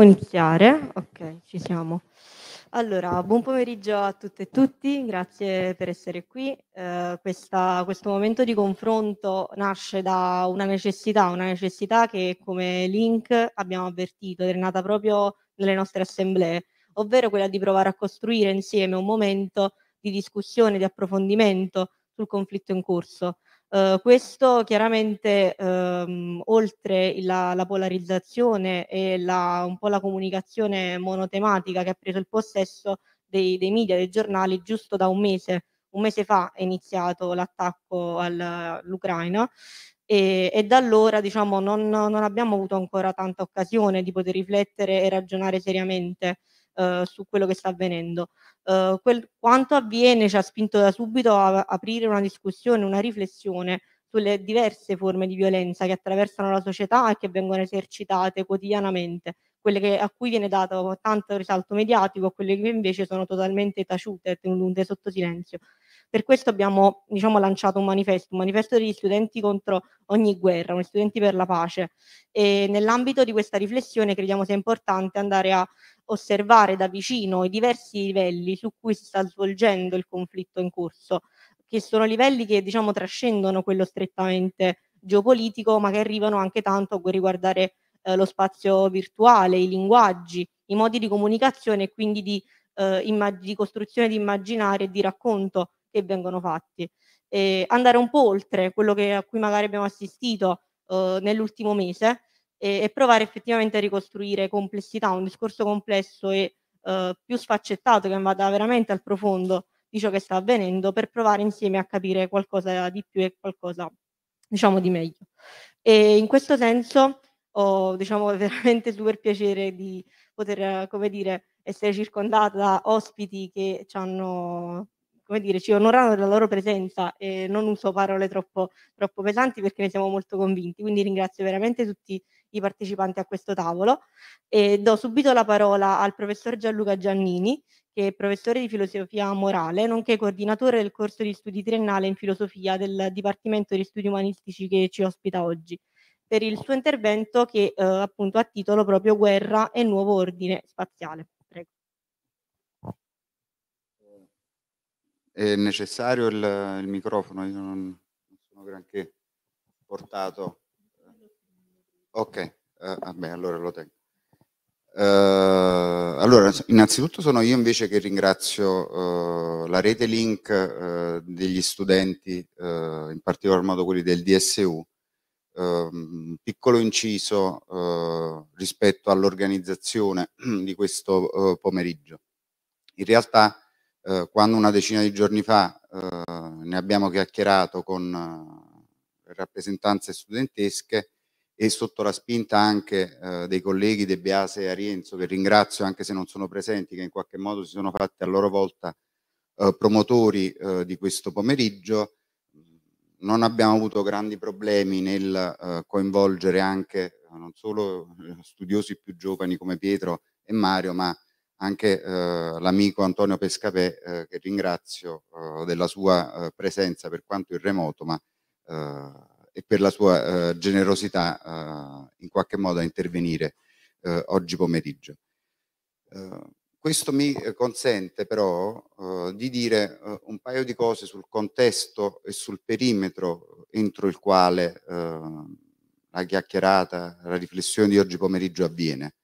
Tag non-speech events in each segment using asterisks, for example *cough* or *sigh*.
Può iniziare? Ok, ci siamo. Allora, buon pomeriggio a tutte e tutti, grazie per essere qui. Eh, questa, questo momento di confronto nasce da una necessità, una necessità che come Link abbiamo avvertito ed è nata proprio nelle nostre assemblee, ovvero quella di provare a costruire insieme un momento di discussione, di approfondimento sul conflitto in corso Uh, questo chiaramente um, oltre la, la, polarizzazione e la, un po' la comunicazione monotematica che ha preso il possesso dei, dei, media, dei giornali, giusto da un mese, un mese fa è iniziato l'attacco all'Ucraina e, e da allora diciamo, non, non abbiamo avuto ancora tanta occasione di poter riflettere e ragionare seriamente eh, su quello che sta avvenendo. Eh, quel, quanto avviene ci ha spinto da subito a, aprire una discussione, una riflessione sulle diverse forme di violenza che attraversano la società e che vengono esercitate quotidianamente, quelle che, a cui viene dato tanto risalto mediatico, quelle che invece sono totalmente taciute e tenute sotto silenzio. Per questo abbiamo diciamo, lanciato un manifesto, un manifesto degli studenti contro ogni guerra, uno studenti per la pace. E nell'ambito di questa riflessione crediamo sia importante andare a osservare da vicino i diversi livelli su cui si sta svolgendo il conflitto in corso, che sono livelli che diciamo trascendono quello strettamente geopolitico, ma che arrivano anche tanto a riguardare eh, lo spazio virtuale, i linguaggi, i modi di comunicazione e quindi di, eh, immag- di costruzione di immaginari e di racconto che vengono fatti. E andare un po' oltre quello che, a cui magari abbiamo assistito eh, nell'ultimo mese e, e provare effettivamente a ricostruire complessità, un discorso complesso e eh, più sfaccettato che vada veramente al profondo di ciò che sta avvenendo per provare insieme a capire qualcosa di più e qualcosa diciamo di meglio. E in questo senso ho diciamo *laughs* veramente super piacere di poter, come dire, essere circondata da ospiti che ci hanno come dire, ci onorano della loro presenza e non uso parole troppo, troppo pesanti perché ne siamo molto convinti. Quindi ringrazio veramente tutti i partecipanti a questo tavolo e do subito la parola al professor Gianluca Giannini, che è professore di filosofia morale, nonché coordinatore del corso di studi triennale in filosofia del Dipartimento di Studi Umanistici che ci ospita oggi, per il suo intervento che eh, appunto ha titolo proprio Guerra e nuovo ordine spaziale. Prego. È necessario il, il microfono, io non, non sono granché portato. Ok, uh, eh, vabbè, ah, allora lo tengo. Uh, allora, innanzitutto sono io invece che ringrazio uh, la rete Link uh, degli studenti, in particolar modo quelli del DSU. un ehm, piccolo inciso rispetto all'organizzazione *clears throat* di questo pomeriggio. In realtà, quando una decina di giorni fa ne abbiamo chiacchierato con rappresentanze studentesche, e sotto la spinta anche eh, dei colleghi De Biase e Arienzo, che ringrazio anche se non sono presenti, che in qualche modo si sono fatti a loro volta eh, promotori eh, di questo pomeriggio, non abbiamo avuto grandi problemi nel eh, coinvolgere anche eh, non solo eh, studiosi più giovani come Pietro e Mario, ma anche l'amico Antonio Pescapè, che ringrazio della sua presenza per quanto in remoto, ma e per la sua eh, generosità eh, in qualche modo a intervenire eh, oggi pomeriggio. questo mi consente però di dire un paio di cose sul contesto e sul perimetro entro il quale la chiacchierata, la riflessione di oggi pomeriggio avviene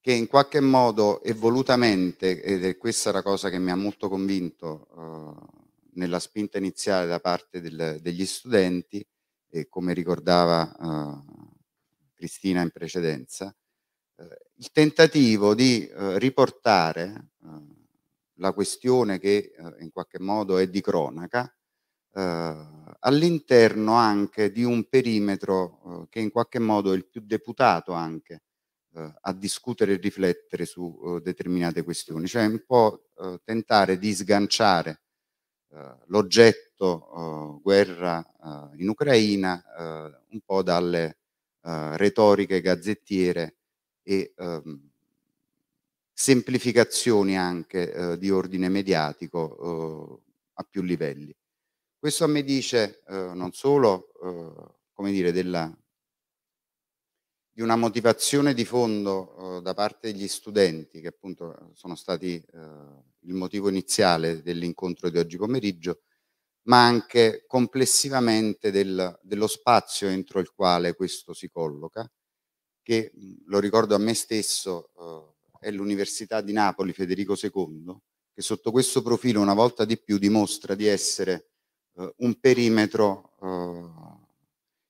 che in qualche modo e volutamente, ed è questa la cosa che mi ha molto convinto nella spinta iniziale da parte del, degli studenti e come ricordava eh, Cristina in precedenza, eh, il tentativo di eh, riportare eh, la questione che eh, in qualche modo è di cronaca eh, all'interno anche di un perimetro che in qualche modo è il più deputato anche a discutere e riflettere su determinate questioni, cioè un po' tentare di sganciare eh, l'oggetto eh, guerra eh, in Ucraina un po' dalle retoriche gazzettiere e ehm, semplificazioni anche di ordine mediatico a più livelli. Questo a me dice non solo come dire, della, di una motivazione di fondo eh, da parte degli studenti che appunto sono stati eh, il motivo iniziale dell'incontro di oggi pomeriggio, ma anche complessivamente del, dello spazio entro il quale questo si colloca, che lo ricordo a me stesso eh, è l'Università di Napoli Federico II, che sotto questo profilo una volta di più dimostra di essere eh, un perimetro eh,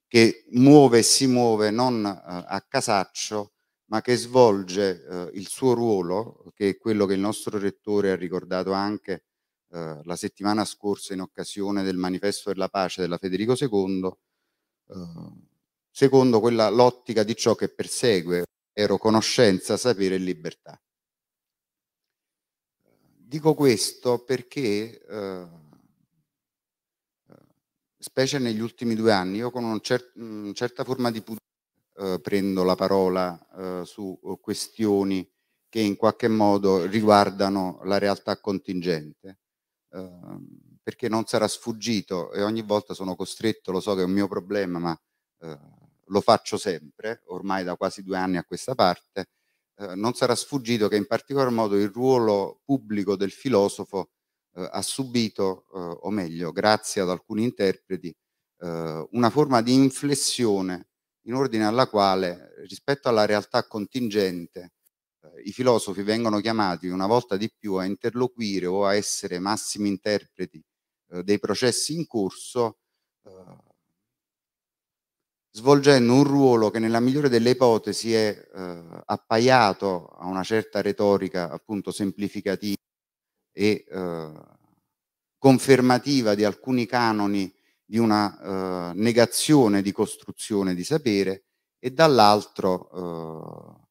che muove e si muove non eh, a casaccio, ma che svolge eh, il suo ruolo, che è quello che il nostro rettore ha ricordato anche eh, la settimana scorsa in occasione del manifesto della pace della Federico II, eh, secondo quella l'ottica di ciò che persegue, ero conoscenza, sapere e libertà. Dico questo perché, eh, eh, specie negli ultimi due anni, io con una cer- certa forma di pudore, eh, prendo la parola eh, su eh, questioni che in qualche modo riguardano la realtà contingente, eh, perché non sarà sfuggito e ogni volta sono costretto, lo so che è un mio problema, ma eh, lo faccio sempre, ormai da quasi due anni a questa parte, non sarà sfuggito che in particolar modo il ruolo pubblico del filosofo ha subito, o meglio, grazie ad alcuni interpreti, una forma di inflessione in ordine alla quale rispetto alla realtà contingente eh, i filosofi vengono chiamati una volta di più a interloquire o a essere massimi interpreti eh, dei processi in corso, eh, svolgendo un ruolo che nella migliore delle ipotesi è appaiato a una certa retorica appunto semplificativa e confermativa di alcuni canoni di una eh, negazione di costruzione di sapere e dall'altro, eh,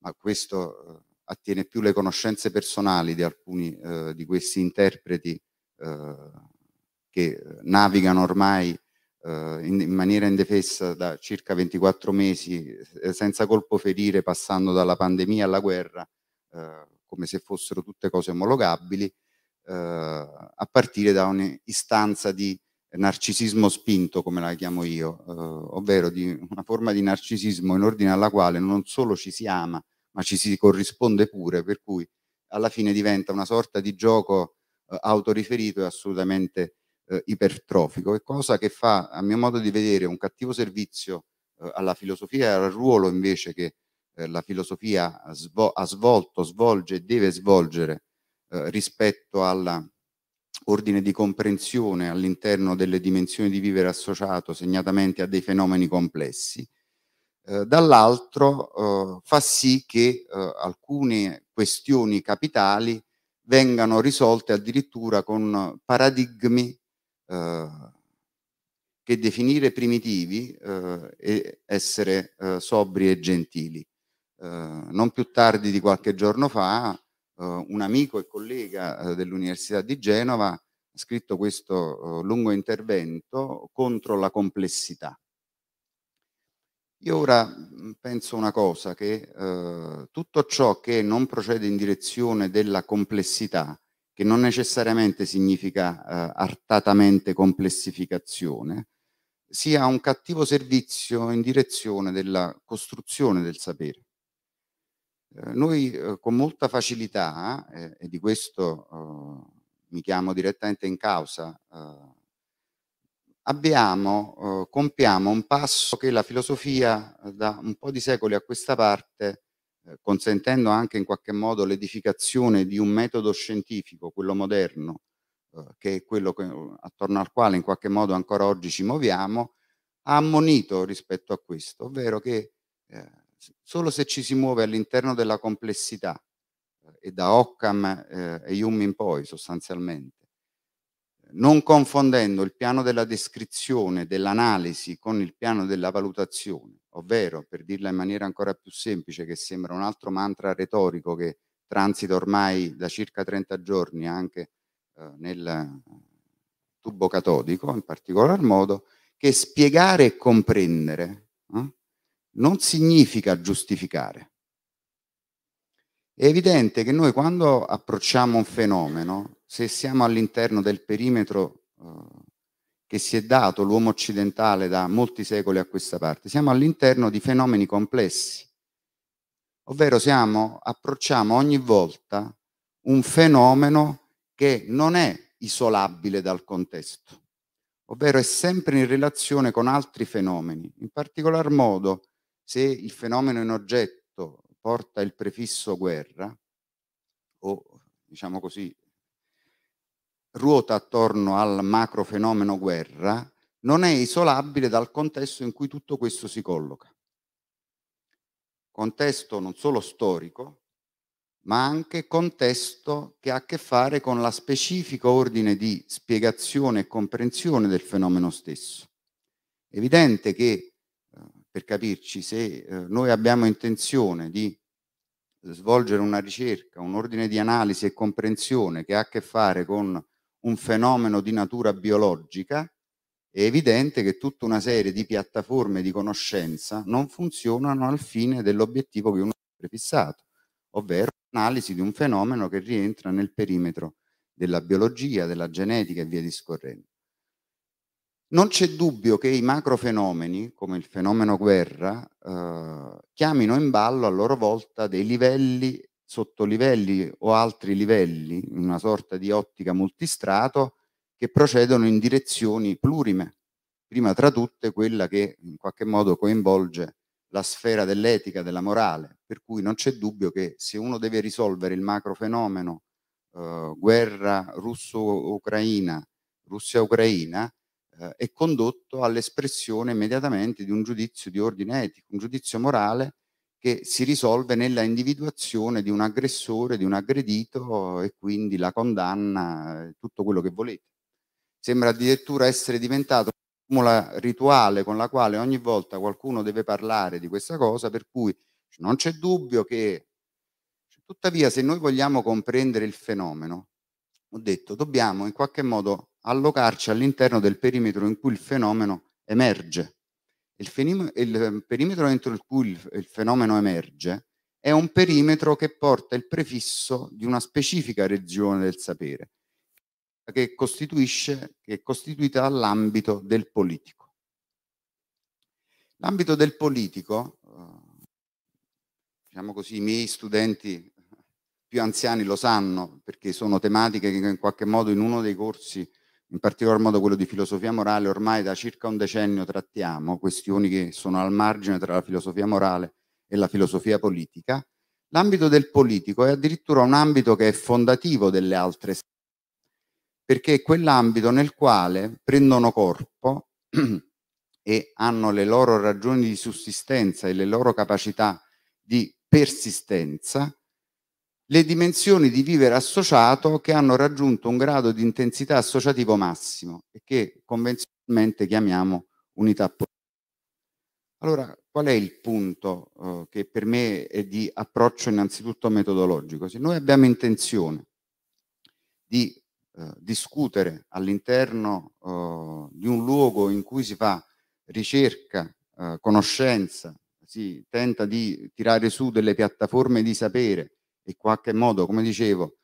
ma questo eh, attiene più le conoscenze personali di alcuni eh, di questi interpreti eh, che navigano ormai eh, in, in, maniera indefessa da circa 24 mesi senza colpo ferire, passando dalla pandemia alla guerra, come se fossero tutte cose omologabili, a partire da un'istanza di narcisismo spinto, come la chiamo io, eh, ovvero di una forma di narcisismo in ordine alla quale non solo ci si ama, ma ci si corrisponde pure, per cui alla fine diventa una sorta di gioco eh, autoriferito e assolutamente eh, ipertrofico, che cosa che fa, a mio modo di vedere, un cattivo servizio eh, alla filosofia e al ruolo invece che eh, la filosofia ha svolto, svolge e deve svolgere eh, rispetto alla ordine di comprensione all'interno delle dimensioni di vivere associato, segnatamente a dei fenomeni complessi. Eh, dall'altro eh, fa sì che eh, alcune questioni capitali vengano risolte addirittura con paradigmi eh, che definire primitivi eh, e essere eh, sobri e gentili. non più tardi di qualche giorno fa eh, un amico e collega eh, dell'Università di Genova ha scritto questo eh, lungo intervento contro la complessità. Io ora mm, penso una cosa, che eh, tutto ciò che non procede in direzione della complessità, che non necessariamente significa eh, artatamente complessificazione, sia un cattivo servizio in direzione della costruzione del sapere. Eh, noi eh, con molta facilità, eh, e di questo oh, mi chiamo direttamente in causa, eh, abbiamo, oh, compiamo un passo che la filosofia eh, da un po' di secoli a questa parte, consentendo anche in qualche modo l'edificazione di un metodo scientifico, quello moderno, che è quello che, attorno al quale in qualche modo ancora oggi ci muoviamo, ha ammonito rispetto a questo, ovvero che eh, solo se ci si muove all'interno della complessità, eh, e da Occam eh, e Hume in poi sostanzialmente, non confondendo il piano della descrizione, dell'analisi con il piano della valutazione, ovvero, per dirla in maniera ancora più semplice, che sembra un altro mantra retorico che transita ormai da circa 30 giorni anche eh, nel tubo catodico in particolar modo, che spiegare e comprendere eh, non significa giustificare. È evidente che noi quando approcciamo un fenomeno, se siamo all'interno del perimetro eh, che si è dato l'uomo occidentale da molti secoli a questa parte, siamo all'interno di fenomeni complessi, ovvero siamo, approcciamo ogni volta un fenomeno che non è isolabile dal contesto, ovvero è sempre in relazione con altri fenomeni, in particolar modo se il fenomeno in oggetto porta il prefisso guerra o diciamo così ruota attorno al macro fenomeno guerra non è isolabile dal contesto in cui tutto questo si colloca. Contesto non solo storico, ma anche contesto che ha a che fare con la specifica ordine di spiegazione e comprensione del fenomeno stesso. È evidente che per capirci, se eh, noi abbiamo intenzione di svolgere una ricerca, un ordine di analisi e comprensione che ha a che fare con un fenomeno di natura biologica, è evidente che tutta una serie di piattaforme di conoscenza non funzionano al fine dell'obiettivo che uno ha prefissato, ovvero l'analisi di un fenomeno che rientra nel perimetro della biologia, della genetica e via discorrendo. Non c'è dubbio che i macrofenomeni, come il fenomeno guerra, eh, chiamino in ballo a loro volta dei livelli, sottolivelli o altri livelli, in una sorta di ottica multistrato, che procedono in direzioni plurime, prima tra tutte quella che in qualche modo coinvolge la sfera dell'etica, della morale, per cui non c'è dubbio che se uno deve risolvere il macrofenomeno eh, guerra russo-ucraina, Russia-Ucraina, eh, è condotto all'espressione immediatamente di un giudizio di ordine etico, un giudizio morale che si risolve nella individuazione di un aggressore, di un aggredito e quindi la condanna, eh, tutto quello che volete. Sembra addirittura essere diventato una formula rituale con la quale ogni volta qualcuno deve parlare di questa cosa, per cui non c'è dubbio che... Tuttavia, se noi vogliamo comprendere il fenomeno, ho detto, dobbiamo in qualche modo allocarci all'interno del perimetro in cui il fenomeno emerge. Il, fenim- il eh, perimetro entro il cui il, il fenomeno emerge è un perimetro che porta il prefisso di una specifica regione del sapere, che, costituisce, che è costituita dall'ambito del politico. L'ambito del politico, eh, diciamo così, i miei studenti più anziani lo sanno perché sono tematiche che in qualche modo in uno dei corsi in particolar modo quello di filosofia morale, ormai da circa un decennio trattiamo questioni che sono al margine tra la filosofia morale e la filosofia politica, l'ambito del politico è addirittura un ambito che è fondativo delle altre, perché è quell'ambito nel quale prendono corpo *clears throat* e hanno le loro ragioni di sussistenza e le loro capacità di persistenza le dimensioni di vivere associato che hanno raggiunto un grado di intensità associativo massimo e che convenzionalmente chiamiamo unità Allora, qual è il punto eh, che per me è di approccio innanzitutto metodologico? Se noi abbiamo intenzione di eh, discutere all'interno eh, di un luogo in cui si fa ricerca, eh, conoscenza, si tenta di tirare su delle piattaforme di sapere, in qualche modo, come dicevo,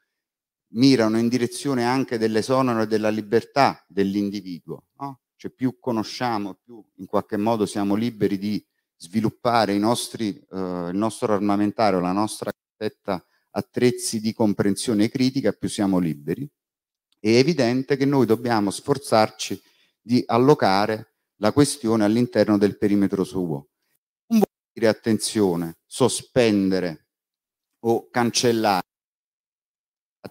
mirano in direzione anche dell'esonero e della libertà dell'individuo. No? Cioè più conosciamo, più in qualche modo siamo liberi di sviluppare i nostri, eh, il nostro armamentario, la nostra cassetta attrezzi di comprensione critica, più siamo liberi. È evidente che noi dobbiamo sforzarci di allocare la questione all'interno del perimetro suo. Non vuol dire attenzione, sospendere o cancellati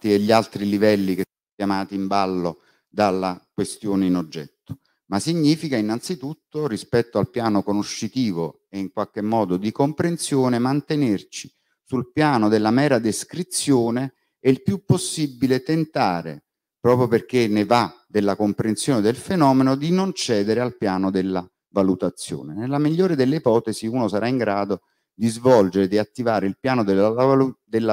e gli altri livelli che sono chiamati in ballo dalla questione in oggetto, ma significa innanzitutto rispetto al piano conoscitivo e in qualche modo di comprensione mantenerci sul piano della mera descrizione e il più possibile tentare, proprio perché ne va della comprensione del fenomeno, di non cedere al piano della valutazione. Nella migliore delle ipotesi uno sarà in grado di svolgere di attivare il piano della,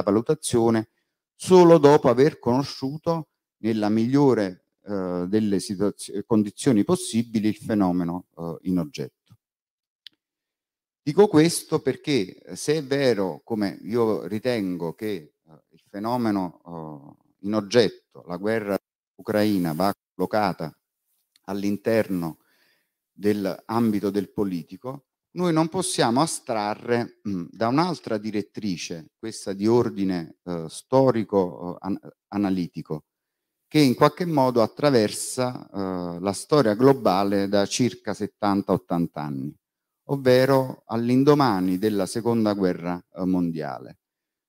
valutazione solo dopo aver conosciuto nella migliore eh, delle condizioni possibili il fenomeno eh, in oggetto. Dico questo perché eh, se è vero, come io ritengo, che eh, il fenomeno eh, in oggetto, la guerra ucraina, va collocata all'interno dell'ambito del politico, noi non possiamo astrarre mh, mm, da un'altra direttrice, questa di ordine eh, storico eh, an analitico, che in qualche modo attraversa eh, la storia globale da circa 70-80 anni, ovvero all'indomani della seconda guerra eh, mondiale,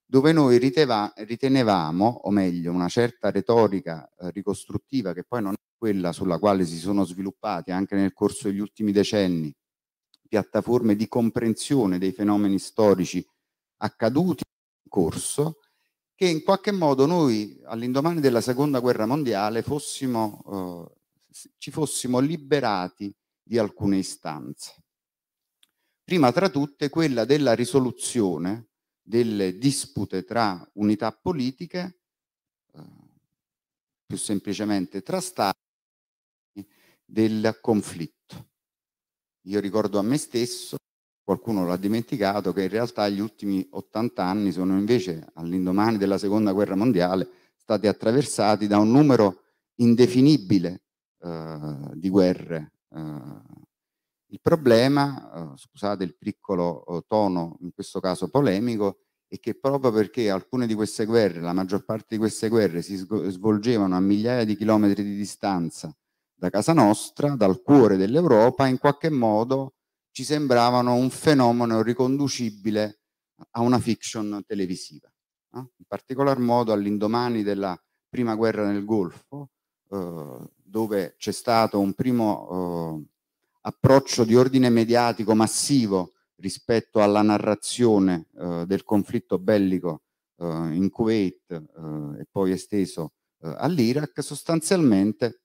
dove noi ritenevamo, o meglio, una certa retorica eh, ricostruttiva, che poi non è quella sulla quale si sono sviluppati anche nel corso degli ultimi decenni, piattaforme di comprensione dei fenomeni storici accaduti in corso, che in qualche modo noi all'indomani della seconda guerra mondiale fossimo, eh, ci fossimo liberati di alcune istanze. Prima tra tutte quella della risoluzione delle dispute tra unità politiche, eh, più semplicemente tra Stati, del conflitto. Io ricordo a me stesso, qualcuno l'ha dimenticato, che in realtà gli ultimi 80 anni sono invece all'indomani della seconda guerra mondiale stati attraversati da un numero indefinibile eh, di guerre. Eh, il problema, eh, scusate il piccolo eh, tono, in questo caso polemico, è che proprio perché alcune di queste guerre, la maggior parte di queste guerre, si svolgevano a migliaia di chilometri di distanza da casa nostra, dal cuore dell'Europa, in qualche modo ci sembravano un fenomeno riconducibile a una fiction televisiva, eh? in particolar modo all'indomani della prima guerra nel Golfo, eh, dove c'è stato un primo eh, approccio di ordine mediatico massivo rispetto alla narrazione eh, del conflitto bellico eh, in Kuwait eh, e poi esteso all'Iraq, sostanzialmente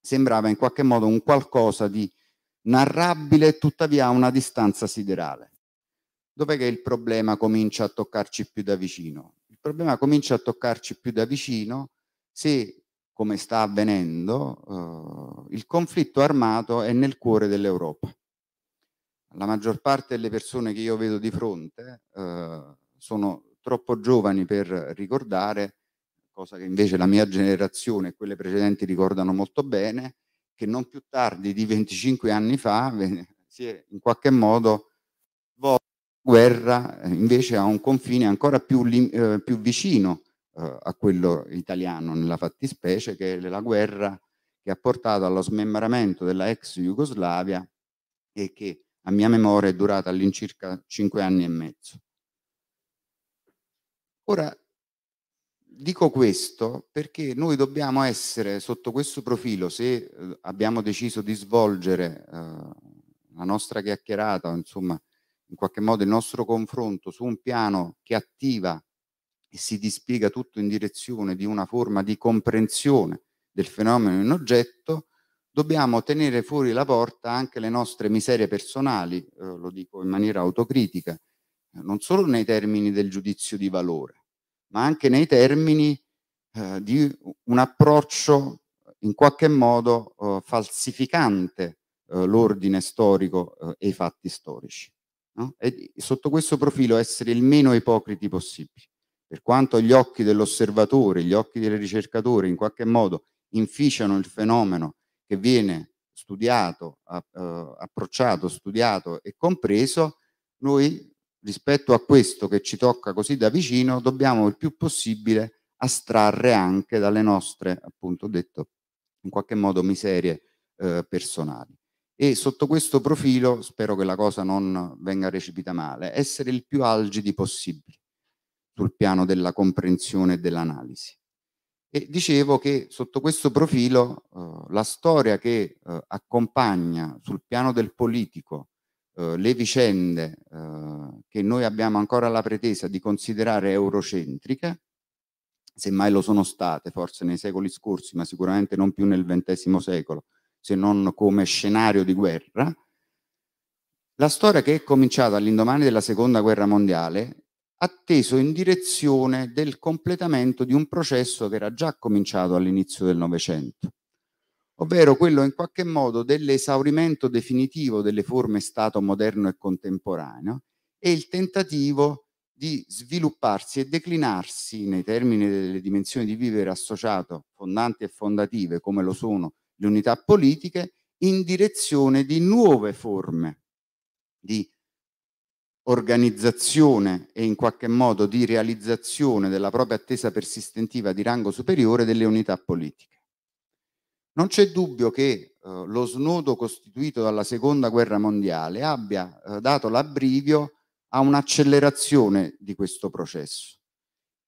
sembrava in qualche modo un qualcosa di narrabile, tuttavia a una distanza siderale. Dov'è che il problema comincia a toccarci più da vicino? Il problema comincia a toccarci più da vicino se, come sta avvenendo, eh, il conflitto armato è nel cuore dell'Europa. La maggior parte delle persone che io vedo di fronte eh, sono troppo giovani per ricordare cosa che invece la mia generazione e quelle precedenti ricordano molto bene, che non più tardi di 25 anni fa si è in qualche modo la guerra eh, invece a un confine ancora più, eh, più vicino eh, a quello italiano nella fattispecie, che è la guerra che ha portato allo smembramento della ex Jugoslavia e che a mia memoria è durata all'incirca 5 anni e mezzo. Ora, dico questo perché noi dobbiamo essere sotto questo profilo, se eh, abbiamo deciso di svolgere eh, la nostra chiacchierata, insomma, in qualche modo il nostro confronto su un piano che attiva e si dispiega tutto in direzione di una forma di comprensione del fenomeno in oggetto, dobbiamo tenere fuori la porta anche le nostre miserie personali, eh, lo dico in maniera autocritica, non solo nei termini del giudizio di valore, ma anche nei termini eh, di un approccio in qualche modo eh, falsificante eh, l'ordine storico eh, e i fatti storici. No? E sotto questo profilo essere il meno ipocriti possibile. Per quanto gli occhi dell'osservatore, gli occhi del ricercatore in qualche modo inficiano il fenomeno che viene studiato, eh, approcciato, studiato e compreso, noi rispetto a questo che ci tocca così da vicino, dobbiamo il più possibile astrarre anche dalle nostre, appunto detto, in qualche modo miserie eh, personali. E sotto questo profilo, spero che la cosa non venga recepita male, essere il più algidi possibile sul piano della comprensione e dell'analisi. E dicevo che sotto questo profilo eh, la storia che eh, accompagna sul piano del politico eh, le vicende eh, che noi abbiamo ancora la pretesa di considerare eurocentriche, semmai lo sono state forse nei secoli scorsi, ma sicuramente non più nel XX secolo, se non come scenario di guerra, la storia che è cominciata all'indomani della Seconda Guerra Mondiale ha teso in direzione del completamento di un processo che era già cominciato all'inizio del Novecento ovvero quello in qualche modo dell'esaurimento definitivo delle forme Stato moderno e contemporaneo e il tentativo di svilupparsi e declinarsi nei termini delle dimensioni di vivere associato, fondanti e fondative, come lo sono le unità politiche, in direzione di nuove forme di organizzazione e in qualche modo di realizzazione della propria attesa persistentiva di rango superiore delle unità politiche. Non c'è dubbio che eh, lo snodo costituito dalla Seconda Guerra Mondiale abbia eh, dato l'abbrivio a un'accelerazione di questo processo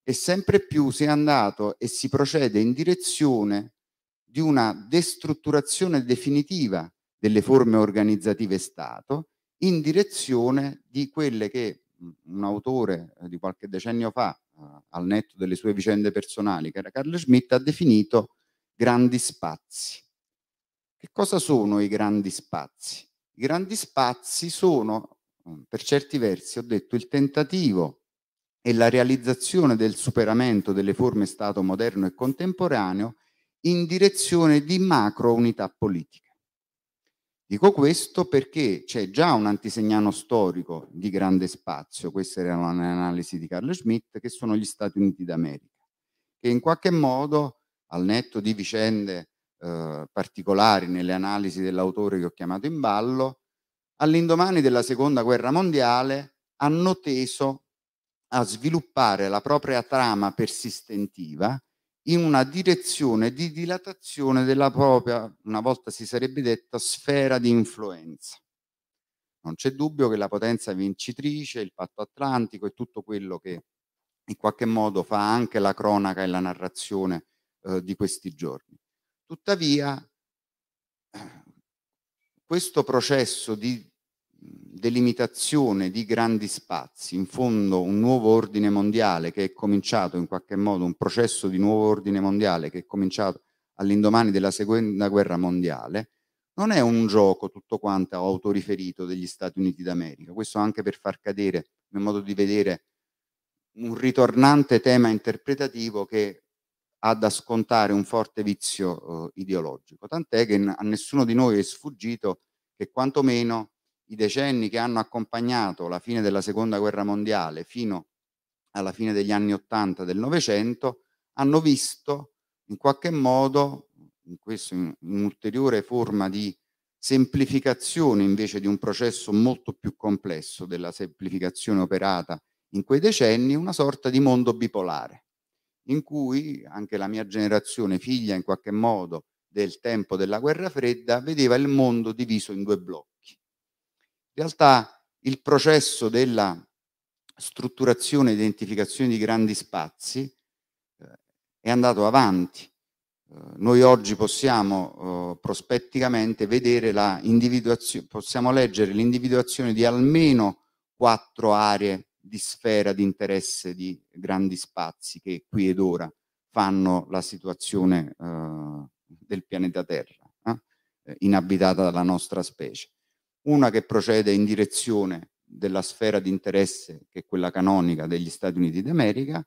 e sempre più si è andato e si procede in direzione di una destrutturazione definitiva delle forme organizzative Stato in direzione di quelle che un autore eh, di qualche decennio fa, eh, al netto delle sue vicende personali, che era Carlo Schmidt, ha definito grandi spazi. Che cosa sono i grandi spazi? I grandi spazi sono, mm, per certi versi, ho detto, il tentativo e la realizzazione del superamento delle forme Stato moderno e contemporaneo in direzione di macro unità politiche. Dico questo perché c'è già un antisegnano storico di grande spazio, questa era un'analisi di Carlo Schmitt, che sono gli Stati Uniti d'America, che in qualche modo al netto di vicende eh, particolari nelle analisi dell'autore che ho chiamato in ballo, all'indomani della seconda guerra mondiale hanno teso a sviluppare la propria trama persistentiva in una direzione di dilatazione della propria, una volta si sarebbe detta, sfera di influenza. Non c'è dubbio che la potenza vincitrice, il patto atlantico e tutto quello che in qualche modo fa anche la cronaca e la narrazione eh, di questi giorni. Tuttavia, eh, questo processo di delimitazione di grandi spazi, in fondo un nuovo ordine mondiale che è cominciato in qualche modo, un processo di nuovo ordine mondiale che è cominciato all'indomani della seconda guerra mondiale, non è un gioco tutto quanto autoriferito degli Stati Uniti d'America, questo anche per far cadere, nel modo di vedere, un ritornante tema interpretativo che ha da scontare un forte vizio eh, ideologico, tant'è che a nessuno di noi è sfuggito che quantomeno i decenni che hanno accompagnato la fine della Seconda Guerra Mondiale fino alla fine degli anni Ottanta del Novecento hanno visto in qualche modo, in questo in, forma di semplificazione invece di un processo molto più complesso della semplificazione operata in quei decenni, una sorta di mondo bipolare in cui anche la mia generazione, figlia in qualche modo del tempo della guerra fredda, vedeva il mondo diviso in due blocchi. In realtà il processo della strutturazione e identificazione di grandi spazi eh, è andato avanti. Eh, noi oggi possiamo eh, prospetticamente vedere la individuazione, possiamo leggere l'individuazione di almeno quattro aree di sfera di interesse di grandi spazi che qui ed ora fanno la situazione eh, del pianeta Terra, eh, inabitata dalla nostra specie. Una che procede in direzione della sfera di interesse, che è quella canonica degli Stati Uniti d'America,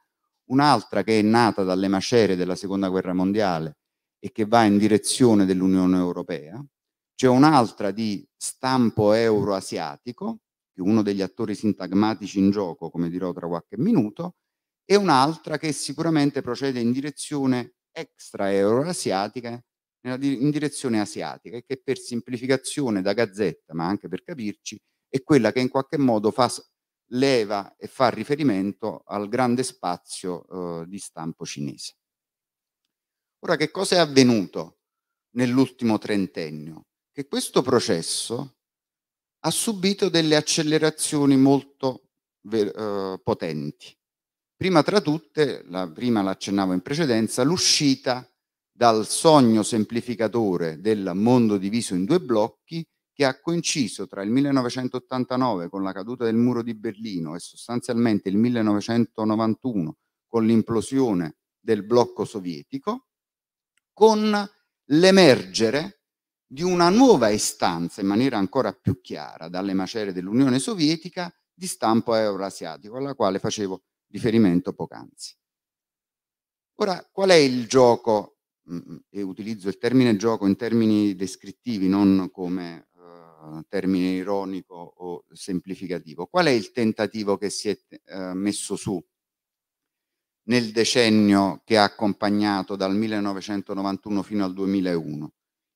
un'altra che è nata dalle macerie della Seconda Guerra Mondiale e che va in direzione dell'Unione Europea, c'è un'altra di stampo euroasiatico che uno degli attori sintagmatici in gioco, come dirò tra qualche minuto, e un'altra che sicuramente procede in direzione extra-euroasiatica, in direzione asiatica, e che per semplificazione da gazzetta, ma anche per capirci, è quella che in qualche modo fa leva e fa riferimento al grande spazio eh, di stampo cinese. Ora, che cosa è avvenuto nell'ultimo trentennio? Che questo processo ha subito delle accelerazioni molto eh, potenti. Prima tra tutte, la prima l'accennavo in precedenza, l'uscita dal sogno semplificatore del mondo diviso in due blocchi che ha coinciso tra il 1989 con la caduta del muro di Berlino e sostanzialmente il 1991 con l'implosione del blocco sovietico, con l'emergere di una nuova istanza in maniera ancora più chiara dalle macerie dell'Unione Sovietica di stampo euroasiatico, alla quale facevo riferimento poc'anzi. Ora, qual è il gioco, mm, mm, e utilizzo il termine gioco in termini descrittivi, non come eh, termine ironico o semplificativo, qual è il tentativo che si è eh, messo su nel decennio che ha accompagnato dal 1991 fino al 2001?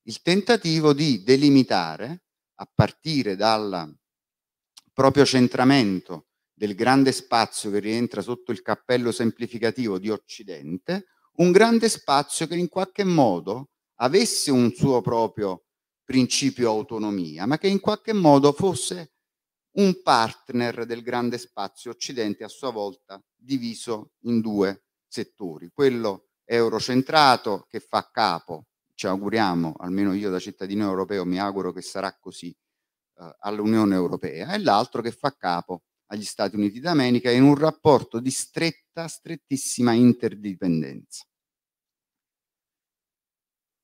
il tentativo di delimitare, a partire dal proprio centramento del grande spazio che rientra sotto il cappello semplificativo di Occidente, un grande spazio che in qualche modo avesse un suo proprio principio autonomia, ma che in qualche modo fosse un partner del grande spazio occidente a sua volta diviso in due settori, quello eurocentrato che fa capo ci auguriamo, almeno io da cittadino europeo mi auguro che sarà così, eh, all'Unione Europea, e l'altro che fa capo agli Stati Uniti d'America in un rapporto di stretta, strettissima interdipendenza.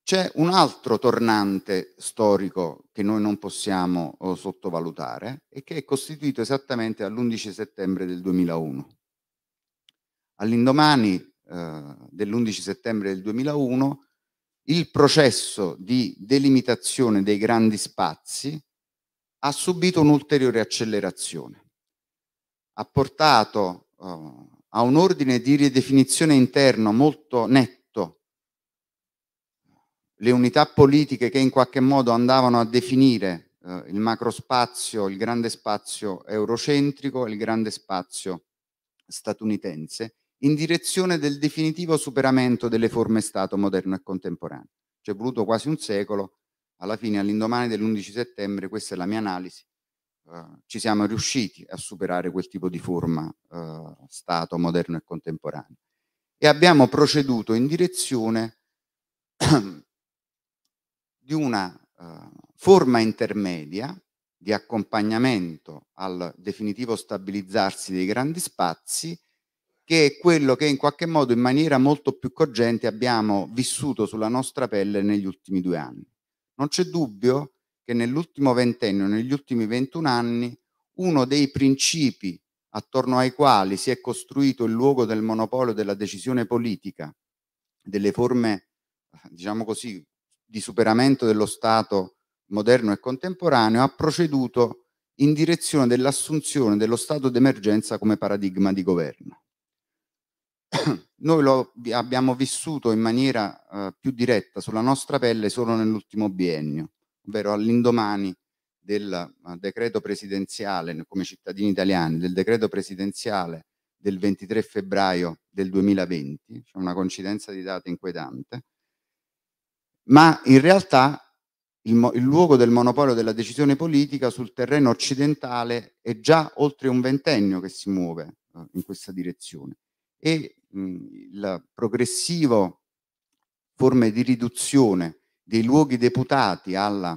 C'è un altro tornante storico che noi non possiamo oh, sottovalutare e che è costituito esattamente all'11 settembre del 2001. All'indomani eh, dell'11 settembre del 2001 il processo di delimitazione dei grandi spazi ha subito un'ulteriore accelerazione. Ha portato eh, a un ordine di ridefinizione interno molto netto le unità politiche che in qualche modo andavano a definire eh, il macrospazio, il grande spazio eurocentrico il grande spazio statunitense in direzione del definitivo superamento delle forme Stato moderno e contemporaneo. Ci è voluto quasi un secolo, alla fine all'indomani dell'11 settembre, questa è la mia analisi, eh, ci siamo riusciti a superare quel tipo di forma eh, Stato moderno e contemporaneo e abbiamo proceduto in direzione *clears throat* di una eh, forma intermedia di accompagnamento al definitivo stabilizzarsi dei grandi spazi che è quello che in qualche modo in maniera molto più cogente abbiamo vissuto sulla nostra pelle negli ultimi due anni. Non c'è dubbio che nell'ultimo ventennio, negli ultimi 21 anni, uno dei principi attorno ai quali si è costruito il luogo del monopolio della decisione politica, delle forme, diciamo così, di superamento dello Stato moderno e contemporaneo, ha proceduto in direzione dell'assunzione dello stato d'emergenza come paradigma di governo. *coughs* Noi lo abbiamo vissuto in maniera eh, più diretta sulla nostra pelle solo nell'ultimo biennio, ovvero all'indomani del eh, decreto presidenziale, come cittadini italiani, del decreto presidenziale del 23 febbraio del 2020, cioè una coincidenza di date inquietante, ma in realtà il, il, luogo del monopolio della decisione politica sul terreno occidentale è già oltre un ventennio che si muove eh, in questa direzione e Mhmm, il progressivo forme di riduzione dei luoghi deputati alla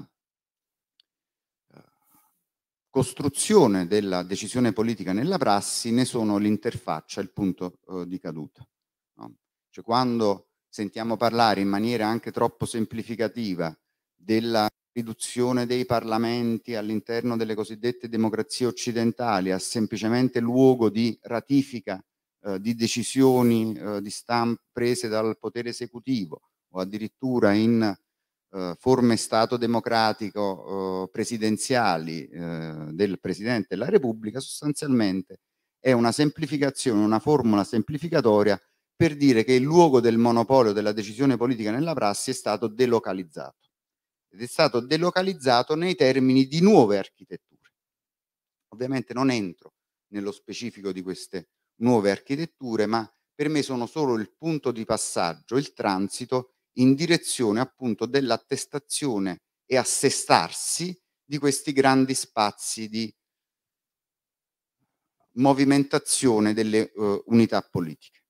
eh, costruzione della decisione politica nella prassi ne sono l'interfaccia, il punto eh, di caduta. No? Cioè, quando sentiamo parlare in maniera anche troppo semplificativa della riduzione dei parlamenti all'interno delle cosiddette democrazie occidentali a semplicemente luogo di ratifica eh, di decisioni eh, di stamp- prese dal potere esecutivo o addirittura in eh, forme Stato democratico eh, presidenziali eh, del Presidente della Repubblica, sostanzialmente è una semplificazione, una formula semplificatoria per dire che il luogo del monopolio della decisione politica nella prassi è stato delocalizzato ed è stato delocalizzato nei termini di nuove architetture. Ovviamente non entro nello specifico di queste nuove architetture, ma per me sono solo il punto di passaggio, il transito in direzione appunto dell'attestazione e assestarsi di questi grandi spazi di movimentazione delle uh, unità politiche.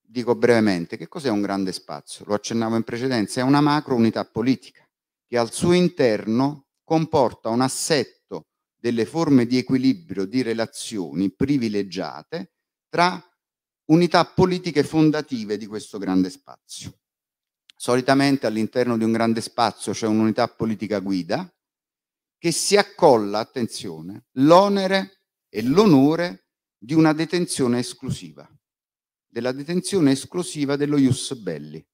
Dico brevemente, che cos'è un grande spazio? Lo accennavo in precedenza, è una macro unità politica che al suo interno comporta un assetto delle forme di equilibrio di relazioni privilegiate tra unità politiche fondative di questo grande spazio. Solitamente all'interno di un grande spazio c'è un'unità politica guida che si accolla, attenzione, l'onere e l'onore di una detenzione esclusiva, della detenzione esclusiva dello Ius Belli,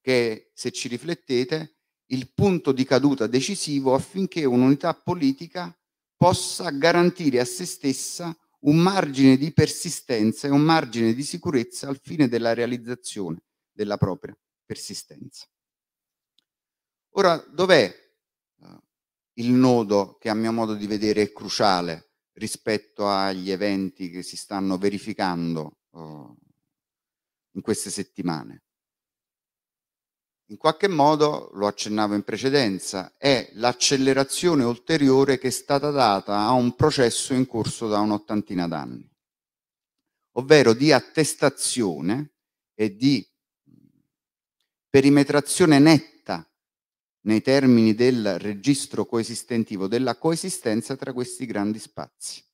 che se ci riflettete il punto di caduta decisivo affinché un'unità politica possa garantire a se stessa un margine di persistenza e un margine di sicurezza al fine della realizzazione della propria persistenza. Ora, dov'è eh, il nodo che a mio modo di vedere è cruciale rispetto agli eventi che si stanno verificando oh, in queste settimane? in qualche modo, lo accennavo in precedenza, è l'accelerazione ulteriore che è stata data a un processo in corso da un'ottantina d'anni, ovvero di attestazione e di perimetrazione netta nei termini del registro coesistentivo della coesistenza tra questi grandi spazi.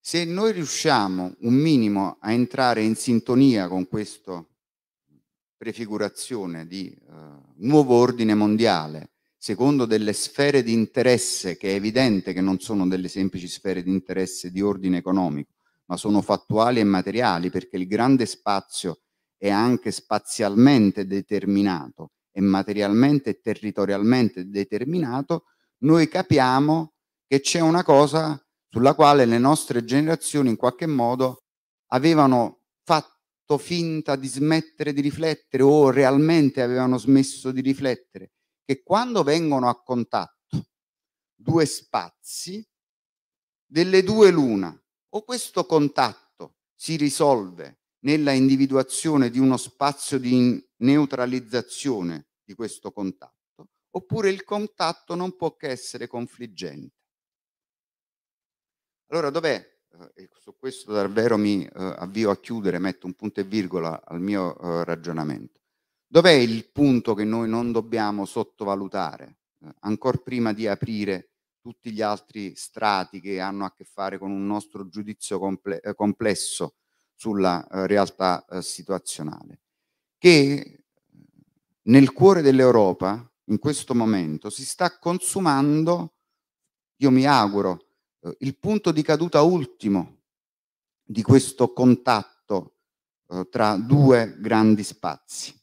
Se noi riusciamo un minimo a entrare in sintonia con questo prefigurazione di eh, nuovo ordine mondiale secondo delle sfere di interesse che è evidente che non sono delle semplici sfere di interesse di ordine economico, ma sono fattuali e materiali perché il grande spazio è anche spazialmente determinato e materialmente e territorialmente determinato, noi capiamo che c'è una cosa sulla quale le nostre generazioni in qualche modo avevano fatto fatto finta di smettere di riflettere o realmente avevano smesso di riflettere, che quando vengono a contatto due spazi, delle due l'una, o questo contatto si risolve nella individuazione di uno spazio di neutralizzazione di questo contatto, oppure il contatto non può che essere confliggente. Allora dov'è eh, e su questo davvero mi eh, avvio a chiudere, metto un punto e virgola al mio eh, ragionamento. Dov'è il punto che noi non dobbiamo sottovalutare, ancora prima di aprire tutti gli altri strati che hanno a che fare con un nostro giudizio comple- complesso sulla uh, realtà uh, situazionale, che nel cuore dell'Europa in questo momento si sta consumando, io mi auguro, eh, il punto di caduta ultimo di questo contatto eh, tra due grandi spazi.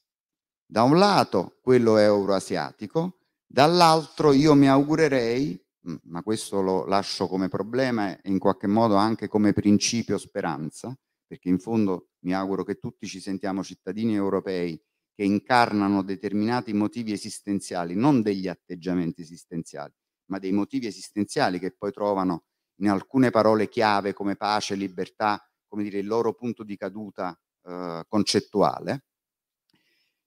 Da un lato quello euroasiatico, dall'altro io mi augurerei, mm, ma questo lo lascio come problema e in qualche modo anche come principio speranza, perché in fondo mi auguro che tutti ci sentiamo cittadini europei che incarnano determinati motivi esistenziali, non degli atteggiamenti esistenziali, ma dei motivi esistenziali che poi trovano in alcune parole chiave come pace, libertà, come dire il loro punto di caduta eh, concettuale,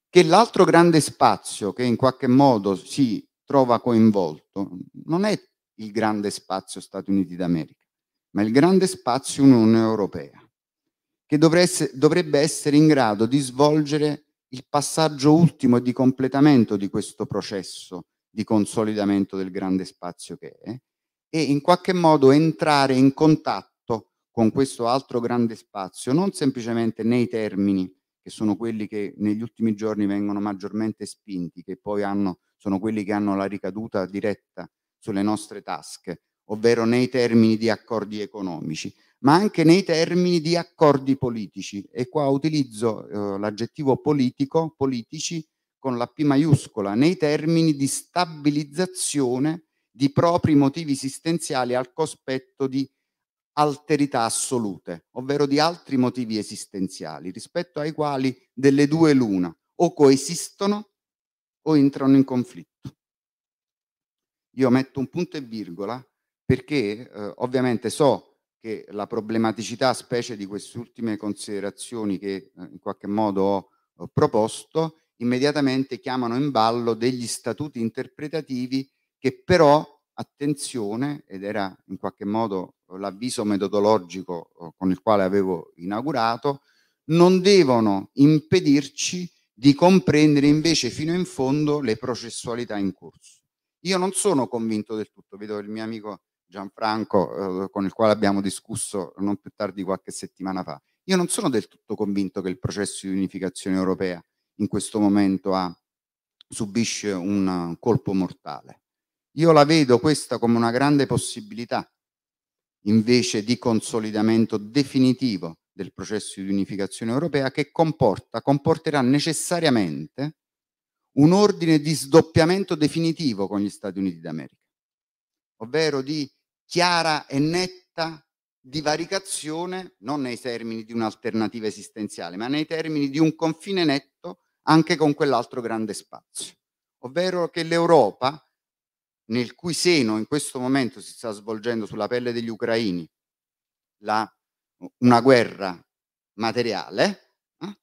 che l'altro grande spazio che in qualche modo si trova coinvolto non è il grande spazio Stati Uniti d'America, ma il grande spazio Unione Europea, che dovrebbe essere in grado di svolgere il passaggio ultimo e di completamento di questo processo di consolidamento del grande spazio che è e in qualche modo entrare in contatto con questo altro grande spazio, non semplicemente nei termini che sono quelli che negli ultimi giorni vengono maggiormente spinti, che poi hanno, sono quelli che hanno la ricaduta diretta sulle nostre tasche, ovvero nei termini di accordi economici, ma anche nei termini di accordi politici. E qua utilizzo eh, l'aggettivo politico, politici, con la P maiuscola nei termini di stabilizzazione di propri motivi esistenziali al cospetto di alterità assolute, ovvero di altri motivi esistenziali, rispetto ai quali delle due l'una o coesistono o entrano in conflitto. Io metto un punto e virgola perché eh, ovviamente so che la problematicità, specie di queste ultime considerazioni che eh, in qualche modo ho, ho eh, proposto, immediatamente chiamano in ballo degli statuti interpretativi che però, attenzione, ed era in qualche modo l'avviso metodologico oh, con il quale avevo inaugurato, non devono impedirci di comprendere invece fino in fondo le processualità in corso. Io non sono convinto del tutto, vedo il mio amico Gianfranco eh, con il quale abbiamo discusso non più tardi qualche settimana fa. Io non sono del tutto convinto che il processo di unificazione europea in questo momento ha, subisce un colpo mortale. Io la vedo questa come una grande possibilità invece di consolidamento definitivo del processo di unificazione europea che comporta, comporterà necessariamente un ordine di sdoppiamento definitivo con gli Stati Uniti d'America, ovvero di chiara e netta divaricazione non nei termini di un'alternativa esistenziale, ma nei termini di un confine netto anche con quell'altro grande spazio, ovvero che l'Europa, nel cui seno in questo momento si sta svolgendo sulla pelle degli ucraini la, una guerra materiale eh,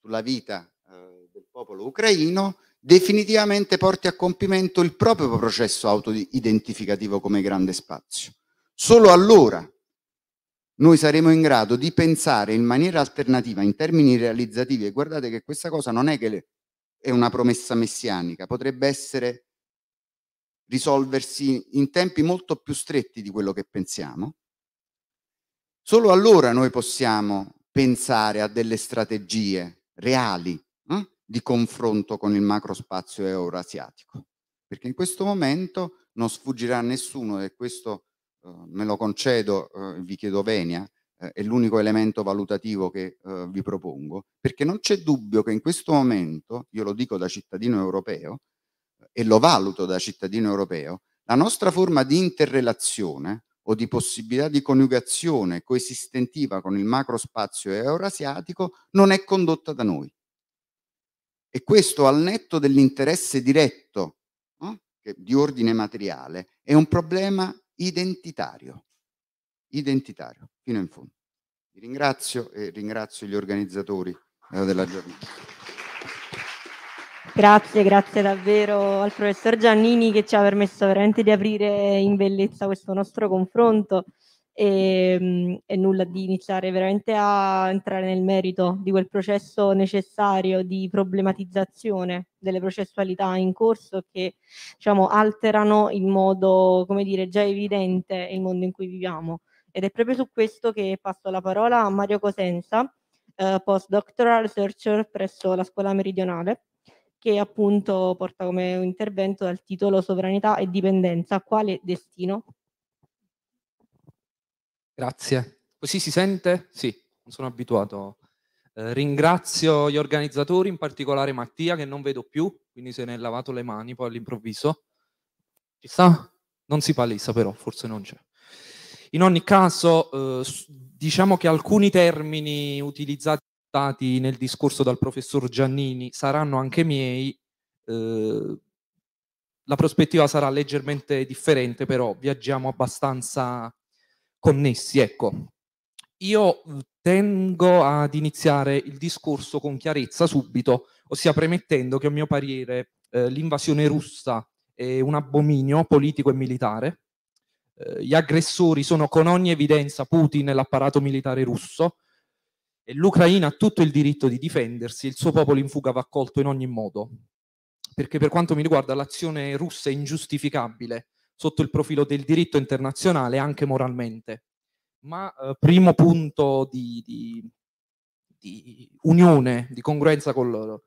sulla vita eh, del popolo ucraino, definitivamente porti a compimento il proprio processo autoidentificativo come grande spazio. Solo allora noi saremo in grado di pensare in maniera alternativa, in termini realizzativi. E guardate che questa cosa non è che è una promessa messianica, potrebbe essere risolversi in tempi molto più stretti di quello che pensiamo. Solo allora noi possiamo pensare a delle strategie reali eh, di confronto con il macrospazio euroasiatico, perché in questo momento non sfuggirà a nessuno e questo eh, me lo concedo, eh, vi chiedo venia, eh, è l'unico elemento valutativo che vi propongo, perché non c'è dubbio che in questo momento, io lo dico da cittadino europeo e lo valuto da cittadino europeo, la nostra forma di interrelazione o di possibilità di coniugazione coesistentiva con il macro spazio eurasiatico non è condotta da noi. E questo al netto dell'interesse diretto no? di ordine materiale è un problema identitario, identitario fino in fondo. Vi ringrazio e ringrazio gli organizzatori eh, della giornata. Grazie, grazie davvero al professor Giannini che ci ha permesso veramente di aprire in bellezza questo nostro confronto e, ehm, e, nulla di iniziare veramente a entrare nel merito di quel processo necessario di problematizzazione delle processualità in corso che diciamo, alterano in modo come dire, già evidente il mondo in cui viviamo. Ed è proprio su questo che passo la parola a Mario Cosenza, eh, postdoctoral researcher presso la Scuola Meridionale, che appunto porta come intervento dal titolo Sovranità e dipendenza, quale destino Grazie. Così si sente? Sì, non sono abituato. Eh, ringrazio gli organizzatori, in particolare Mattia che non vedo più, quindi se ne è lavato le mani poi all'improvviso. Ci sta? Non si palesa però, forse non c'è. In ogni caso, eh, diciamo che alcuni termini utilizzati nel discorso dal professor Giannini saranno anche miei. Eh, la prospettiva sarà leggermente differente, però viaggiamo abbastanza connessi. Ecco, io mhmm, tengo ad iniziare il discorso con chiarezza subito, ossia premettendo che a mio parere eh, l'invasione russa è un abominio politico e militare. Ehm, gli aggressori sono con ogni evidenza Putin e l'apparato militare russo e l'Ucraina ha tutto il diritto di difendersi, il suo popolo in fuga va accolto in ogni modo, perché per quanto mi riguarda l'azione russa è ingiustificabile sotto il profilo del diritto internazionale anche moralmente. Ma eh, primo punto di, di, di, unione, di congruenza con,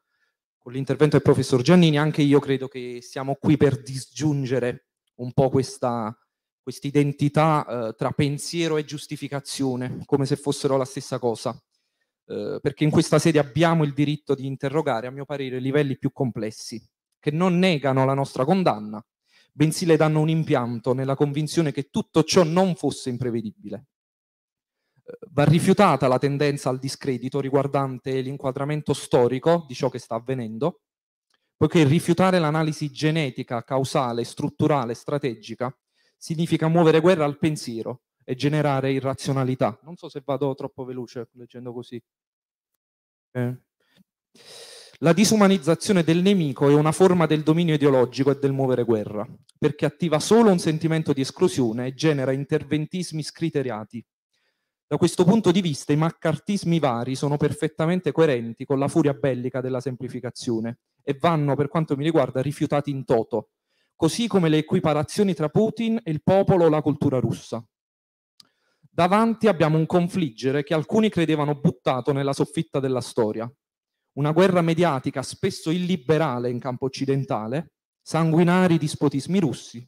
con l'intervento del professor Giannini, anche io credo che siamo qui per disgiungere un po' questa identità eh, tra pensiero e giustificazione, come se fossero la stessa cosa. Eh, perché in questa sede abbiamo il diritto di interrogare, a mio parere, livelli più complessi, che non negano la nostra condanna, bensì le danno un impianto nella convinzione che tutto ciò non fosse imprevedibile. Eh, va rifiutata la tendenza al discredito riguardante l'inquadramento storico di ciò che sta avvenendo, poiché rifiutare l'analisi genetica, causale, strutturale, strategica significa muovere guerra al pensiero e generare irrazionalità. Non so se vado troppo veloce leggendo così. Eh. La disumanizzazione del nemico è una forma del dominio ideologico e del muovere guerra, perché attiva solo un sentimento di esclusione e genera interventismi scriteriati. Da questo punto di vista i maccartismi vari sono perfettamente coerenti con la furia bellica della semplificazione e vanno, per quanto mi riguarda, rifiutati in toto, così come le equiparazioni tra Putin e il popolo o la cultura russa. Davanti abbiamo un confliggere che alcuni credevano buttato nella soffitta della storia, una guerra mediatica spesso illiberale in campo occidentale, sanguinari dispotismi russi,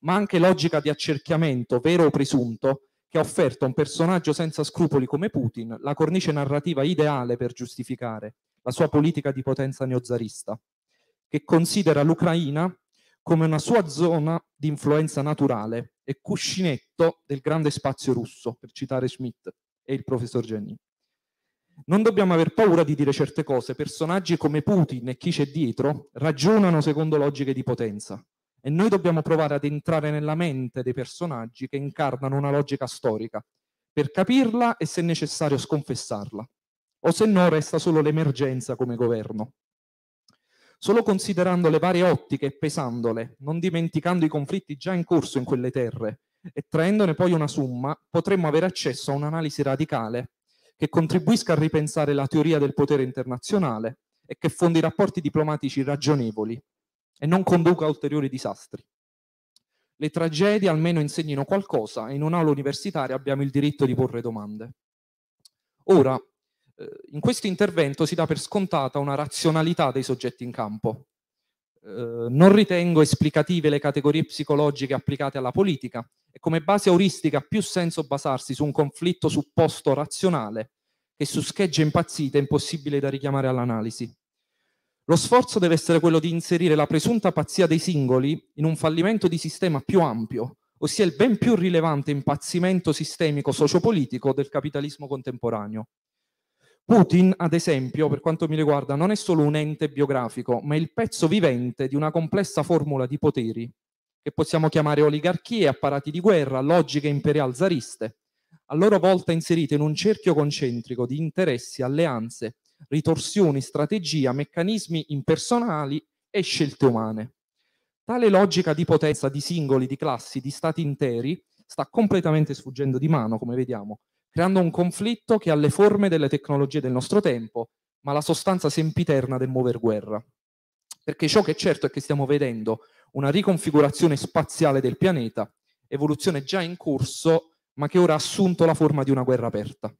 ma anche logica di accerchiamento, vero o presunto, che ha offerto a un personaggio senza scrupoli come Putin la cornice narrativa ideale per giustificare la sua politica di potenza neozarista, che considera l'Ucraina come una sua zona di influenza naturale e cuscinetto del grande spazio russo, per citare Schmidt e il professor Giannini. Non dobbiamo aver paura di dire certe cose. Personaggi come Putin e chi c'è dietro ragionano secondo logiche di potenza e noi dobbiamo provare ad entrare nella mente dei personaggi che incarnano una logica storica per capirla e se necessario sconfessarla, o se no resta solo l'emergenza come governo. Solo considerando le varie ottiche e pesandole, non dimenticando i conflitti già in corso in quelle terre e traendone poi una somma, potremmo avere accesso a un'analisi radicale che contribuisca a ripensare la teoria del potere internazionale e che fondi rapporti diplomatici ragionevoli e non conduca a ulteriori disastri. Le tragedie almeno insegnino qualcosa e in un'aula universitaria abbiamo il diritto di porre domande. Ora, eh, in questo intervento si dà per scontata una razionalità dei soggetti in campo, eh, non ritengo esplicative le categorie psicologiche applicate alla politica e come base auristica ha più senso basarsi su un conflitto supposto razionale che su schegge impazzite impossibili da richiamare all'analisi. Lo sforzo deve essere quello di inserire la presunta pazzia dei singoli in un fallimento di sistema più ampio, ossia il ben più rilevante impazzimento sistemico sociopolitico del capitalismo contemporaneo. Putin, ad esempio, per quanto mi riguarda, non è solo un ente biografico, ma è il pezzo vivente di una complessa formula di poteri, che possiamo chiamare oligarchie, apparati di guerra, logiche imperial zariste, a loro volta inserite in un cerchio concentrico di interessi, alleanze, ritorsioni, strategia, meccanismi impersonali e scelte umane. Tale logica di potenza di singoli, di classi, di stati interi sta completamente sfuggendo di mano, come vediamo, creando un conflitto che ha le forme delle tecnologie del nostro tempo, ma la sostanza sempiterna del muover guerra. Perché ciò che è certo è che stiamo vedendo una riconfigurazione spaziale del pianeta, evoluzione già in corso, ma che ora ha assunto la forma di una guerra aperta.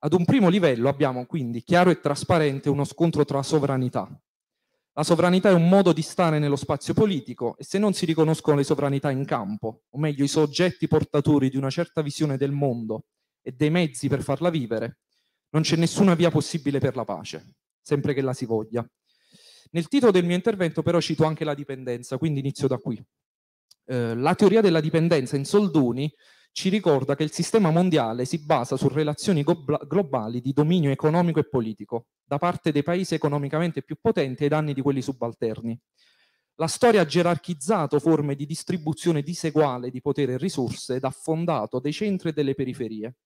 Ad un primo livello abbiamo quindi chiaro e trasparente uno scontro tra sovranità, la sovranità è un modo di stare nello spazio politico e se non si riconoscono le sovranità in campo, o meglio i soggetti portatori di una certa visione del mondo e dei mezzi per farla vivere, non c'è nessuna via possibile per la pace, sempre che la si voglia. Nel titolo del mio intervento però cito anche la dipendenza, quindi inizio da qui. Eh, la teoria della dipendenza in soldoni ci ricorda che il sistema mondiale si basa su relazioni globali di dominio economico e politico da parte dei paesi economicamente più potenti ai danni di quelli subalterni. La storia ha gerarchizzato forme di distribuzione diseguale di potere e risorse ed ha fondato dei centri e delle periferie.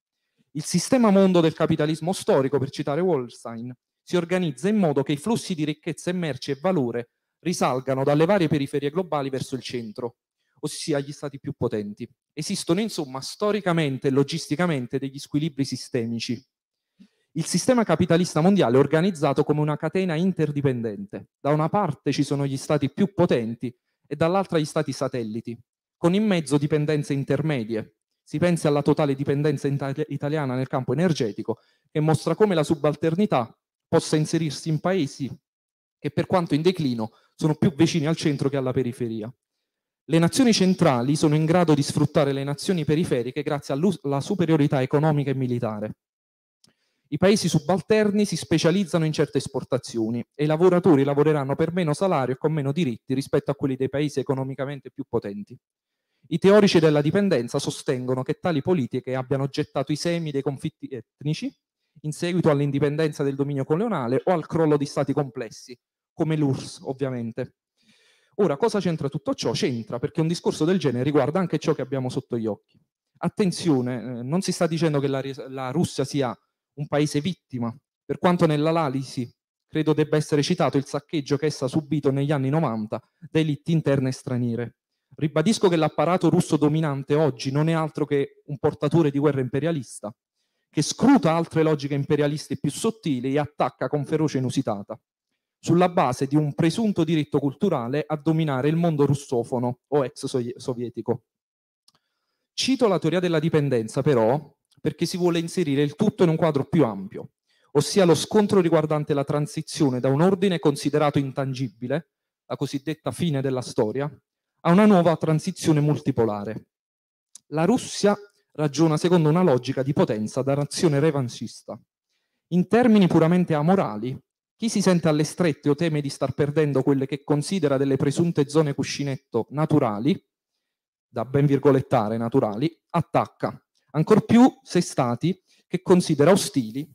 Il sistema mondo del capitalismo storico, per citare Wallstein, si organizza in modo che i flussi di ricchezza e merci e valore risalgano dalle varie periferie globali verso il centro, ossia gli stati più potenti. Esistono insomma storicamente e logisticamente degli squilibri sistemici. Il sistema capitalista mondiale è organizzato come una catena interdipendente. Da una parte ci sono gli stati più potenti e dall'altra gli stati satelliti, con in mezzo dipendenze intermedie. Si pensi alla totale dipendenza italiana nel campo energetico, che mostra come la subalternità possa inserirsi in paesi che per quanto in declino sono più vicini al centro che alla periferia. Le nazioni centrali sono in grado di sfruttare le nazioni periferiche grazie alla superiorità economica e militare. I paesi subalterni si specializzano in certe esportazioni e i lavoratori lavoreranno per meno salario e con meno diritti rispetto a quelli dei paesi economicamente più potenti. I teorici della dipendenza sostengono che tali politiche abbiano gettato i semi dei conflitti etnici in seguito all'indipendenza del dominio coloniale o al crollo di stati complessi, come l'URSS ovviamente. Ora, cosa c'entra tutto ciò? C'entra perché un discorso del genere riguarda anche ciò che abbiamo sotto gli occhi. Attenzione, eh, non si sta dicendo che la, la, Russia sia un paese vittima, per quanto nell'analisi credo debba essere citato il saccheggio che essa ha subito negli anni 90 da elitti interne e straniere. Ribadisco che l'apparato russo dominante oggi non è altro che un portatore di guerra imperialista, che scruta altre logiche imperialiste più sottili e attacca con ferocia inusitata sulla base di un presunto diritto culturale a dominare il mondo russofono o ex sovietico. Cito la teoria della dipendenza però perché si vuole inserire il tutto in un quadro più ampio, ossia lo scontro riguardante la transizione da un ordine considerato intangibile, la cosiddetta fine della storia, a una nuova transizione multipolare. La Russia ragiona secondo una logica di potenza da nazione revanchista. In termini puramente amorali, chi si sente alle strette o teme di star perdendo quelle che considera delle presunte zone cuscinetto naturali, da ben virgolettare naturali, attacca, ancor più se stati che considera ostili,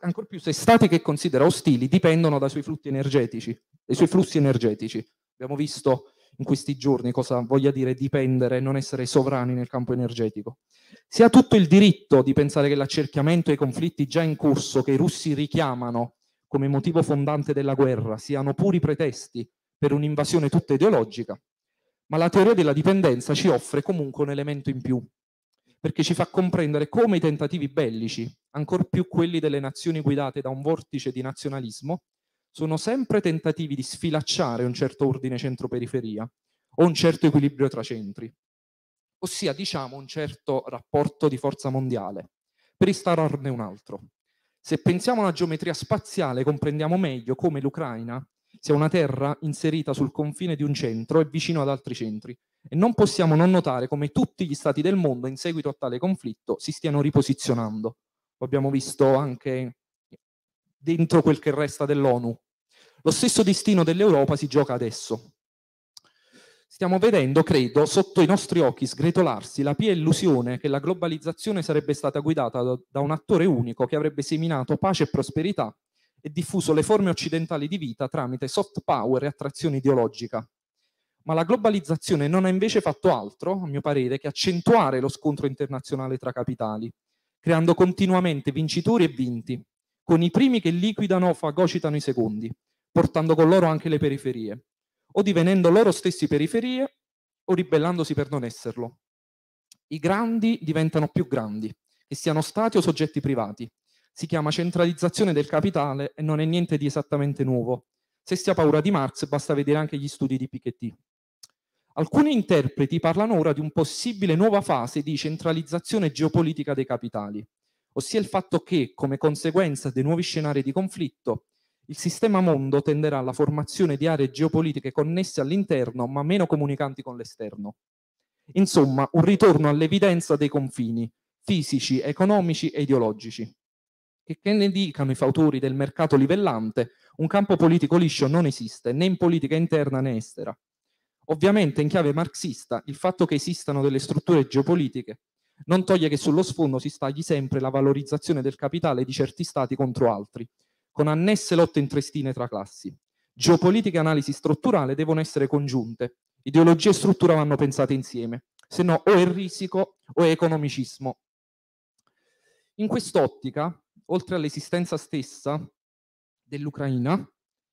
ancor più se stati che considera ostili dipendono dai suoi flussi energetici, dai suoi flussi energetici. Abbiamo visto in questi giorni cosa voglia dire dipendere, non essere sovrani nel campo energetico. Si ha tutto il diritto di pensare che l'accerchiamento e i conflitti già in corso che i russi richiamano come motivo fondante della guerra siano puri pretesti per un'invasione tutta ideologica, ma la teoria della dipendenza ci offre comunque un elemento in più, perché ci fa comprendere come i tentativi bellici, ancor più quelli delle nazioni guidate da un vortice di nazionalismo, sono sempre tentativi di sfilacciare un certo ordine centro-periferia o un certo equilibrio tra centri, ossia diciamo un certo rapporto di forza mondiale, per instaurarne un altro. Se pensiamo alla geometria spaziale, comprendiamo meglio come l'Ucraina sia una terra inserita sul confine di un centro e vicino ad altri centri. E non possiamo non notare come tutti gli stati del mondo in seguito a tale conflitto si stiano riposizionando. Lo abbiamo visto anche dentro quel che resta dell'ONU. Lo stesso destino dell'Europa si gioca adesso. Stiamo vedendo, credo, sotto i nostri occhi sgretolarsi la pia illusione che la globalizzazione sarebbe stata guidata da un attore unico che avrebbe seminato pace e prosperità e diffuso le forme occidentali di vita tramite soft power e attrazione ideologica. Ma la globalizzazione non ha invece fatto altro, a mio parere, che accentuare lo scontro internazionale tra capitali, creando continuamente vincitori e vinti, con i primi che liquidano o fagocitano i secondi, portando con loro anche le periferie o divenendo loro stessi periferie o ribellandosi per non esserlo. I grandi diventano più grandi, che siano stati o soggetti privati. Si chiama centralizzazione del capitale e non è niente di esattamente nuovo. Se si ha paura di Marx, basta vedere anche gli studi di Piketty. Alcuni interpreti parlano ora di un possibile nuova fase di centralizzazione geopolitica dei capitali, ossia il fatto che, come conseguenza dei nuovi scenari di conflitto, il sistema mondo tenderà alla formazione di aree geopolitiche connesse all'interno ma meno comunicanti con l'esterno. Insomma, un ritorno all'evidenza dei confini fisici, economici e ideologici. Che, che ne dicano i fautori del mercato livellante, un campo politico liscio non esiste né in politica interna né estera. Ovviamente in chiave marxista il fatto che esistano delle strutture geopolitiche non toglie che sullo sfondo si stagli sempre la valorizzazione del capitale di certi stati contro altri, con annesse lotte intestine tra classi. Geopolitica e analisi strutturale devono essere congiunte. Ideologia e struttura vanno pensate insieme, se no o è risico o è economicismo. In quest'ottica, oltre all'esistenza stessa dell'Ucraina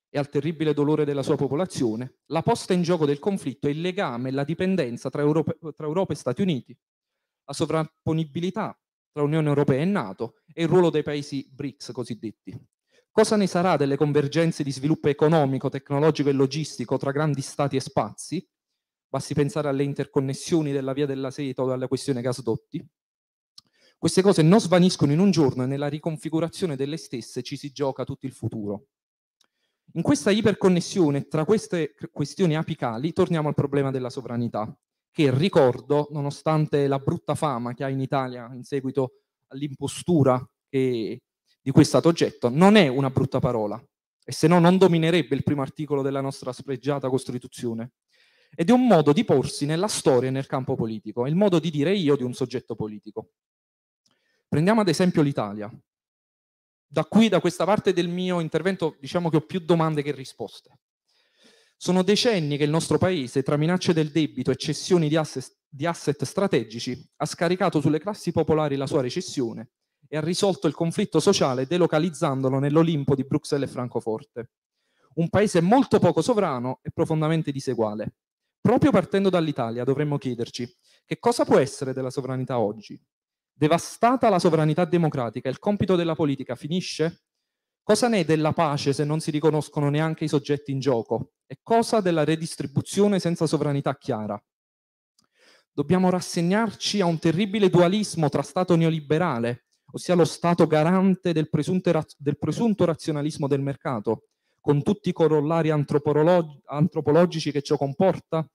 e al terribile dolore della sua popolazione, la posta in gioco del conflitto è il legame e la dipendenza tra Europa, tra Europa e Stati Uniti, la sovrapponibilità tra Unione Europea e Nato e il ruolo dei paesi BRICS cosiddetti. Cosa ne sarà delle convergenze di sviluppo economico, tecnologico e logistico tra grandi stati e spazi? Basti pensare alle interconnessioni della via della seta o alla questione gasdotti. Queste cose non svaniscono in un giorno e nella riconfigurazione delle stesse ci si gioca tutto il futuro. In questa iperconnessione tra queste questioni apicali torniamo al problema della sovranità, che ricordo, nonostante la brutta fama che ha in Italia in seguito all'impostura che di cui è stato oggetto non è una brutta parola, e se no non dominerebbe il primo articolo della nostra spregiata Costituzione. Ed è un modo di porsi nella storia e nel campo politico, è il modo di dire io di un soggetto politico. Prendiamo ad esempio l'Italia. Da qui, da questa parte del mio intervento, diciamo che ho più domande che risposte. Sono decenni che il nostro Paese, tra minacce del debito e cessioni di asset, di asset strategici, ha scaricato sulle classi popolari la sua recessione ha risolto il conflitto sociale delocalizzandolo nell'Olimpo di Bruxelles e Francoforte. Un paese molto poco sovrano e profondamente diseguale. Proprio partendo dall'Italia dovremmo chiederci che cosa può essere della sovranità oggi? Devastata la sovranità democratica, il compito della politica finisce? Cosa ne è della pace se non si riconoscono neanche i soggetti in gioco? E cosa della redistribuzione senza sovranità chiara? Dobbiamo rassegnarci a un terribile dualismo tra Stato neoliberale, ossia lo Stato garante del presunto, raz- del presunto razionalismo del mercato, con tutti i corollari antropolog- antropologici che ciò comporta,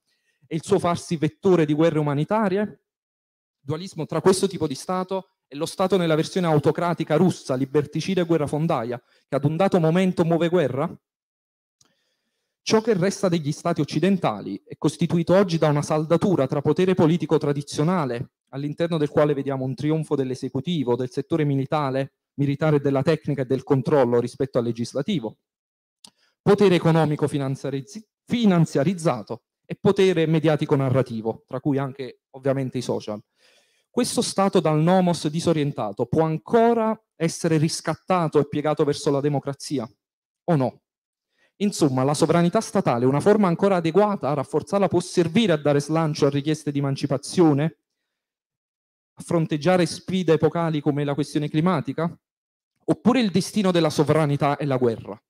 e il suo farsi vettore di guerre umanitarie? Dualismo tra questo tipo di Stato e lo Stato nella versione autocratica russa, liberticida e guerrafondaia, che ad un dato momento muove guerra? Ciò che resta degli stati occidentali è costituito oggi da una saldatura tra potere politico tradizionale, all'interno del quale vediamo un trionfo dell'esecutivo, del settore militare, militare della tecnica e del controllo rispetto al legislativo, potere economico finanziarizz- finanziarizzato e potere mediatico narrativo, tra cui anche ovviamente i social. Questo stato dal nomos disorientato può ancora essere riscattato e piegato verso la democrazia o no? Insomma, la sovranità statale è una forma ancora adeguata a rafforzarla, può servire a dare slancio a richieste di emancipazione, a fronteggiare sfide epocali come la questione climatica? Oppure il destino della sovranità è la guerra?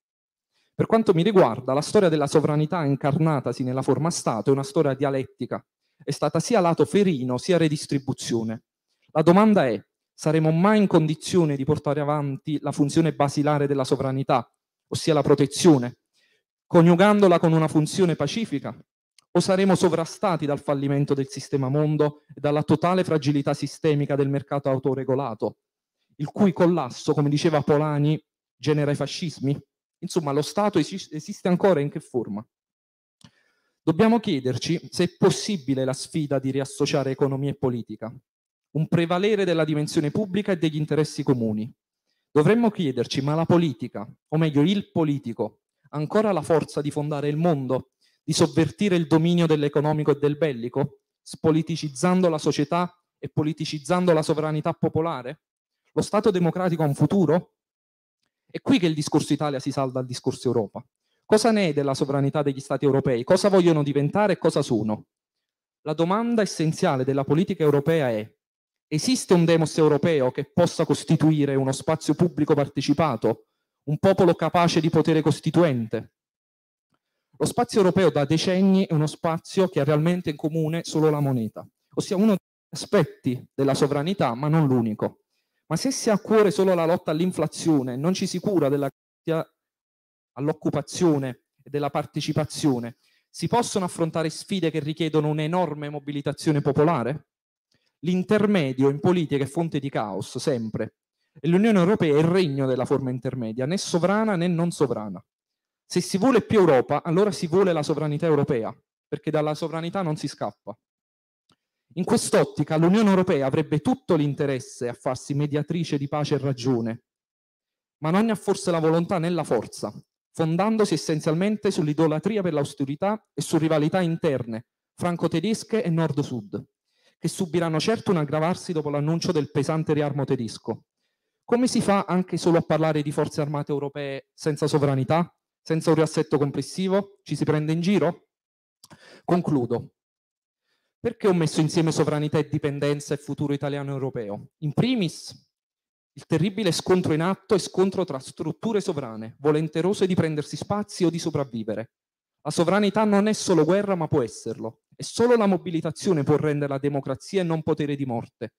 Per quanto mi riguarda, la storia della sovranità incarnatasi nella forma Stato è una storia dialettica, è stata sia lato ferino sia redistribuzione. La domanda è, saremo mai in condizione di portare avanti la funzione basilare della sovranità, ossia la protezione, coniugandola con una funzione pacifica, o saremo sovrastati dal fallimento del sistema mondo e dalla totale fragilità sistemica del mercato autoregolato, il cui collasso, come diceva Polani, genera i fascismi? Insomma, lo Stato esiste ancora in che forma? Dobbiamo chiederci se è possibile la sfida di riassociare economia e politica, un prevalere della dimensione pubblica e degli interessi comuni. Dovremmo chiederci, ma la politica, o meglio il politico, ancora la forza di fondare il mondo, di sovvertire il dominio dell'economico e del bellico, spoliticizzando la società e politicizzando la sovranità popolare? Lo Stato democratico ha un futuro? È qui che il discorso Italia si salda al discorso Europa. Cosa ne è della sovranità degli Stati europei? Cosa vogliono diventare e cosa sono? La domanda essenziale della politica europea è esiste un demos europeo che possa costituire uno spazio pubblico partecipato un popolo capace di potere costituente. Lo spazio europeo da decenni è uno spazio che ha realmente in comune solo la moneta, ossia uno degli aspetti della sovranità, ma non l'unico. Ma se si ha a cuore solo la lotta all'inflazione, non ci si cura della all'occupazione e della partecipazione, si possono affrontare sfide che richiedono un'enorme mobilitazione popolare? L'intermedio in politica è fonte di caos, sempre, e l'Unione Europea è il regno della forma intermedia, né sovrana né non sovrana. Se si vuole più Europa, allora si vuole la sovranità europea, perché dalla sovranità non si scappa. In quest'ottica l'Unione Europea avrebbe tutto l'interesse a farsi mediatrice di pace e ragione, ma non ne ha forse la volontà né la forza, fondandosi essenzialmente sull'idolatria per l'austerità e su rivalità interne, franco-tedesche e nord-sud, che subiranno certo un aggravarsi dopo l'annuncio del pesante riarmo tedesco come si fa anche solo a parlare di forze armate europee senza sovranità, senza un riassetto complessivo? Ci si prende in giro? Concludo. Perché ho messo insieme sovranità e dipendenza e futuro italiano europeo? In primis, il terribile scontro in atto è scontro tra strutture sovrane, volenterose di prendersi spazi o di sopravvivere. La sovranità non è solo guerra, ma può esserlo, e solo la mobilitazione può rendere la democrazia e non potere di morte,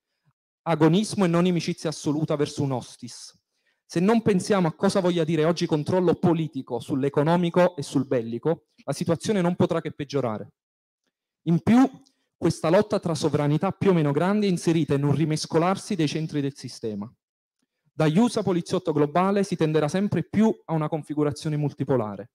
agonismo e non inimicizia assoluta verso un hostis. Se non pensiamo a cosa voglia dire oggi controllo politico sull'economico e sul bellico, la situazione non potrà che peggiorare. In più, questa lotta tra sovranità più o meno grandi è inserita in un rimescolarsi dei centri del sistema. Da USA poliziotto globale si tenderà sempre più a una configurazione multipolare.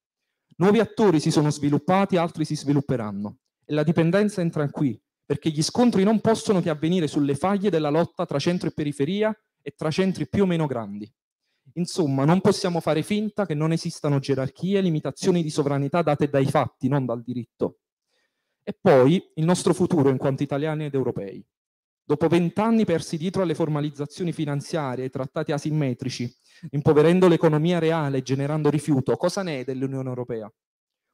Nuovi attori si sono sviluppati, altri si svilupperanno. E la dipendenza entra qui, perché gli scontri non possono che avvenire sulle faglie della lotta tra centro e periferia e tra centri più o meno grandi. Insomma, non possiamo fare finta che non esistano gerarchie, e limitazioni di sovranità date dai fatti, non dal diritto. E poi il nostro futuro in quanto italiani ed europei. Dopo vent'anni persi dietro alle formalizzazioni finanziarie, e trattati asimmetrici, impoverendo l'economia reale e generando rifiuto, cosa ne è dell'Unione Europea?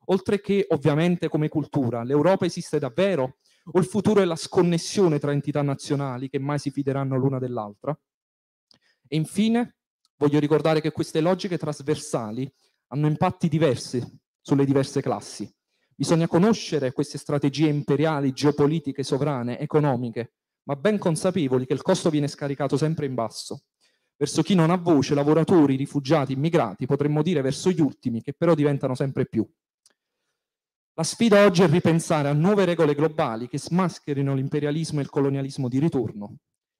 Oltre che, ovviamente, come cultura, l'Europa esiste davvero o il futuro è la sconnessione tra entità nazionali che mai si fideranno l'una dell'altra? E infine voglio ricordare che queste logiche trasversali hanno impatti diversi sulle diverse classi. Bisogna conoscere queste strategie imperiali, geopolitiche, sovrane, economiche, ma ben consapevoli che il costo viene scaricato sempre in basso. Verso chi non ha voce, lavoratori, rifugiati, immigrati, potremmo dire verso gli ultimi, che però diventano sempre più. La sfida oggi è ripensare a nuove regole globali che smascherino l'imperialismo e il colonialismo di ritorno,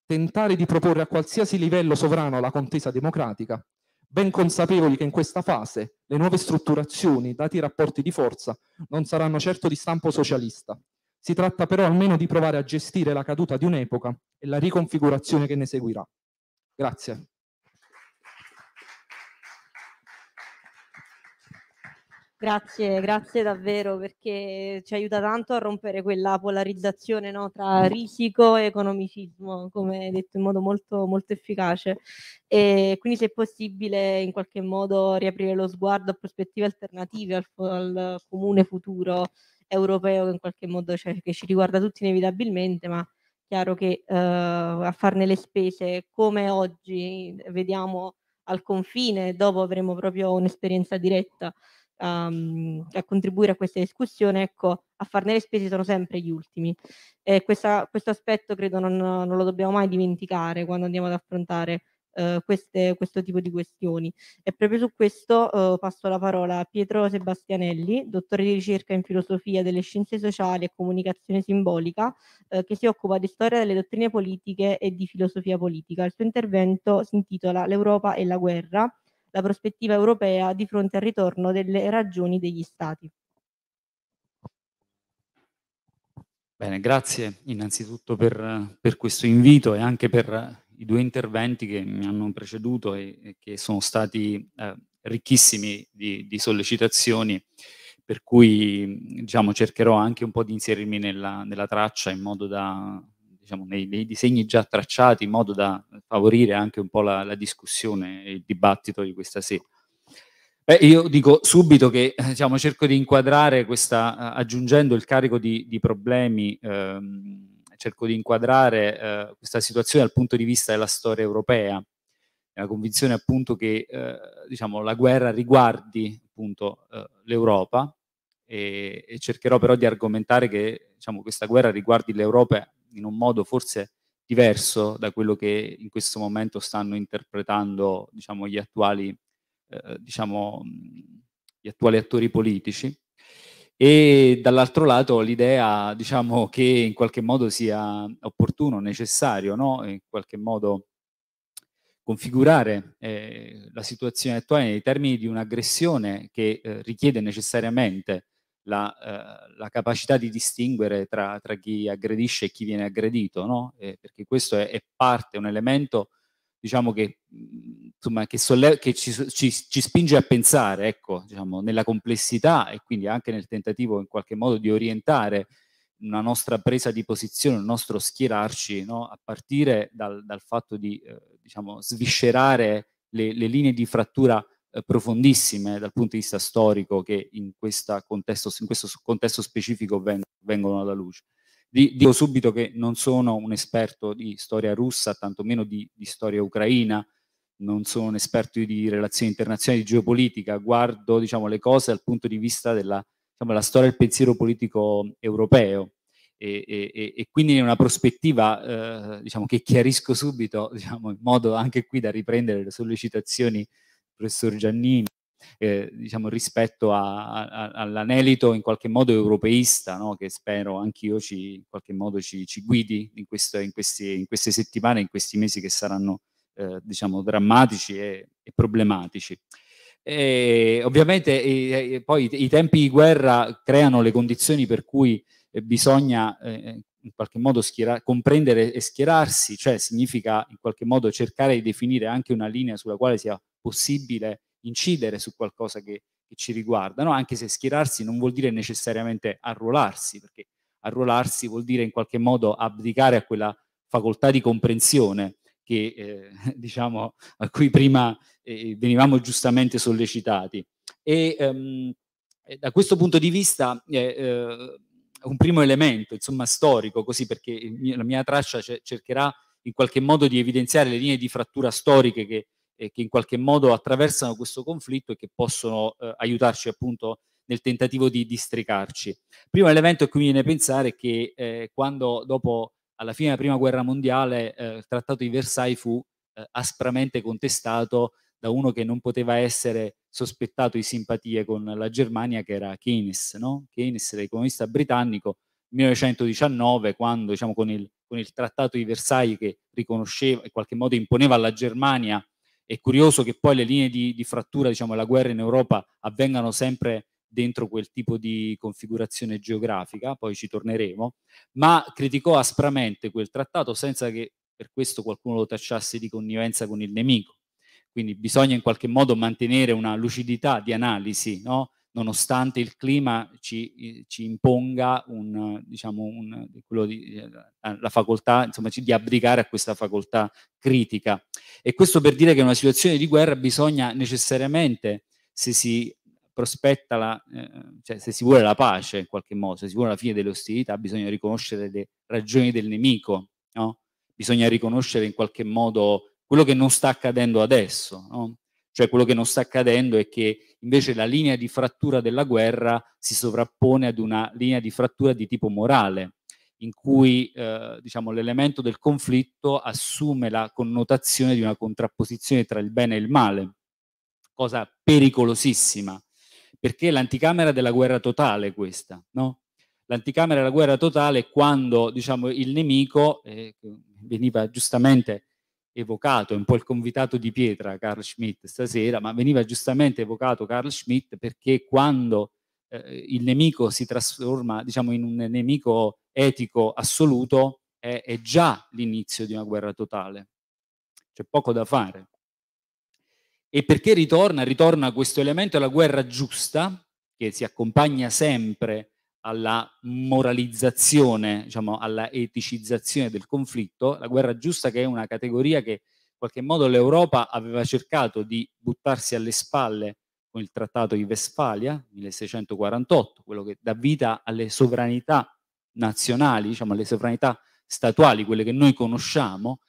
tentare di proporre a qualsiasi livello sovrano la contesa democratica, ben consapevoli che in questa fase le nuove strutturazioni, dati i rapporti di forza, non saranno certo di stampo socialista. Si tratta però almeno di provare a gestire la caduta di un'epoca e la riconfigurazione che ne seguirà. Grazie. Grazie, grazie davvero perché ci aiuta tanto a rompere quella polarizzazione no, tra risico e economicismo, come detto in modo molto, molto efficace. E quindi se è possibile in qualche modo riaprire lo sguardo a prospettive alternative al, al comune futuro europeo che in qualche modo cioè, ci riguarda tutti inevitabilmente, ma è chiaro che eh, a farne le spese come oggi vediamo al confine, dopo avremo proprio un'esperienza diretta um, a contribuire a questa discussione, ecco, a farne le spese sono sempre gli ultimi. E questa, questo aspetto credo non, non, lo dobbiamo mai dimenticare quando andiamo ad affrontare uh, queste, questo tipo di questioni. E proprio su questo uh, passo la parola a Pietro Sebastianelli, dottore di ricerca in filosofia delle scienze sociali e comunicazione simbolica, uh, che si occupa di storia delle dottrine politiche e di filosofia politica. Il suo intervento si intitola L'Europa e la guerra la prospettiva europea di fronte al ritorno delle ragioni degli Stati. Bene, grazie innanzitutto per, per questo invito e anche per eh, i due interventi che mi hanno preceduto e, e che sono stati eh, ricchissimi di, di, sollecitazioni, per cui diciamo, cercherò anche un po' di inserirmi nella, nella traccia in modo da diciamo, nei, nei, disegni già tracciati in modo da favorire anche un po' la, la discussione e il dibattito di questa sera. Beh, io dico subito che eh, diciamo, cerco di inquadrare questa, eh, aggiungendo il carico di, di problemi, ehm, cerco di inquadrare eh, questa situazione dal punto di vista della storia europea, nella convinzione appunto che eh, diciamo, la guerra riguardi appunto eh, l'Europa e, e, cercherò però di argomentare che diciamo, questa guerra riguardi l'Europa in un modo forse diverso da quello che in questo momento stanno interpretando diciamo, gli, attuali, eh, diciamo, gli attuali attori politici e dall'altro lato l'idea diciamo, che in qualche modo sia opportuno, necessario, no? in qualche modo configurare eh, la situazione attuale nei termini di un'aggressione che eh, richiede necessariamente la, eh, la capacità di distinguere tra, tra, chi aggredisce e chi viene aggredito, no? eh, perché questo è, è, parte, un elemento diciamo che, mm, insomma, che, solle- che ci, ci, ci, spinge a pensare ecco, diciamo, nella complessità e quindi anche nel tentativo in qualche modo di orientare una nostra presa di posizione, un nostro schierarci, no? a partire dal, dal fatto di eh, diciamo, sviscerare le, le linee di frattura eh, profondissime dal punto di vista storico che in, contesto, in questo contesto specifico vengono alla luce. Dico subito che non sono un esperto di storia russa, tantomeno di, di storia ucraina, non sono un esperto di relazioni internazionali, di geopolitica, guardo diciamo, le cose dal punto di vista della diciamo, storia del pensiero politico europeo e, e, e quindi in una prospettiva eh, diciamo, che chiarisco subito, *laughs* diciamo, in modo anche qui da riprendere le sollecitazioni professor Giannini, eh, diciamo, rispetto all'anelito in qualche modo europeista, no? che spero anch'io ci, in qualche modo ci, ci guidi in, questo, in, questi, in, queste settimane, in questi mesi che saranno eh, diciamo, drammatici e, e problematici. E, ovviamente e, poi i tempi di guerra creano le condizioni per cui eh, bisogna eh, eh, in qualche modo schiera- comprendere e schierarsi, cioè significa in qualche modo cercare di definire anche una linea sulla quale sia possibile incidere su qualcosa che, che ci riguarda, no? anche se schierarsi non vuol dire necessariamente arruolarsi, perché arruolarsi vuol dire in qualche modo abdicare a quella facoltà di comprensione che, eh, *laughs* diciamo, a cui prima eh, venivamo giustamente sollecitati. E ehm, eh, da questo punto di vista eh, eh, un primo elemento, insomma, storico, così perché la mia traccia cercherà in qualche modo di evidenziare le linee di frattura storiche che eh, che in qualche modo attraversano questo conflitto e che possono eh, aiutarci appunto nel tentativo di districarci. Primo elemento a cui viene a pensare è che eh, quando dopo alla fine della prima guerra mondiale eh, il trattato di Versailles fu eh, aspramente contestato da uno che non poteva essere sospettato di simpatie con la Germania che era Keynes, no? Keynes era economista britannico 1919 quando diciamo con il, con il trattato di Versailles che riconosceva in qualche modo imponeva alla Germania è curioso che poi le linee di, di frattura, diciamo, la guerra in Europa avvengano sempre dentro quel tipo di configurazione geografica, poi ci torneremo, ma criticò aspramente quel trattato senza che per questo qualcuno lo tacciasse di connivenza con il nemico. Quindi bisogna in qualche modo mantenere una lucidità di analisi, no? nonostante il clima ci, eh, ci imponga un, diciamo un, di, eh, la facoltà, insomma, di abdicare a questa facoltà critica. E questo per dire che in una situazione di guerra bisogna necessariamente, se si prospetta la, eh, cioè se si vuole la pace in qualche modo, se si vuole la fine delle ostilità, bisogna riconoscere le ragioni del nemico, no? bisogna riconoscere in qualche modo quello che non sta accadendo adesso. No? Cioè quello che non sta accadendo è che invece la linea di frattura della guerra si sovrappone ad una linea di frattura di tipo morale, in cui eh, diciamo, l'elemento del conflitto assume la connotazione di una contrapposizione tra il bene e il male, cosa pericolosissima, perché è l'anticamera della guerra totale questa, no? L'anticamera della guerra totale è quando diciamo, il nemico, eh, veniva giustamente evocato, è un po' il convitato di pietra Carl Schmitt stasera, ma veniva giustamente evocato Carl Schmitt perché quando eh, il nemico si trasforma diciamo, in un nemico etico assoluto è, è già l'inizio di una guerra totale. C'è poco da fare. E perché ritorna? Ritorna questo elemento la guerra giusta che si accompagna sempre alla moralizzazione, diciamo, alla eticizzazione del conflitto, la guerra giusta che è una categoria che in qualche modo l'Europa aveva cercato di buttarsi alle spalle con il Trattato di Westfalia, 1648, quello che dà vita alle sovranità nazionali, diciamo, alle sovranità statuali, quelle che noi conosciamo,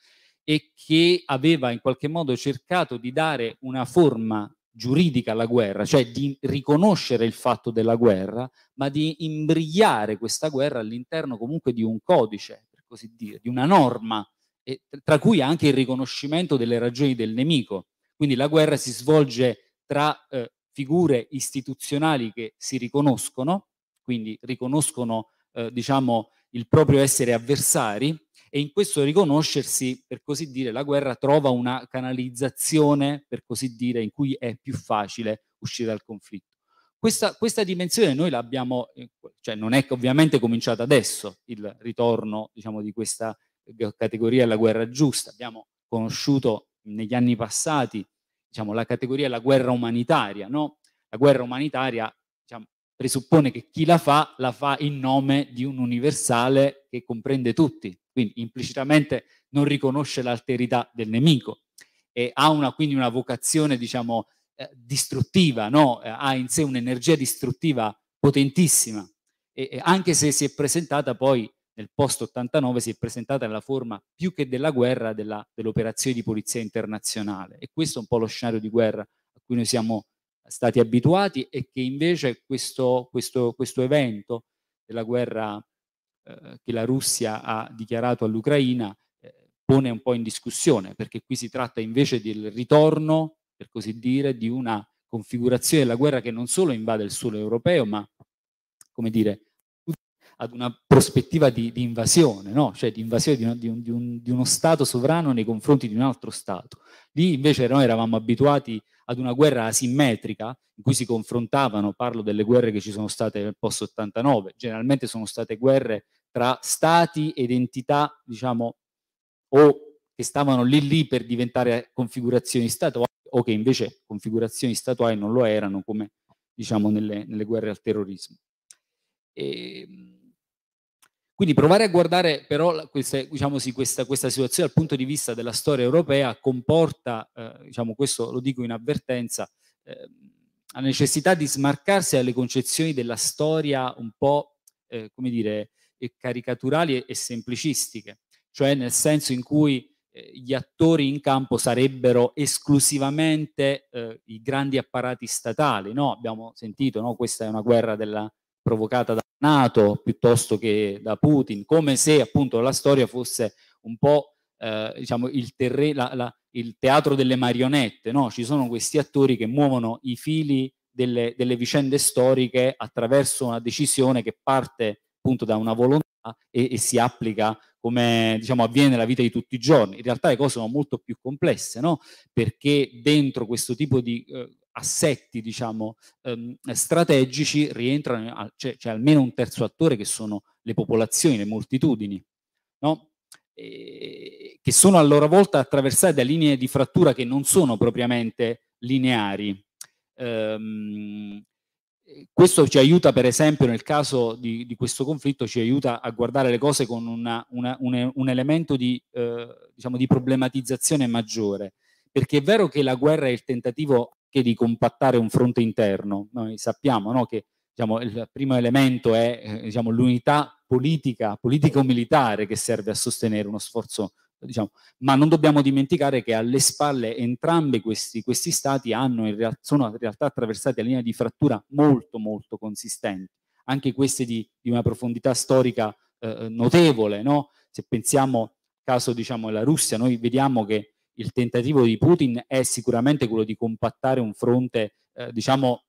e che aveva in qualche modo cercato di dare una forma giuridica alla guerra, cioè di riconoscere il fatto della guerra, ma di imbrigliare questa guerra all'interno comunque di un codice, per così dire, di una norma, e, tra cui anche il riconoscimento delle ragioni del nemico. Quindi la guerra si svolge tra eh, figure istituzionali che si riconoscono, quindi riconoscono eh, diciamo, il proprio essere avversari, e in questo riconoscersi, per così dire, la guerra trova una canalizzazione, per così dire, in cui è più facile uscire dal conflitto. Questa, questa dimensione noi l'abbiamo, eh, cioè non è ovviamente cominciata adesso il ritorno diciamo, di questa categoria la guerra giusta, abbiamo conosciuto negli anni passati diciamo, la categoria la guerra umanitaria, no? la guerra umanitaria diciamo, presuppone che chi la fa la fa in nome di un universale che comprende tutti, quindi implicitamente non riconosce l'alterità del nemico e ha una, quindi una vocazione, diciamo, eh, distruttiva, no? eh, ha in sé un'energia distruttiva potentissima e, e anche se si è presentata poi nel post 89 si è presentata nella forma più che della guerra della, dell'operazione di polizia internazionale e questo è un po' lo scenario di guerra a cui noi siamo stati abituati e che invece questo, questo, questo evento della guerra eh, che la Russia ha dichiarato all'Ucraina eh, pone un po' in discussione, perché qui si tratta invece del ritorno, per così dire, di una configurazione della guerra che non solo invade il suolo europeo, ma, come dire, ad una prospettiva di, di invasione, no? cioè di invasione di, un, di, un, di, uno Stato sovrano nei confronti di un altro Stato. Lì invece noi eravamo abituati ad una guerra asimmetrica in cui si confrontavano, parlo delle guerre che ci sono state nel post-89, generalmente sono state guerre tra stati ed entità, diciamo, o che stavano lì lì per diventare configurazioni statuali o che invece configurazioni statuali non lo erano, come diciamo nelle, nelle guerre al terrorismo. E, ehm, quindi provare a guardare però questa, diciamo sì, questa, questa, situazione dal punto di vista della storia europea comporta, eh, diciamo questo lo dico in avvertenza, eh, la necessità di smarcarsi dalle concezioni della storia un po', eh, come dire, e caricaturali e, e semplicistiche, cioè nel senso in cui eh, gli attori in campo sarebbero esclusivamente eh, i grandi apparati statali. No? Abbiamo sentito, no? questa è una guerra della, provocata da Nato piuttosto che da Putin, come se appunto la storia fosse un po' eh, diciamo, il, terre, la, la, il, teatro delle marionette. No? Ci sono questi attori che muovono i fili delle, delle vicende storiche attraverso una decisione che parte appunto da una volontà e, e si applica come diciamo, avviene nella vita di tutti i giorni. In realtà le cose sono molto più complesse, no? perché dentro questo tipo di eh, assetti diciamo, ehm, strategici rientrano, c'è, cioè, almeno un terzo attore che sono le popolazioni, le moltitudini, no? e, che sono a loro volta attraversate da linee di frattura che non sono propriamente lineari. Ehm, eh, questo ci aiuta per esempio nel caso di, di, questo conflitto ci aiuta a guardare le cose con una, una, un, un, elemento di, eh, diciamo di, problematizzazione maggiore perché è vero che la guerra è il tentativo anche di compattare un fronte interno noi sappiamo no, che diciamo, il primo elemento è eh, diciamo, l'unità politica, politico-militare che serve a sostenere uno sforzo diciamo, ma non dobbiamo dimenticare che alle spalle entrambi questi, questi stati in realtà, sono in realtà attraversati a linee di frattura molto molto consistenti, anche queste di, di una profondità storica eh, eh, notevole. No? Se pensiamo al caso diciamo, della Russia, noi vediamo che il tentativo di Putin è sicuramente quello di compattare un fronte, eh, diciamo,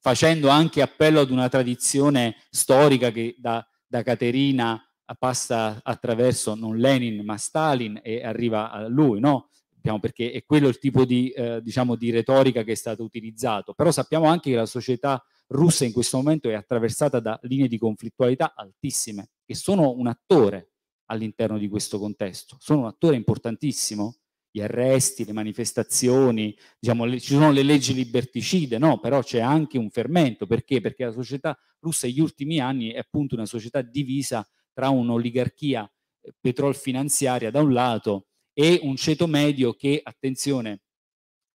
facendo anche appello ad una tradizione storica che da, da Caterina passa attraverso non Lenin ma Stalin e arriva a lui, no? Diciamo perché è quello il tipo di, eh, diciamo, di retorica che è stato utilizzato, però sappiamo anche che la società russa in questo momento è attraversata da linee di conflittualità altissime, che sono un attore all'interno di questo contesto, sono un attore importantissimo, gli arresti, le manifestazioni, diciamo, le, ci sono le leggi liberticide, no, però c'è anche un fermento, perché? Perché la società russa negli ultimi anni è appunto una società divisa tra un'oligarchia eh, petrol finanziaria da un lato e un ceto medio che, attenzione,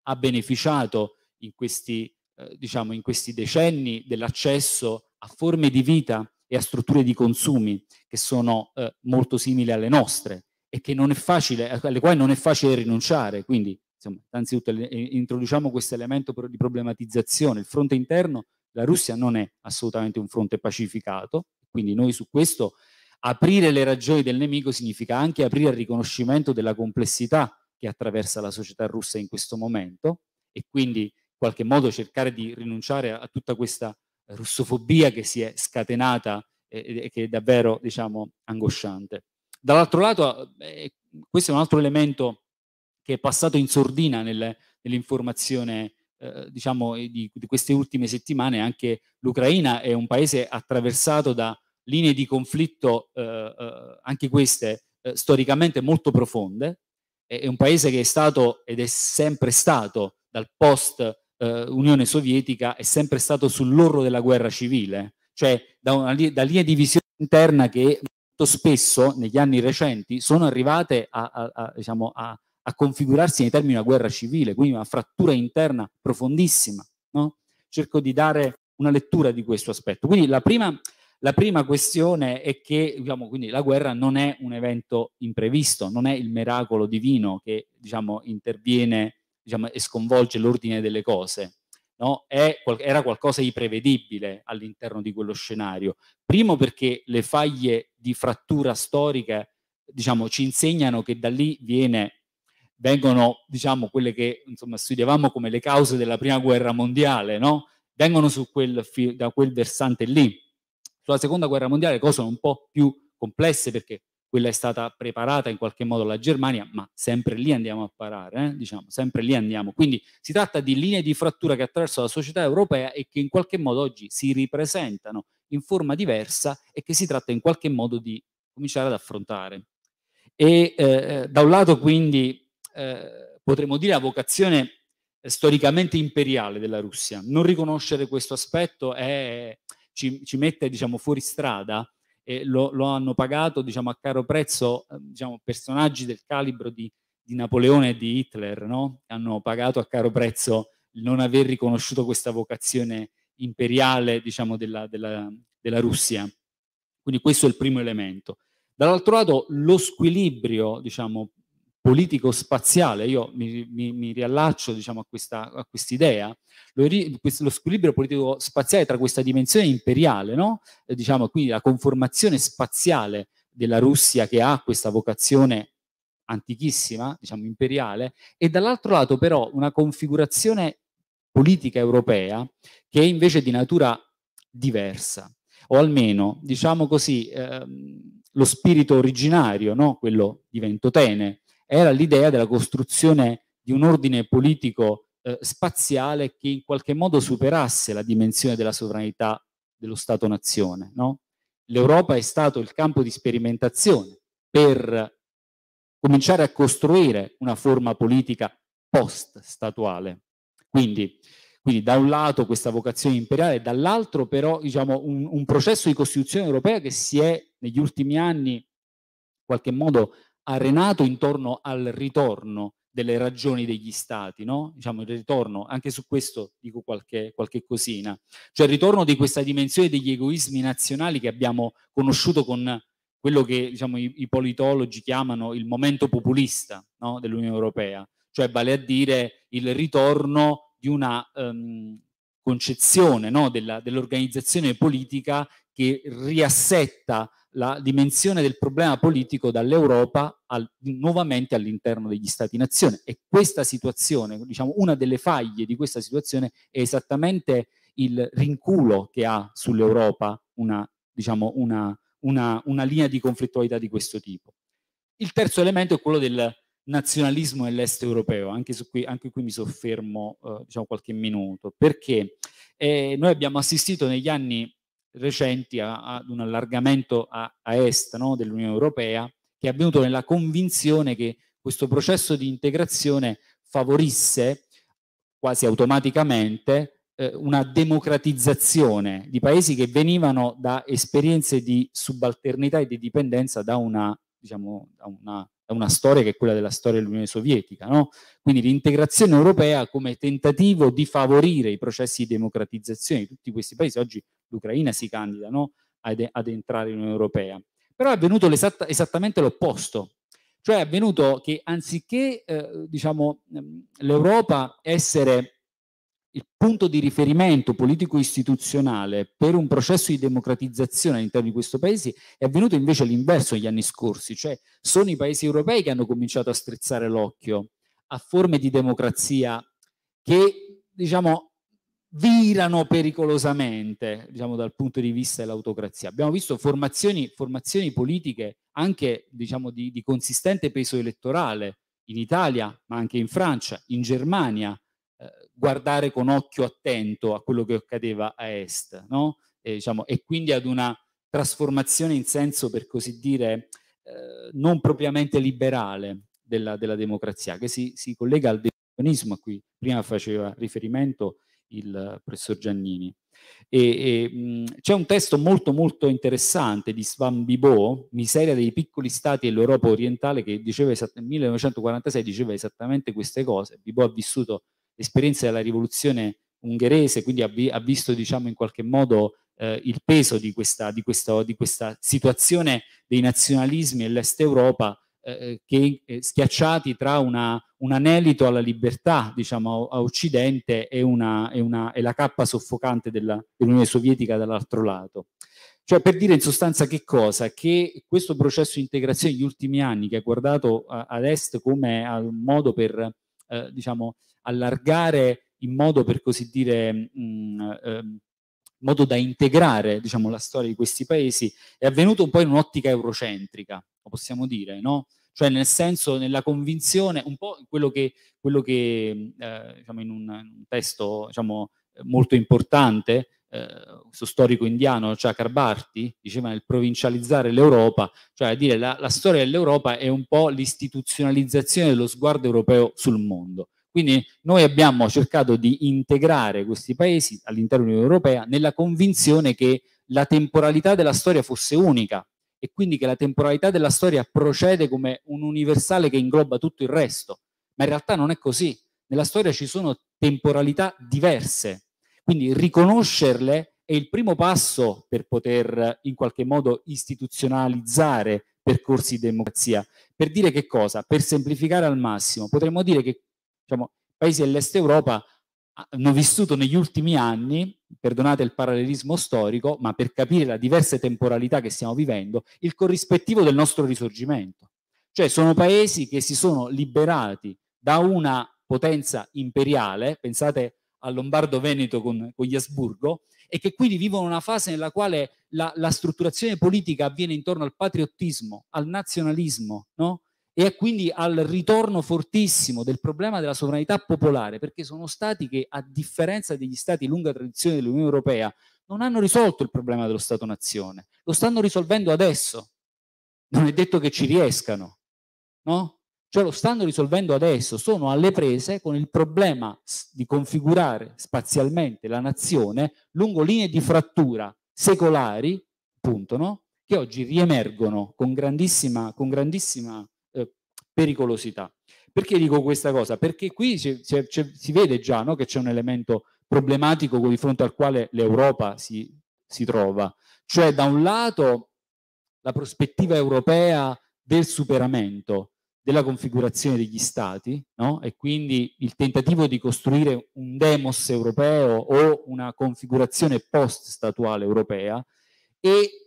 ha beneficiato in questi, eh, diciamo, in questi decenni dell'accesso a forme di vita e a strutture di consumi che sono eh, molto simili alle nostre e facile, eh, alle quali non è facile rinunciare. Quindi, insomma, anzitutto eh, introduciamo questo elemento di problematizzazione. Il fronte interno, la Russia non è assolutamente un fronte pacificato, quindi noi su questo aprire le ragioni del nemico significa anche aprire il riconoscimento della complessità che attraversa la società russa in questo momento e quindi in qualche modo cercare di rinunciare a tutta questa eh, russofobia che si è scatenata e che è davvero diciamo, angosciante. Dall'altro lato, eh, eh, questo è un altro elemento che è passato in sordina nell'informazione diciamo, di, di, queste ultime settimane, anche l'Ucraina è un paese attraversato da linee di conflitto, eh, eh, anche queste eh, storicamente molto profonde, è un paese che è stato ed è sempre stato dal post Unione Sovietica, è sempre stato sull'orlo della guerra civile, cioè da, una, da linee di visione interna che molto spesso negli anni recenti sono arrivate a, a, a, diciamo, a configurarsi nei termini di una guerra civile, quindi una frattura interna profondissima. No? Cerco di dare una lettura di questo aspetto. Quindi la prima la prima questione è che diciamo, quindi la guerra non è un evento imprevisto, non è il miracolo divino che diciamo, interviene diciamo, e sconvolge l'ordine delle cose. No? È, era qualcosa di prevedibile all'interno di quello scenario. Primo perché le faglie di frattura storica diciamo, ci insegnano che da lì viene, vengono diciamo, quelle che insomma, studiavamo come le cause della prima guerra mondiale, no? vengono quel, da quel versante lì sulla seconda guerra mondiale cose un po' più complesse perché quella è stata preparata in qualche modo la Germania, ma sempre lì andiamo a parare, eh? diciamo, sempre lì andiamo. Quindi si tratta di linee di frattura che attraverso la società europea e che in qualche modo oggi si ripresentano in forma diversa e che si tratta in qualche modo di cominciare ad affrontare. E eh, eh da un lato quindi eh, potremmo dire la vocazione eh, storicamente imperiale della Russia. Non riconoscere questo aspetto è, ci, ci mette diciamo, fuori strada e lo, lo hanno pagato diciamo, a caro prezzo eh, diciamo, personaggi del calibro di, di Napoleone e di Hitler, no? hanno pagato a caro prezzo il non aver riconosciuto questa vocazione imperiale diciamo, della, della, della Russia. Quindi questo è il primo elemento. Dall'altro lato lo squilibrio diciamo, politico-spaziale, io mi, mi, mi riallaccio diciamo, a, questa, a quest'idea, lo, lo, squilibrio politico-spaziale tra questa dimensione imperiale, no? eh, diciamo, quindi la conformazione spaziale della Russia che ha questa vocazione antichissima, diciamo imperiale, e dall'altro lato però una configurazione politica europea che è invece di natura diversa, o almeno, diciamo così, ehm, lo spirito originario, no? quello di Ventotene, era l'idea della costruzione di un ordine politico eh, spaziale che in qualche modo superasse la dimensione della sovranità dello Stato-nazione. No? L'Europa è stato il campo di sperimentazione per cominciare a costruire una forma politica post-statuale. Quindi, quindi da un lato questa vocazione imperiale, dall'altro però diciamo, un, un, processo di costituzione europea che si è negli ultimi anni in qualche modo arenato intorno al ritorno delle ragioni degli stati, no? diciamo il ritorno, anche su questo dico qualche, qualche, cosina, cioè il ritorno di questa dimensione degli egoismi nazionali che abbiamo conosciuto con quello che diciamo, i, i, politologi chiamano il momento populista no? dell'Unione Europea, cioè vale a dire il ritorno di una um, concezione no? dell'organizzazione dell politica che riassetta la dimensione del problema politico dall'Europa al, nuovamente all'interno degli Stati-nazione. E questa situazione, diciamo, una delle faglie di questa situazione è esattamente il rinculo che ha sull'Europa una, diciamo, una, una, una linea di conflittualità di questo tipo. Il terzo elemento è quello del nazionalismo nell'est europeo, anche, qui, anche qui mi soffermo eh, diciamo qualche minuto, perché eh, noi abbiamo assistito negli anni recenti a, a, ad un allargamento a, a est no, dell'Unione Europea, che è avvenuto nella convinzione che questo processo di integrazione favorisse quasi automaticamente eh, una democratizzazione di paesi che venivano da esperienze di subalternità e di dipendenza da una, diciamo, da una, da una storia che è quella della storia dell'Unione Sovietica. No? Quindi l'integrazione europea come tentativo di favorire i processi di democratizzazione di tutti questi paesi. Oggi l'Ucraina si candida no? ad, ad, entrare in Unione Europea. Però è avvenuto esattamente l'opposto, cioè è avvenuto che anziché eh, diciamo, ehm, l'Europa essere il punto di riferimento politico-istituzionale per un processo di democratizzazione all'interno di questo paese è avvenuto invece l'inverso negli anni scorsi, cioè sono i paesi europei che hanno cominciato a strizzare l'occhio a forme di democrazia che diciamo virano pericolosamente diciamo, dal punto di vista dell'autocrazia. Abbiamo visto formazioni, formazioni politiche anche diciamo, di, di, consistente peso elettorale in Italia, ma anche in Francia, in Germania, eh, guardare con occhio attento a quello che accadeva a est no? e, eh, diciamo, e, quindi ad una trasformazione in senso, per così dire, eh, non propriamente liberale della, della democrazia, che si, si collega al a cui prima faceva riferimento il professor Giannini. E, e, c'è un testo molto molto interessante di Svan Bibo, Miseria dei piccoli stati e l'Europa orientale, che diceva esatt- 1946 diceva esattamente queste cose. Bibo ha vissuto l'esperienza della rivoluzione ungherese, quindi ha, vi- ha visto diciamo in qualche modo eh, il peso di questa, di, questa, di questa situazione dei nazionalismi e l'Est Europa eh, eh, che, eh, schiacciati tra una, un anelito alla libertà, diciamo, a, a Occidente e, una, e, una, e, la cappa soffocante dell'Unione Sovietica dall'altro lato. Cioè per dire in sostanza che cosa? Che questo processo di integrazione negli ultimi anni che è guardato a, ad est come a un modo per eh, diciamo, allargare in modo per così dire mh, mm, ehm, in modo da integrare diciamo, la storia di questi paesi, è avvenuto un po' in un'ottica eurocentrica, lo possiamo dire, no? cioè nel senso, nella convinzione, un po' quello che, quello che eh, diciamo, in un, un testo diciamo, molto importante, eh, questo storico indiano Chakar Bharti, diceva nel provincializzare l'Europa, cioè a dire la, la storia dell'Europa è un po' l'istituzionalizzazione dello sguardo europeo sul mondo. Quindi noi abbiamo cercato di integrare questi paesi all'interno dell'Unione Europea nella convinzione che la temporalità della storia fosse unica e quindi che la temporalità della storia procede come un universale che ingloba tutto il resto. Ma in realtà non è così. Nella storia ci sono temporalità diverse, quindi riconoscerle è il primo passo per poter in qualche modo istituzionalizzare percorsi di democrazia. Per dire che cosa? Per semplificare al massimo, potremmo dire che diciamo, paesi dell'est Europa hanno vissuto negli ultimi anni, perdonate il parallelismo storico, ma per capire la diversa temporalità che stiamo vivendo, il corrispettivo del nostro risorgimento. Cioè sono paesi che si sono liberati da una potenza imperiale, pensate al Lombardo-Veneto con, con, gli Asburgo, e che quindi vivono una fase nella quale la, la strutturazione politica avviene intorno al patriottismo, al nazionalismo, no? e quindi al ritorno fortissimo del problema della sovranità popolare, perché sono stati che, a differenza degli stati lunga tradizione dell'Unione Europea, non hanno risolto il problema dello Stato-nazione, lo stanno risolvendo adesso. Non è detto che ci riescano, no? Cioè lo stanno risolvendo adesso, sono alle prese con il problema di configurare spazialmente la nazione lungo linee di frattura secolari, appunto, no? che oggi riemergono con grandissima, con grandissima pericolosità. Perché dico questa cosa? Perché qui si, si, si vede già no, che c'è un elemento problematico di fronte al quale l'Europa si, si trova, cioè da un lato la prospettiva europea del superamento della configurazione degli stati no? e quindi il tentativo di costruire un demos europeo o una configurazione post-statuale europea e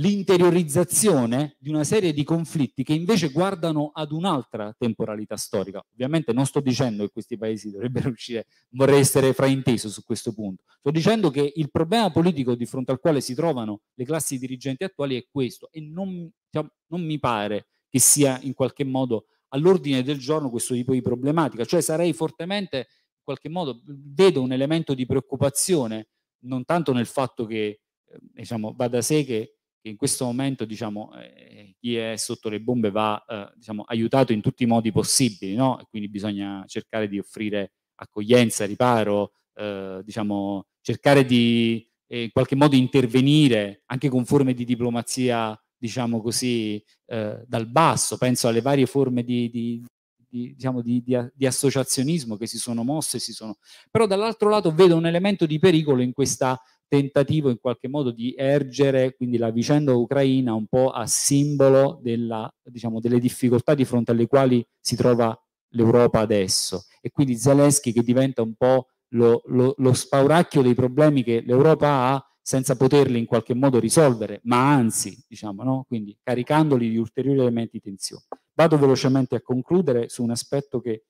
l'interiorizzazione di una serie di conflitti che invece guardano ad un'altra temporalità storica. Ovviamente non sto dicendo che questi paesi dovrebbero uscire, vorrei essere frainteso su questo punto. Sto dicendo che il problema politico di fronte al quale si trovano le classi dirigenti attuali è questo e non, cioè, non mi pare che sia in qualche modo all'ordine del giorno questo tipo di problematica, cioè sarei fortemente in qualche modo vedo un elemento di preoccupazione non tanto nel fatto che eh, diciamo, va da sé che che in questo momento diciamo, eh, chi è sotto le bombe va eh, diciamo, aiutato in tutti i modi possibili, no? quindi bisogna cercare di offrire accoglienza, riparo, eh, diciamo, cercare di eh, in qualche modo intervenire anche con forme di diplomazia, diciamo così, eh, dal basso. Penso alle varie forme di, di di, diciamo, di, di, di, associazionismo che si sono mosse, si sono... però dall'altro lato vedo un elemento di pericolo in questa tentativo in qualche modo di ergere quindi la vicenda ucraina un po' a simbolo della, diciamo, delle difficoltà di fronte alle quali si trova l'Europa adesso e quindi Zelensky che diventa un po' lo, lo, lo spauracchio dei problemi che l'Europa ha senza poterli in qualche modo risolvere, ma anzi, diciamo, no? quindi caricandoli di ulteriori elementi di tensione. Vado velocemente a concludere su un aspetto che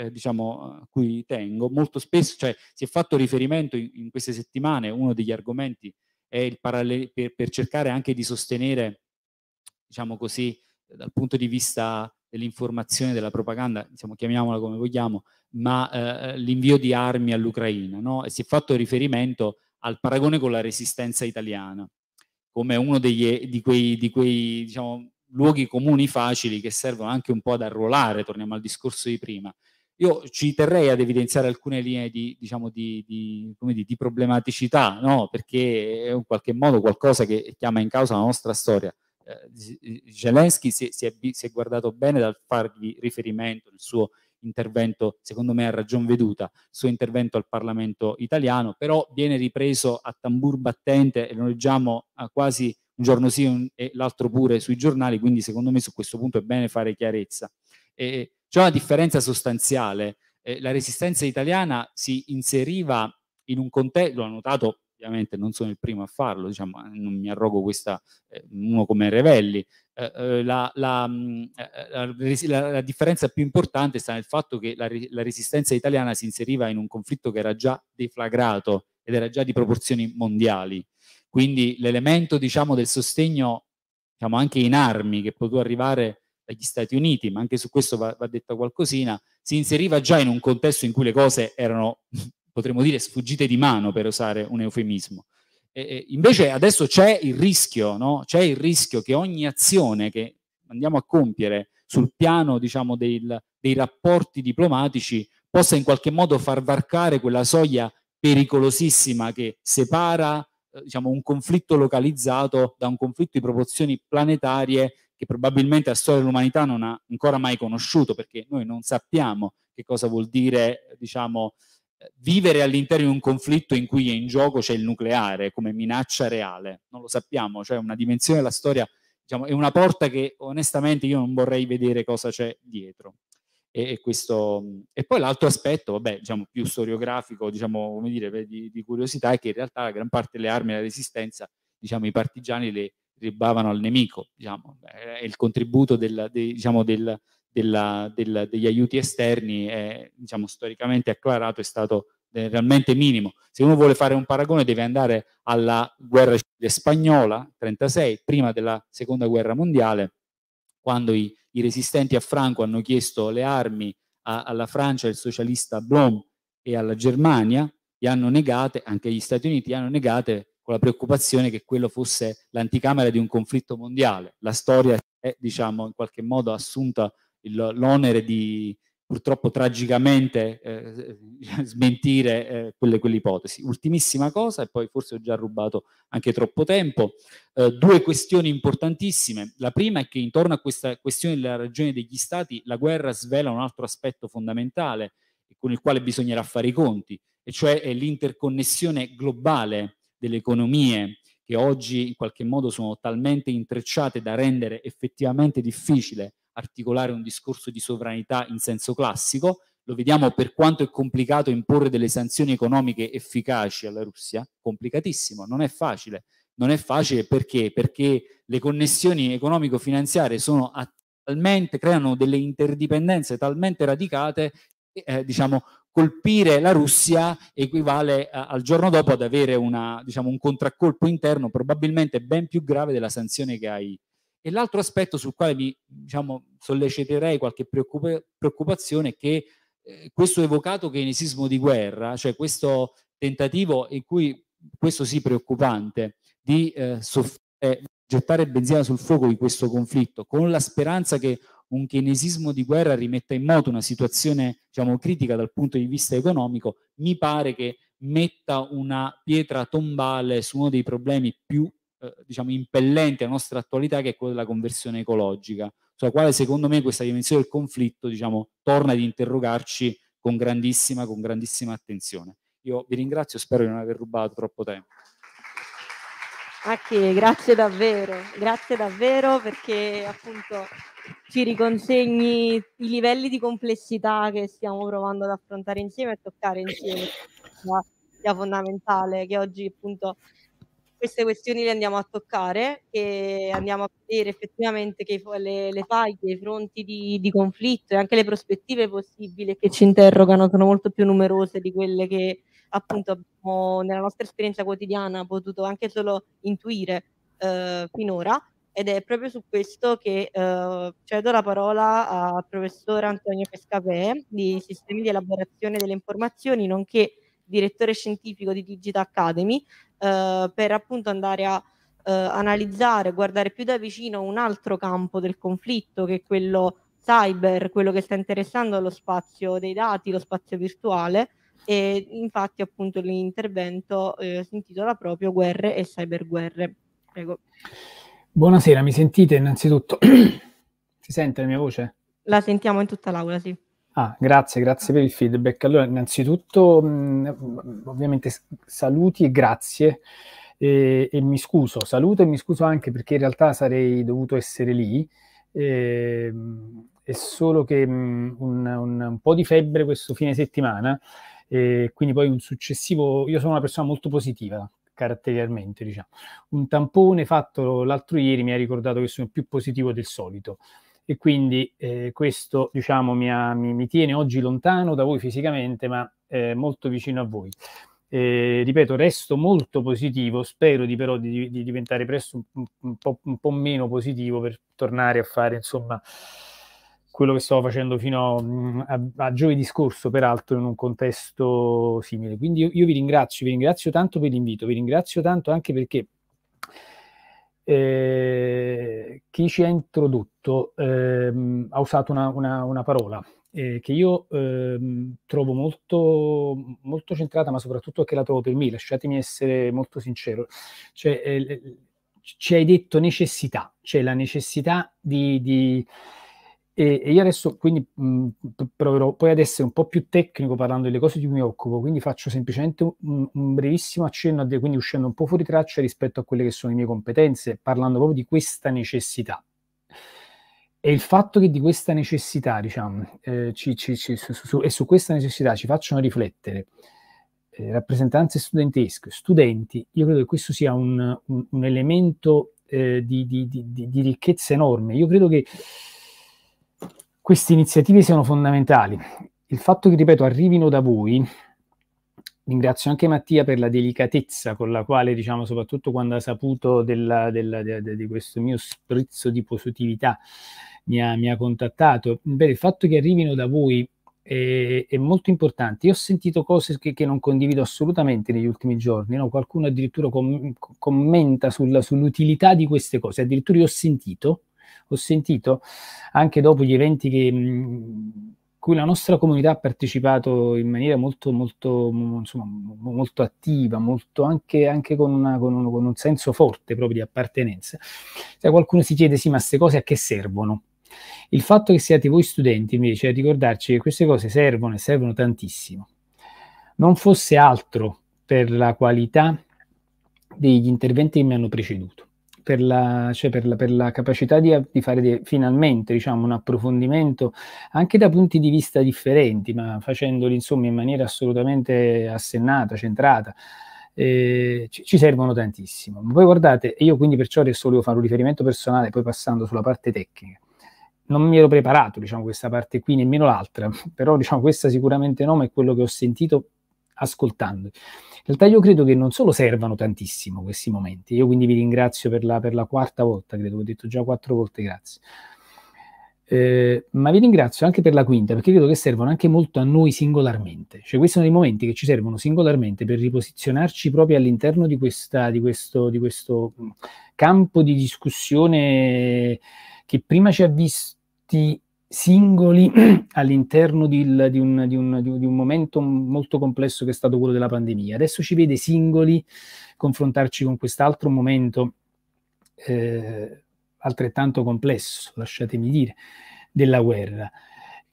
eh, diciamo, a cui tengo, molto spesso, cioè si è fatto riferimento in, in queste settimane, uno degli argomenti è il parallelo per, per, cercare anche di sostenere, diciamo così, dal punto di vista dell'informazione, della propaganda, diciamo, chiamiamola come vogliamo, ma eh, l'invio di armi all'Ucraina, no? E si è fatto riferimento al paragone con la resistenza italiana, come uno degli, di quei, di quei diciamo, luoghi comuni facili che servono anche un po' ad arruolare, torniamo al discorso di prima, io ci terrei ad evidenziare alcune linee di, diciamo, di, di, dire, di problematicità, no? perché è in qualche modo qualcosa che chiama in causa la nostra storia. Eh, Zelensky si, si, è, si è guardato bene dal fargli riferimento, il suo intervento, secondo me a ragion veduta, il suo intervento al Parlamento italiano, però viene ripreso a tambur battente e lo leggiamo quasi un giorno sì un, e l'altro pure sui giornali, quindi secondo me su questo punto è bene fare chiarezza. E, c'è una differenza sostanziale. Eh, la resistenza italiana si inseriva in un contesto, l'ho notato ovviamente non sono il primo a farlo, diciamo, eh, non mi arrogo questa, eh, uno come Revelli, eh, eh la, la, mm, eh, la, la, differenza più importante sta nel fatto che la resistenza italiana si inseriva in un conflitto che era già deflagrato ed era già di proporzioni mondiali. Quindi l'elemento diciamo, del sostegno diciamo, anche in armi che poteva arrivare dagli Stati Uniti, ma anche su questo va, va detta qualcosina, si inseriva già in un contesto in cui le cose erano, *laughs* potremmo dire, sfuggite di mano, per usare un eufemismo. E, e invece adesso c'è il rischio, no? c'è il rischio che ogni azione che andiamo a compiere sul piano diciamo, del, dei rapporti diplomatici possa in qualche modo far varcare quella soglia pericolosissima che separa eh, diciamo, un conflitto localizzato da un conflitto di proporzioni planetarie che probabilmente la storia dell'umanità non ha ancora mai conosciuto, perché noi non sappiamo che cosa vuol dire, diciamo, vivere all'interno di un conflitto in cui è in gioco c'è il nucleare come minaccia reale. Non lo sappiamo, cioè una dimensione della storia, diciamo, è una porta che onestamente io non vorrei vedere cosa c'è dietro. E, e, questo, e poi l'altro aspetto, vabbè, diciamo, più storiografico, diciamo, come dire, di, di curiosità, è che in realtà la gran parte delle armi della resistenza, diciamo, i partigiani le ribavano al nemico, diciamo. Eh, il contributo del, de, diciamo, del, della, del, degli aiuti esterni è diciamo, storicamente acclarato, è stato eh, realmente minimo. Se uno vuole fare un paragone deve andare alla guerra civile spagnola, 36, prima della seconda guerra mondiale, quando i, i resistenti a Franco hanno chiesto le armi a, alla Francia, il socialista Blom e alla Germania, gli hanno negate, anche gli Stati Uniti, gli hanno negate con la preoccupazione che quello fosse l'anticamera di un conflitto mondiale. La storia è, diciamo, in qualche modo assunta l'onere di purtroppo tragicamente eh, *laughs* smentire eh, quelle, quell'ipotesi. Ultimissima cosa, e poi forse ho già rubato anche troppo tempo, eh, due questioni importantissime. La prima è che intorno a questa questione della ragione degli stati la guerra svela un altro aspetto fondamentale con il quale bisognerà fare i conti, e cioè è l'interconnessione globale delle economie che oggi in qualche modo sono talmente intrecciate da rendere effettivamente difficile articolare un discorso di sovranità in senso classico, lo vediamo per quanto è complicato imporre delle sanzioni economiche efficaci alla Russia, complicatissimo, non è facile. Non è facile perché? Perché le connessioni economico-finanziarie sono attive creano delle interdipendenze talmente radicate eh, diciamo, colpire la Russia equivale a, eh, al giorno dopo ad avere una, diciamo, un contraccolpo interno probabilmente ben più grave della sanzione che hai. E l'altro aspetto sul quale mi diciamo, solleciterei qualche preoccupa- preoccupazione è che eh, questo evocato keynesiismo di guerra, cioè questo tentativo in cui, questo sì preoccupante, di eh, soff- eh, gettare benzina sul fuoco di questo conflitto con la speranza che un chinesismo di guerra rimetta in moto una situazione diciamo, critica dal punto di vista economico, mi pare che metta una pietra tombale su uno dei problemi più eh, diciamo, impellenti alla nostra attualità, che è quello della conversione ecologica, sulla quale secondo me questa dimensione del conflitto diciamo, torna ad interrogarci con grandissima, con grandissima attenzione. Io vi ringrazio, spero di non aver rubato troppo tempo. Ok, grazie davvero, grazie davvero perché appunto ci riconsegni i livelli di complessità che stiamo provando ad affrontare insieme e toccare insieme. Sia fondamentale che oggi appunto queste questioni le andiamo a toccare e andiamo a vedere effettivamente che le, le faglie, i fronti di, di conflitto e anche le prospettive possibili che ci interrogano sono molto più numerose di quelle che appunto abbiamo nella nostra esperienza quotidiana potuto anche solo intuire eh, finora ed è proprio su questo che eh, cedo la parola al professor Antonio Pescapè di Sistemi di Elaborazione delle Informazioni, nonché direttore scientifico di Digital Academy, eh, per appunto andare a eh, analizzare, guardare più da vicino un altro campo del conflitto che è quello cyber, quello che sta interessando lo spazio dei dati, lo spazio virtuale e infatti appunto l'intervento eh, si intitola proprio Guerre e cyberguerre. Prego. Buonasera, mi sentite innanzitutto? *clears throat* si sente la mia voce? La sentiamo in tutta l'aula, sì. Ah, grazie, grazie per il feedback. Allora, innanzitutto, mh, ovviamente saluti e grazie. E, e, mi scuso, saluto e mi scuso anche perché in realtà sarei dovuto essere lì. E, ehm, è solo che mh, un, un, un po' di febbre questo fine settimana e quindi poi un successivo... Io sono una persona molto positiva, caratterialmente, diciamo. Un tampone fatto l'altro ieri mi ha ricordato che sono più positivo del solito e quindi eh, questo, diciamo, mi, ha, mi, mi, tiene oggi lontano da voi fisicamente, ma eh, molto vicino a voi. Eh, ripeto, resto molto positivo, spero di però di, di diventare presto un, un, po', un po' meno positivo per tornare a fare, insomma, quello che stavo facendo fino mm, a, a, giovedì scorso, peraltro, in un contesto simile. Quindi io, io, vi ringrazio, vi ringrazio tanto per l'invito, vi ringrazio tanto anche perché eh, chi ci ha introdotto eh, ha usato una, una, una parola eh, che io ehm, trovo molto, molto centrata, ma soprattutto che la trovo per me, lasciatemi essere molto sincero. Cioè, eh, ci hai detto necessità, cioè la necessità di, di e, e io adesso quindi mh, mm, proverò poi ad essere un po' più tecnico parlando delle cose di cui mi occupo, quindi faccio semplicemente un, un brevissimo accenno, de, quindi uscendo un po' fuori traccia rispetto a quelle che sono le mie competenze, parlando proprio di questa necessità. E il fatto che di questa necessità, diciamo, eh, ci, ci, ci, su, su, e su questa necessità ci facciano riflettere eh, rappresentanze studentesche, studenti, io credo che questo sia un, un, un elemento eh, di, di, di, di, ricchezza enorme. Io credo che queste iniziative siano fondamentali. Il fatto che, ripeto, arrivino da voi, ringrazio anche Mattia per la delicatezza con la quale, diciamo, soprattutto quando ha saputo della, della, de, de, di questo mio strizzo di positività, mi ha, mi ha contattato. Beh, il fatto che arrivino da voi è, è molto importante. Io ho sentito cose che, che, non condivido assolutamente negli ultimi giorni, no? qualcuno addirittura com- commenta sulla, sull'utilità di queste cose, addirittura io ho sentito ho sentito anche dopo gli eventi che... cui la nostra comunità ha partecipato in maniera molto, molto, insomma, molto attiva, molto anche, anche con, una, con, un, con, un, senso forte proprio di appartenenza. Se qualcuno si chiede, sì, ma queste cose a che servono? Il fatto che siate voi studenti invece a ricordarci che queste cose servono e servono tantissimo. Non fosse altro per la qualità degli interventi che mi hanno preceduto per la, cioè per la, per la capacità di, di fare de, finalmente diciamo, un approfondimento anche da punti di vista differenti, ma facendoli insomma, in maniera assolutamente assennata, centrata. Eh, ci, ci, servono tantissimo. Voi guardate, io quindi perciò adesso volevo fare un riferimento personale, poi passando sulla parte tecnica. Non mi ero preparato, diciamo, questa parte qui, nemmeno l'altra, *laughs* però diciamo, questa sicuramente no, ma è quello che ho sentito ascoltando. In realtà io credo che non solo servano tantissimo questi momenti, io quindi vi ringrazio per la, per la quarta volta, credo che ho detto già quattro volte grazie, eh, ma vi ringrazio anche per la quinta, perché credo che servono anche molto a noi singolarmente. Cioè, questi sono dei momenti che ci servono singolarmente per riposizionarci proprio all'interno di, questa, di, questo, di questo, mm, campo di discussione che prima ci ha visti singoli *clears throat* all'interno di, di, un, di, un, di, un, momento molto complesso che è stato quello della pandemia. Adesso ci vede singoli confrontarci con quest'altro momento eh, altrettanto complesso, lasciatemi dire, della guerra.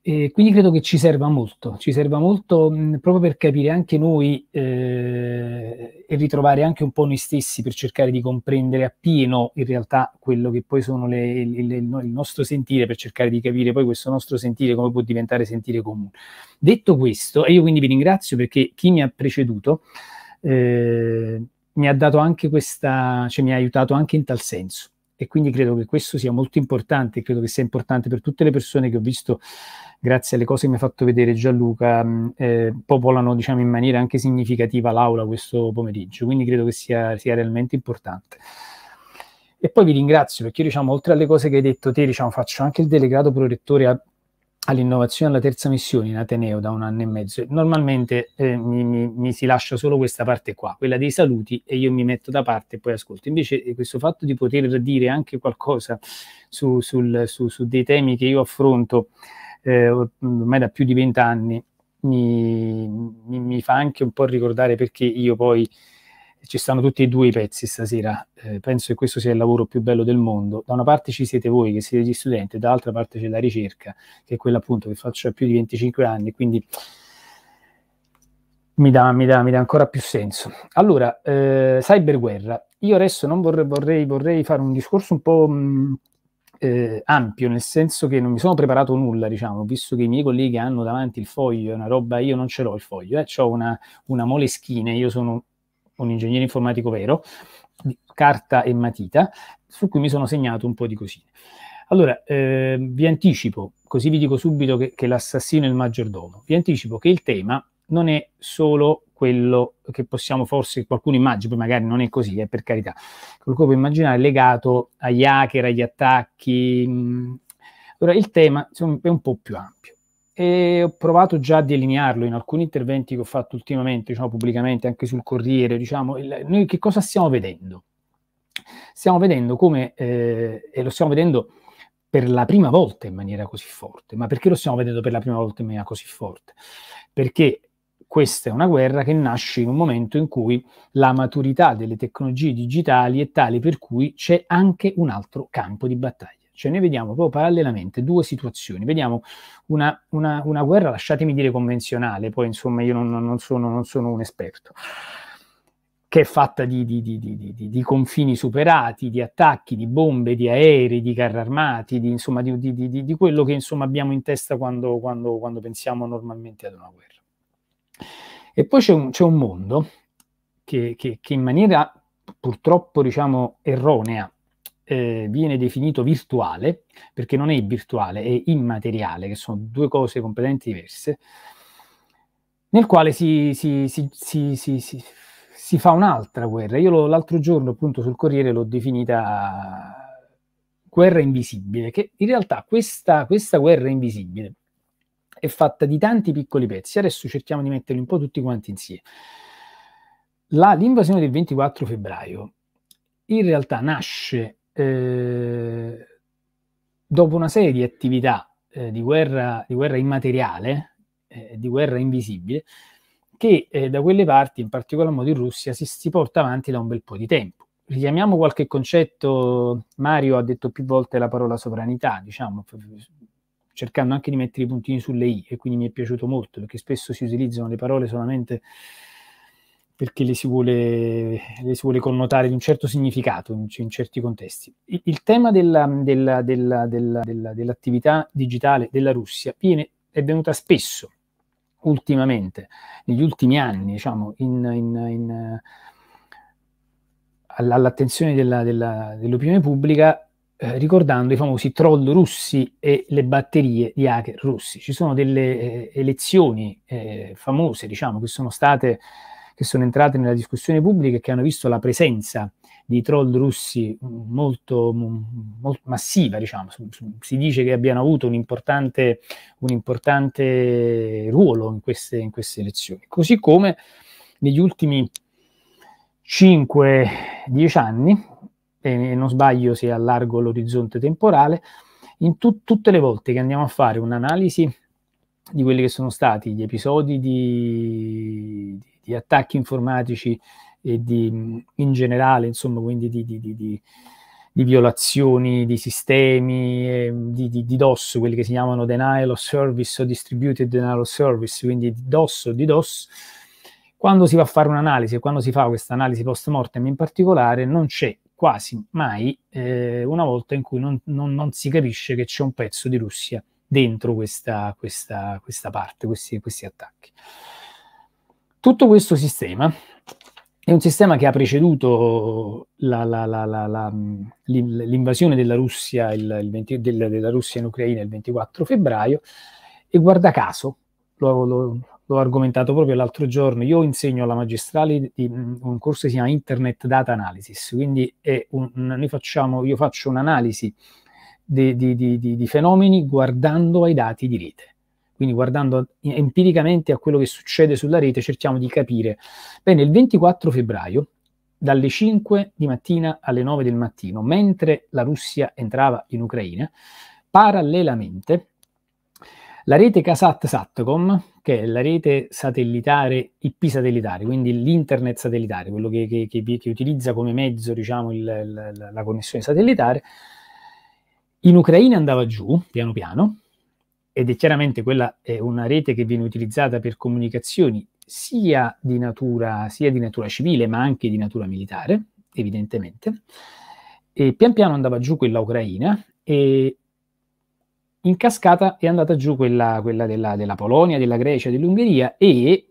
E quindi credo che ci serva molto, ci serva molto mh, proprio per capire anche noi eh, e ritrovare anche un po' noi stessi per cercare di comprendere appieno in realtà quello che poi sono le, le, le, il nostro sentire, per cercare di capire poi questo nostro sentire come può diventare sentire comune. Detto questo, e io quindi vi ringrazio perché chi mi ha preceduto eh, mi ha dato anche questa, cioè mi ha aiutato anche in tal senso e quindi credo che questo sia molto importante, credo che sia importante per tutte le persone che ho visto, grazie alle cose che mi ha fatto vedere Gianluca, mm, eh, popolano diciamo, in maniera anche significativa l'aula questo pomeriggio, quindi credo che sia, sia realmente importante. E poi vi ringrazio perché io, diciamo, oltre alle cose che hai detto te, diciamo, faccio anche il delegato prorettore a all'innovazione alla terza missione in Ateneo da un anno e mezzo. Normalmente eh, mi, mi, mi, si lascia solo questa parte qua, quella dei saluti, e io mi metto da parte e poi ascolto. Invece eh, questo fatto di poter dire anche qualcosa su, sul, su, su dei temi che io affronto eh, ormai da più di vent'anni mi, mi, fa anche un po' ricordare perché io poi ci stanno tutti e due i pezzi stasera. Eh, penso che questo sia il lavoro più bello del mondo. Da una parte ci siete voi che siete gli studenti, dall'altra parte c'è la ricerca, che è quella appunto che faccio da più di 25 anni, quindi mi dà, mi dà, mi dà ancora più senso. Allora, eh, cyberguerra. Io adesso non vorrei, vorrei, vorrei, fare un discorso un po'... Mh, mm, eh, ampio, nel senso che non mi sono preparato nulla, diciamo, visto che i miei colleghi hanno davanti il foglio, è una roba, io non ce l'ho il foglio, eh, ho una, una moleschina, io sono un ingegnere informatico vero, carta e matita, su cui mi sono segnato un po' di cosine. Allora, eh, vi anticipo, così vi dico subito che, che l'assassino è il maggiordomo, vi anticipo che il tema non è solo quello che possiamo forse, qualcuno immagina, poi magari non è così, eh, per carità, quello che può immaginare è legato agli hacker, agli attacchi. Allora, mm. il tema insomma, è un po' più ampio e ho provato già a delinearlo in alcuni interventi che ho fatto ultimamente, diciamo pubblicamente, anche sul Corriere, diciamo, il, noi che cosa stiamo vedendo? Stiamo vedendo come, eh, e lo stiamo vedendo per la prima volta in maniera così forte, ma perché lo stiamo vedendo per la prima volta in maniera così forte? Perché questa è una guerra che nasce in un momento in cui la maturità delle tecnologie digitali è tale per cui c'è anche un altro campo di battaglia. Cioè noi vediamo proprio parallelamente due situazioni. Vediamo una, una, una guerra, lasciatemi dire convenzionale, poi insomma io non, non, sono, non sono un esperto che è fatta di, di, di, di, confini superati, di attacchi, di bombe, di aerei, di carri armati, di, insomma, di, quello che insomma, abbiamo in testa quando, quando, quando, pensiamo normalmente ad una guerra. E poi c'è un, c'è un mondo che, che, che, in maniera purtroppo diciamo, erronea eh, viene definito virtuale, perché non è virtuale, è immateriale, che sono due cose completamente diverse, nel quale si, si, si, si fa un'altra guerra. Io l'altro giorno appunto sul Corriere l'ho definita guerra invisibile, che in realtà questa, questa guerra invisibile è fatta di tanti piccoli pezzi, adesso cerchiamo di metterli un po' tutti quanti insieme. La, l'invasione del 24 febbraio in realtà nasce eh, dopo una serie di attività eh, di, guerra, di, guerra, immateriale, eh, di guerra invisibile, che eh, da quelle parti, in particolar modo in Russia, si, si porta avanti da un bel po' di tempo. Richiamiamo qualche concetto, Mario ha detto più volte la parola sovranità, diciamo, cercando anche di mettere i puntini sulle i, e quindi mi è piaciuto molto, perché spesso si utilizzano le parole solamente perché le si, vuole, le si vuole connotare di un certo significato in, in certi contesti. Il, il tema della, della, della, dell'attività digitale della Russia viene, è venuta spesso, ultimamente, negli ultimi anni, diciamo, in, in, all'attenzione della, della, dell'opinione pubblica eh, ricordando i famosi troll russi e le batterie di hacker russi. Ci sono delle eh, elezioni eh, famose, diciamo, che sono state che sono entrate nella discussione pubblica e che hanno visto la presenza di troll russi mm, molto, mm, molto massiva, diciamo. si dice che abbiano avuto un importante, un importante ruolo in queste, in queste elezioni. Così come negli ultimi 5-10 anni, e non sbaglio se allargo l'orizzonte temporale, in tu- tutte le volte che andiamo a fare un'analisi di quelli che sono stati gli episodi di, di attacchi informatici e di, in generale, insomma, quindi di, di, di violazioni di sistemi, eh, di, DOS, quelli che si chiamano denial of service o distributed denial of service, quindi di DOS o di DOS, quando si va a fare un'analisi e quando si fa questa analisi post mortem in particolare, non c'è quasi mai eh, una volta in cui non, non, non si capisce che c'è un pezzo di Russia dentro questa, questa, questa parte, questi, questi attacchi. Tutto questo sistema è un sistema che ha preceduto la, la, la, mm, l'invasione della Russia, il, il 20, del, della Russia, in Ucraina il 24 febbraio e guarda caso, lo, lo, l'ho argomentato proprio l'altro giorno, io insegno alla magistrale di, mm, un corso che si chiama Internet Data Analysis, quindi un, facciamo, io faccio un'analisi di, di, di fenomeni guardando ai dati di rete quindi guardando empiricamente a quello che succede sulla rete cerchiamo di capire. Bene, il 24 febbraio, dalle 5 di mattina alle 9 del mattino, mentre la Russia entrava in Ucraina, parallelamente la rete Casat-Satcom, che è la rete satellitare, IP satellitare, quindi l'internet satellitare, quello che, che, che, che utilizza come mezzo diciamo, il, la, la connessione satellitare, in Ucraina andava giù piano piano, ed è chiaramente quella è una rete che viene utilizzata per comunicazioni sia di natura, sia di natura civile ma anche di natura militare, evidentemente. E pian piano andava giù quella ucraina e in cascata è andata giù quella, quella della, della, Polonia, della Grecia, dell'Ungheria e,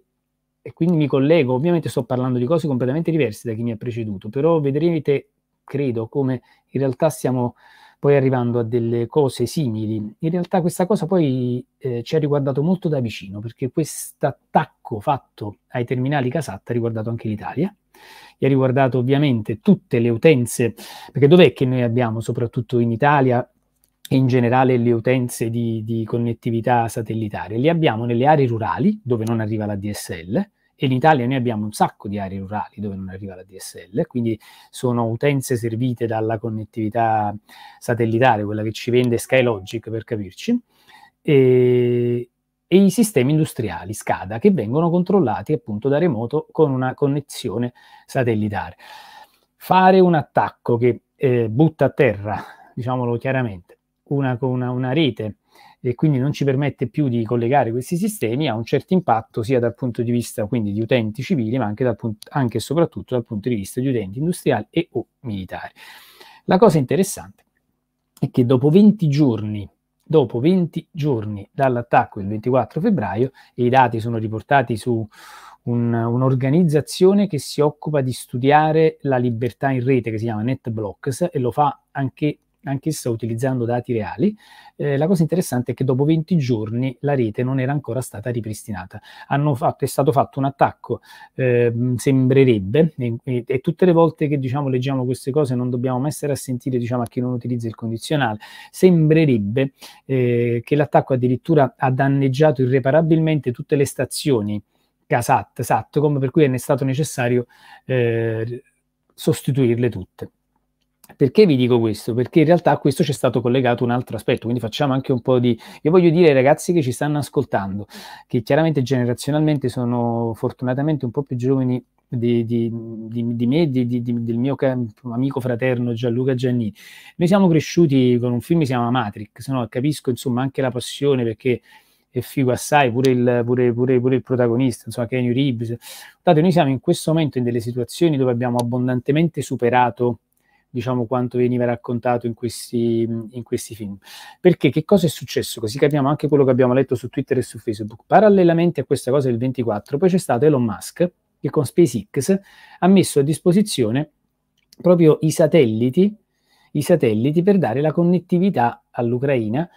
e quindi mi collego, ovviamente sto parlando di cose completamente diverse da chi mi ha preceduto, però vedrete, credo, come in realtà siamo poi arrivando a delle cose simili. In realtà questa cosa poi eh, ci ha riguardato molto da vicino, perché questo attacco fatto ai terminali Casatta ha riguardato anche l'Italia, e ha riguardato ovviamente tutte le utenze, perché dov'è che noi abbiamo, soprattutto in Italia, e in generale le utenze di, di connettività satellitare? Le abbiamo nelle aree rurali, dove non arriva la DSL, e in Italia noi abbiamo un sacco di aree rurali dove non arriva la DSL, quindi sono utenze servite dalla connettività satellitare, quella che ci vende Skylogic per capirci, e, e i sistemi industriali SCADA che vengono controllati appunto da remoto con una connessione satellitare. Fare un attacco che eh, butta a terra, *laughs* diciamolo chiaramente, una, una, una rete e quindi non ci permette più di collegare questi sistemi, ha un certo impatto sia dal punto di vista quindi di utenti civili, ma anche, punto, anche e soprattutto dal punto di vista di utenti industriali e o militari. La cosa interessante è che dopo 20 giorni dopo 20 giorni dall'attacco del 24 febbraio, e i dati sono riportati su un, un'organizzazione che si occupa di studiare la libertà in rete, che si chiama NetBlocks, e lo fa anche anch'essa utilizzando dati reali. Eh, la cosa interessante è che dopo 20 giorni la rete non era ancora stata ripristinata. Fatto, è stato fatto un attacco, eh, sembrerebbe, e, e, tutte le volte che diciamo, leggiamo queste cose non dobbiamo mai essere a sentire diciamo, a chi non utilizza il condizionale, sembrerebbe eh, che l'attacco addirittura ha danneggiato irreparabilmente tutte le stazioni Casat, Satcom, per cui è stato necessario eh, sostituirle tutte. Perché vi dico questo? Perché in realtà a questo c'è stato collegato un altro aspetto, quindi facciamo anche un po' di... Io voglio dire ai ragazzi che ci stanno ascoltando, che chiaramente generazionalmente sono fortunatamente un po' più giovani di, di, di, di me, del mio amico fraterno Gianluca Giannini. Noi siamo cresciuti con un film che si chiama Matrix, no? capisco insomma anche la passione perché è figo assai, pure il, pure, pure, pure il protagonista, insomma, Kenny Reeves. Guardate, noi siamo in questo momento in delle situazioni dove abbiamo abbondantemente superato diciamo, quanto veniva raccontato in questi, in questi film. Perché che cosa è successo? Così capiamo anche quello che abbiamo letto su Twitter e su Facebook. Parallelamente a questa cosa del 24, poi c'è stato Elon Musk, che con SpaceX ha messo a disposizione proprio i satelliti, i satelliti per dare la connettività all'Ucraina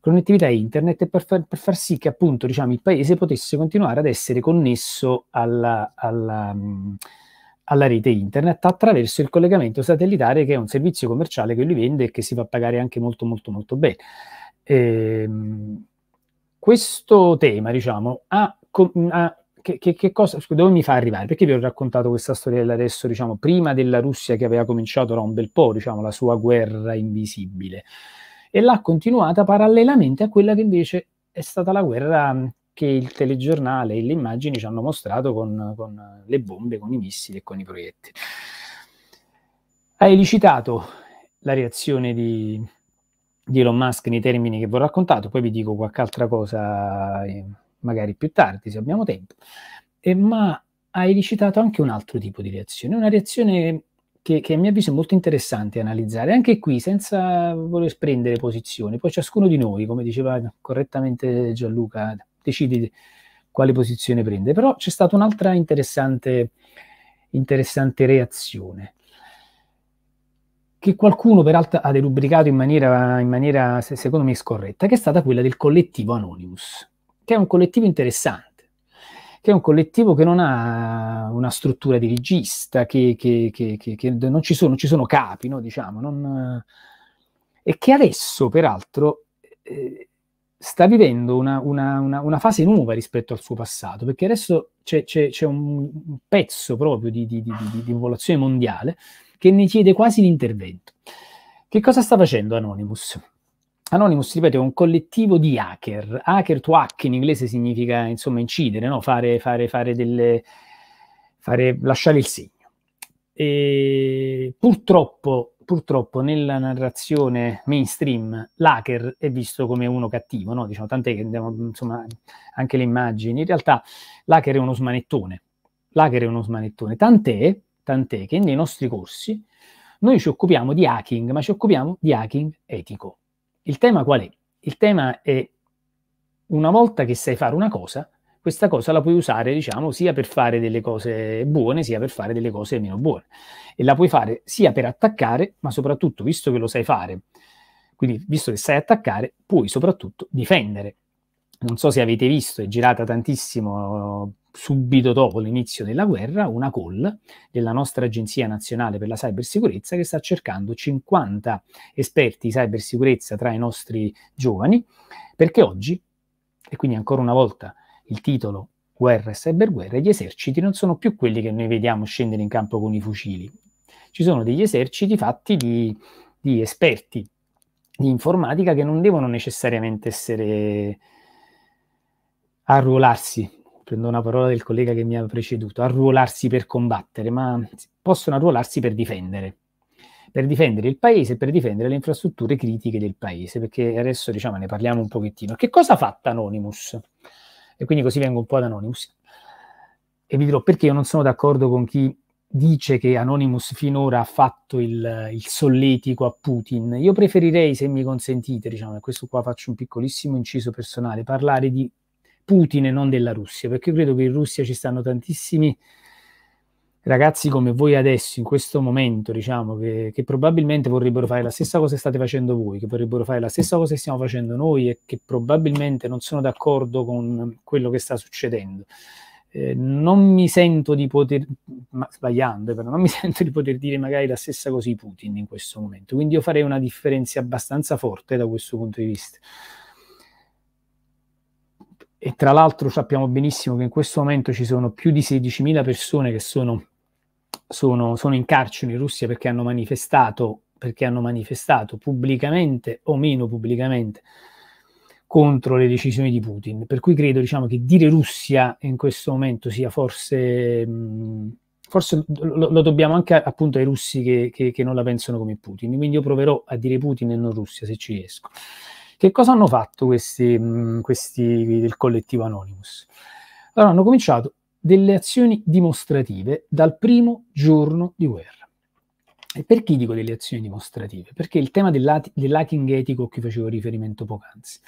connettività internet per far, per far sì che appunto diciamo, il paese potesse continuare ad essere connesso alla, alla, alla rete internet attraverso il collegamento satellitare che è un servizio commerciale che lui vende e che si fa pagare anche molto molto molto bene. Ehm, questo tema, diciamo, ha, ha che, che, che cosa, dove mi fa arrivare? Perché vi ho raccontato questa storiella adesso, diciamo, prima della Russia che aveva cominciato da un bel po', diciamo, la sua guerra invisibile, e l'ha continuata parallelamente a quella che invece è stata la guerra che il telegiornale e le immagini ci hanno mostrato con, con le bombe, con i missili e con i proiettili. Hai elicitato la reazione di, di Elon Musk nei termini che vi ho raccontato, poi vi dico qualche altra cosa eh, magari più tardi se abbiamo tempo, eh, ma hai elicitato anche un altro tipo di reazione, una reazione che, che, a mio avviso è molto interessante analizzare, anche qui senza voler prendere posizione, poi ciascuno di noi, come diceva correttamente Gianluca, decide quale posizione prende. Però c'è stata un'altra interessante, interessante reazione che qualcuno peraltro ha derubricato in maniera, in maniera, secondo me scorretta, che è stata quella del collettivo Anonymous, che è un collettivo interessante, che è un collettivo che non ha una struttura dirigista, che, che, che, che non, ci sono, non, ci sono, capi, no, diciamo, non, e che adesso peraltro eh, sta vivendo una, una, una, una, fase nuova rispetto al suo passato, perché adesso c'è, c'è, c'è un pezzo proprio di, di, di, di, popolazione mondiale che ne chiede quasi l'intervento. Che cosa sta facendo Anonymous? Anonymous, ripeto, è un collettivo di hacker. Hacker to hack in inglese significa, insomma, incidere, no? fare, fare, fare, delle... fare lasciare il segno. E purtroppo purtroppo nella narrazione mainstream l'hacker è visto come uno cattivo, no? diciamo, tant'è che andiamo, insomma, anche le immagini, in realtà l'hacker è uno smanettone, l'hacker è uno smanettone, tant'è, tant'è che nei nostri corsi noi ci occupiamo di hacking, ma ci occupiamo di hacking etico. Il tema qual è? Il tema è una volta che sai fare una cosa, questa cosa la puoi usare, diciamo, sia per fare delle cose buone, sia per fare delle cose meno buone. E la puoi fare sia per attaccare, ma soprattutto, visto che lo sai fare, quindi visto che sai attaccare, puoi soprattutto difendere. Non so se avete visto, è girata tantissimo subito dopo l'inizio della guerra una call della nostra agenzia nazionale per la cybersicurezza che sta cercando 50 esperti di cybersicurezza tra i nostri giovani perché oggi e quindi ancora una volta il titolo guerra e cyberguerra, gli eserciti non sono più quelli che noi vediamo scendere in campo con i fucili. Ci sono degli eserciti fatti di, di esperti di informatica che non devono necessariamente essere arruolarsi, prendo una parola del collega che mi ha preceduto, arruolarsi per combattere, ma possono arruolarsi per difendere per difendere il paese, e per difendere le infrastrutture critiche del paese, perché adesso diciamo ne parliamo un pochettino. Che cosa ha fatto Anonymous? e quindi così vengo un po' ad Anonymous. E vi dirò perché io non sono d'accordo con chi dice che Anonymous finora ha fatto il, il solletico a Putin. Io preferirei, se mi consentite, diciamo, e questo qua faccio un piccolissimo inciso personale, parlare di Putin e non della Russia, perché io credo che in Russia ci stanno tantissimi ragazzi come voi adesso, in questo momento, diciamo, che, che, probabilmente vorrebbero fare la stessa cosa che state facendo voi, che vorrebbero fare la stessa cosa che stiamo facendo noi e che probabilmente non sono d'accordo con quello che sta succedendo. Eh, non mi sento di poter, ma, sbagliando, però non mi *laughs* sento di poter dire magari la stessa cosa di Putin in questo momento. Quindi io farei una differenza abbastanza forte da questo punto di vista e tra l'altro sappiamo benissimo che in questo momento ci sono più di 16.000 persone che sono sono, sono in carcere in Russia perché hanno manifestato, perché hanno manifestato pubblicamente o meno pubblicamente contro le decisioni di Putin. Per cui credo diciamo, che dire Russia in questo momento sia forse... Mh, mm, forse lo, lo, dobbiamo anche appunto ai russi che, che, che, non la pensano come Putin. Quindi io proverò a dire Putin e non Russia se ci riesco. Che cosa hanno fatto questi, mh, mm, questi del collettivo Anonymous? Allora hanno cominciato delle azioni dimostrative dal primo giorno di guerra. E perché dico delle azioni dimostrative? Perché il tema dell'hacking etico a cui facevo riferimento poc'anzi.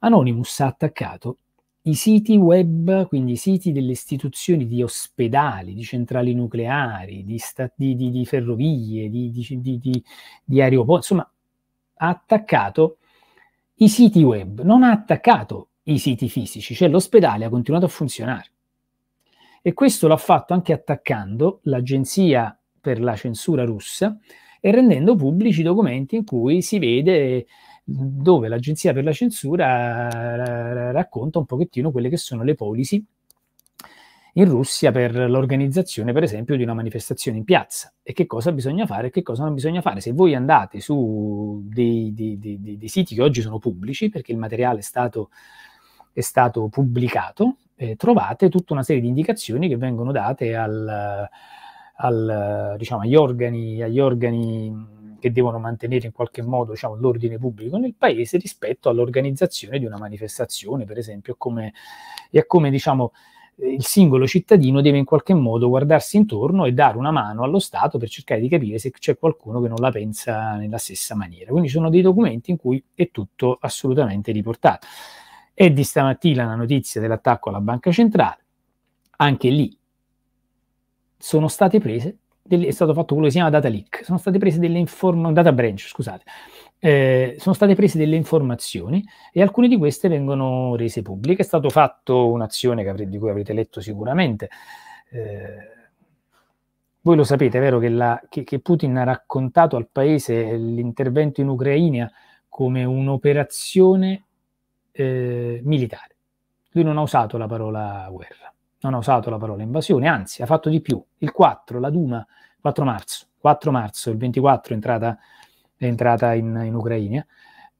Anonymous ha attaccato i siti web, quindi i siti delle istituzioni di ospedali, di centrali nucleari, di, sta- di, di, di ferrovie, di aeroporti, insomma, ha attaccato i siti web, non ha attaccato i siti fisici, cioè l'ospedale ha continuato a funzionare. E questo l'ha fatto anche attaccando l'agenzia per la censura russa e rendendo pubblici documenti in cui si vede dove l'agenzia per la censura eh, racconta un pochettino quelle che sono le policy in Russia per l'organizzazione, per esempio, di una manifestazione in piazza e che cosa bisogna fare e che cosa non bisogna fare. Se voi andate su dei, dei, dei, dei siti che oggi sono pubblici, perché il materiale è stato, è stato pubblicato, eh, trovate tutta una serie di indicazioni che vengono date al, al, diciamo, agli, organi, agli organi che devono mantenere in qualche modo diciamo, l'ordine pubblico nel paese rispetto all'organizzazione di una manifestazione, per esempio, come, e a come diciamo, il singolo cittadino deve in qualche modo guardarsi intorno e dare una mano allo Stato per cercare di capire se c'è qualcuno che non la pensa nella stessa maniera. Quindi sono dei documenti in cui è tutto assolutamente riportato. E di stamattina la notizia dell'attacco alla banca centrale, anche lì sono state prese, delle, è stato fatto quello che si chiama data leak, sono state prese delle informazioni, data branch, scusate, eh, sono state prese delle informazioni e alcune di queste vengono rese pubbliche. È stata fatta un'azione avre- di cui avrete letto sicuramente. Eh, voi lo sapete, è vero che, la, che, che, Putin ha raccontato al paese l'intervento in Ucraina come un'operazione eh, militare. Lui non ha usato la parola guerra, non ha usato la parola invasione, anzi ha fatto di più. Il 4, la Duma, 4 marzo, 4 marzo, il 24 è entrata, è entrata in, in Ucraina,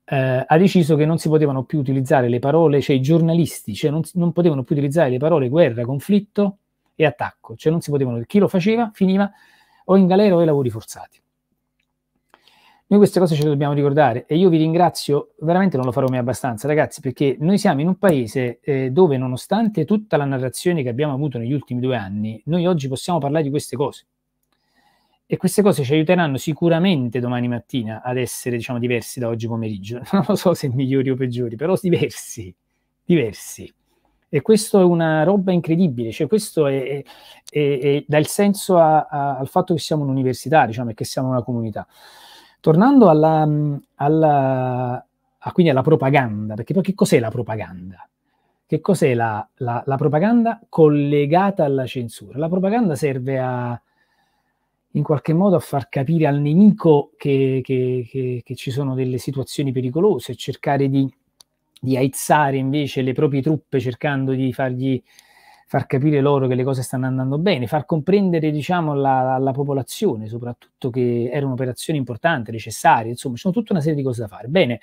eh, ha deciso che non si potevano più utilizzare le parole, cioè i giornalisti, cioè non, non potevano più utilizzare le parole guerra, conflitto e attacco, cioè non si potevano, chi lo faceva finiva o in galera o ai lavori forzati. Noi queste cose ce le dobbiamo ricordare e io vi ringrazio, veramente non lo farò mai abbastanza ragazzi, perché noi siamo in un paese eh, dove nonostante tutta la narrazione che abbiamo avuto negli ultimi due anni, noi oggi possiamo parlare di queste cose. E queste cose ci aiuteranno sicuramente domani mattina ad essere, diciamo, diversi da oggi pomeriggio. *laughs* Non lo so se migliori o peggiori, però diversi, diversi. E questo è una roba incredibile, cioè questo è, è, è, dà il senso a, a, al fatto che siamo un'università, diciamo, e che siamo una comunità. Tornando alla, alla, ah, quindi alla propaganda, perché poi che cos'è la propaganda? Che cos'è la, la, la propaganda collegata alla censura? La propaganda serve a, in qualche modo a far capire al nemico che, che, che, che ci sono delle situazioni pericolose, cercare di, di, aizzare invece le proprie truppe cercando di fargli far capire loro che le cose stanno andando bene, far comprendere diciamo, alla popolazione soprattutto che era un'operazione importante, necessaria, insomma, ci sono tutta una serie di cose da fare. Bene,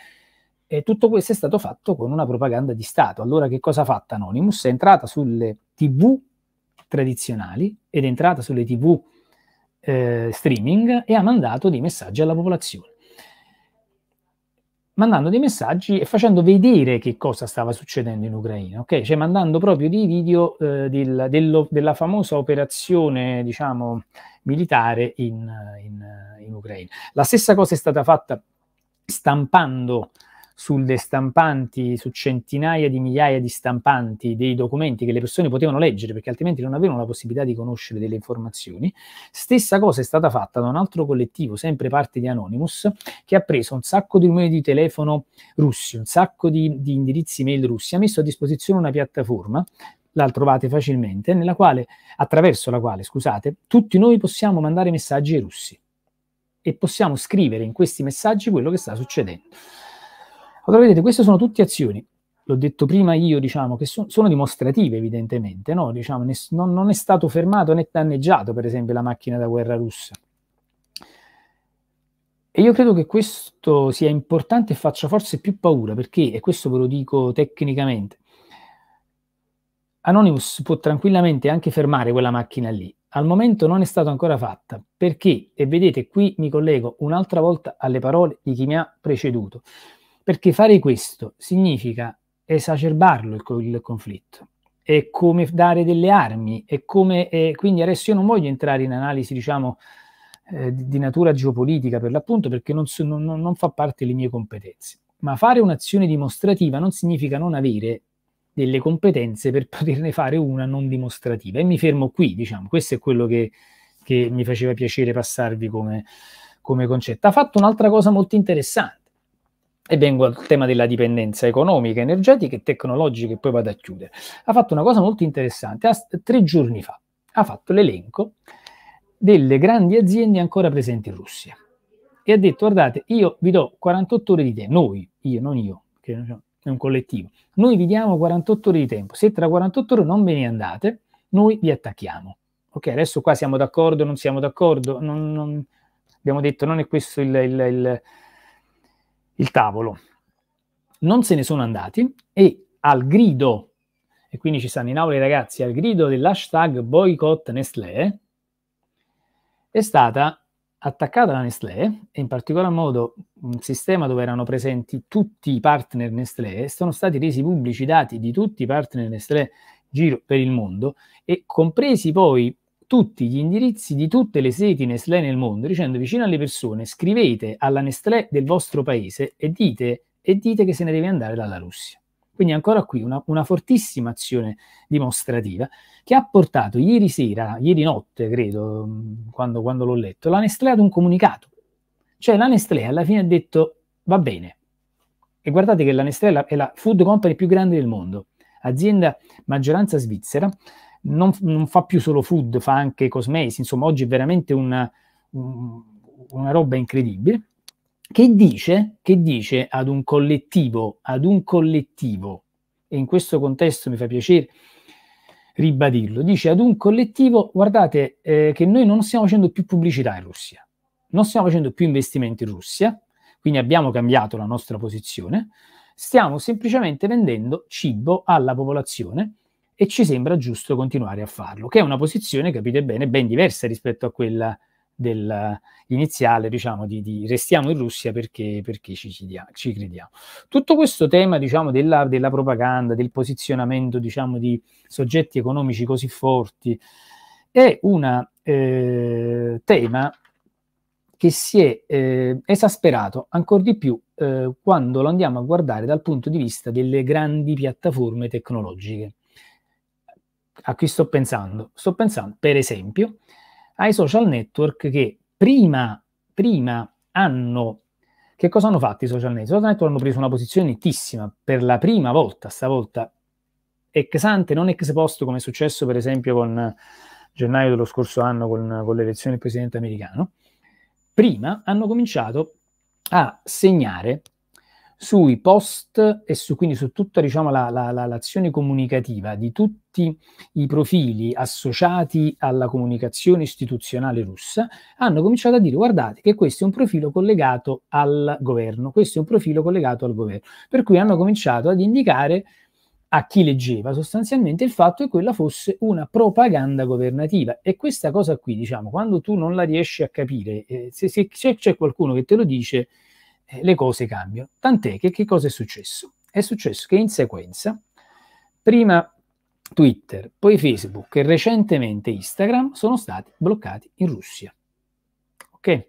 e tutto questo è stato fatto con una propaganda di Stato. Allora che cosa ha fatto Anonymous? È entrata sulle TV tradizionali ed è entrata sulle TV eh, streaming e ha mandato dei messaggi alla popolazione mandando dei messaggi e facendo vedere che cosa stava succedendo in Ucraina, ok? Cioè mandando proprio dei video eh, del, dello, della famosa operazione, diciamo, militare in, in, in Ucraina. La stessa cosa è stata fatta stampando sulle stampanti, su centinaia di migliaia di stampanti dei documenti che le persone potevano leggere perché altrimenti non avevano la possibilità di conoscere delle informazioni. Stessa cosa è stata fatta da un altro collettivo, sempre parte di Anonymous, che ha preso un sacco di numeri di telefono russi, un sacco di, di indirizzi mail russi, ha messo a disposizione una piattaforma la trovate facilmente, nella quale, attraverso la quale, scusate, tutti noi possiamo mandare messaggi ai russi e possiamo scrivere in questi messaggi quello che sta succedendo. Allora vedete, queste sono tutte azioni, l'ho detto prima io, diciamo, che so, sono dimostrative evidentemente, no? diciamo, ne, non, non, è stato fermato né danneggiato per esempio la macchina da guerra russa. E io credo che questo sia importante e faccia forse più paura, perché, e questo ve lo dico tecnicamente, Anonymous può tranquillamente anche fermare quella macchina lì. Al momento non è stata ancora fatta, perché, e vedete qui mi collego un'altra volta alle parole di chi mi ha preceduto, perché fare questo significa esacerbarlo il, il conflitto, è come dare delle armi, è come, è, quindi adesso io non voglio entrare in analisi, diciamo, eh, di natura geopolitica per l'appunto, perché non, so, non, non fa parte delle mie competenze. Ma fare un'azione dimostrativa non significa non avere delle competenze per poterne fare una non dimostrativa. E mi fermo qui, diciamo, questo è quello che, che mi faceva piacere passarvi come, come concetto. Ha fatto un'altra cosa molto interessante e vengo al tema della dipendenza economica, energetica e tecnologica e poi vado a chiudere. Ha fatto una cosa molto interessante, ha, tre giorni fa ha fatto l'elenco delle grandi aziende ancora presenti in Russia e ha detto guardate io vi do 48 ore di tempo, noi, io, non io, che è un collettivo, noi vi diamo 48 ore di tempo, se tra 48 ore non ve ne andate, noi vi attacchiamo. Ok, adesso qua siamo d'accordo, non siamo d'accordo, non, non, abbiamo detto non è questo il, il, il il tavolo. Non se ne sono andati e al grido, e quindi ci stanno in aula i ragazzi, al grido dell'hashtag boycott Nestlé, è stata attaccata la Nestlé e in particolar modo un sistema dove erano presenti tutti i partner Nestlé, sono stati resi pubblici i dati di tutti i partner Nestlé giro per il mondo e compresi poi tutti gli indirizzi di tutte le seti Nestlé nel mondo, dicendo vicino alle persone scrivete alla Nestlé del vostro paese e dite, e dite che se ne deve andare dalla Russia. Quindi ancora qui una, una, fortissima azione dimostrativa che ha portato ieri sera, ieri notte credo, mm, quando, quando l'ho letto, la Nestlé ad un comunicato. Cioè la Nestlé alla fine ha detto va bene. E guardate che la Nestlé è la food company più grande del mondo, azienda maggioranza svizzera, non, non, fa più solo food, fa anche cosmesi, insomma oggi è veramente una, un, una roba incredibile, che dice, che dice ad un collettivo, ad un collettivo, e in questo contesto mi fa piacere ribadirlo, dice ad un collettivo, guardate eh, che noi non stiamo facendo più pubblicità in Russia, non stiamo facendo più investimenti in Russia, quindi abbiamo cambiato la nostra posizione, stiamo semplicemente vendendo cibo alla popolazione e ci sembra giusto continuare a farlo, che è una posizione, capite bene, ben diversa rispetto a quella del, iniziale, diciamo, di, di, restiamo in Russia perché, perché ci, ci, dia, ci, crediamo. Tutto questo tema, diciamo, della, della, propaganda, del posizionamento, diciamo, di soggetti economici così forti, è un eh, tema che si è eh, esasperato ancora di più eh, quando lo andiamo a guardare dal punto di vista delle grandi piattaforme tecnologiche a chi sto pensando? Sto pensando, per esempio, ai social network che prima, prima hanno che cosa hanno fatto i social network? I social network hanno preso una posizione nettissima per la prima volta, stavolta ex ante, non ex posto come è successo per esempio con gennaio dello scorso anno con, con l'elezione del presidente americano. Prima hanno cominciato a segnare sui post e su, quindi su tutta diciamo, la, la, la, l'azione comunicativa di tutti i profili associati alla comunicazione istituzionale russa, hanno cominciato a dire guardate che questo è un profilo collegato al governo, questo è un profilo collegato al governo, per cui hanno cominciato ad indicare a chi leggeva sostanzialmente il fatto che quella fosse una propaganda governativa e questa cosa qui diciamo quando tu non la riesci a capire eh, se, se c'è, c'è qualcuno che te lo dice eh, le cose cambiano. Tant'è che che cosa è successo? È successo che in sequenza, prima Twitter, poi Facebook e recentemente Instagram sono stati bloccati in Russia. Ok?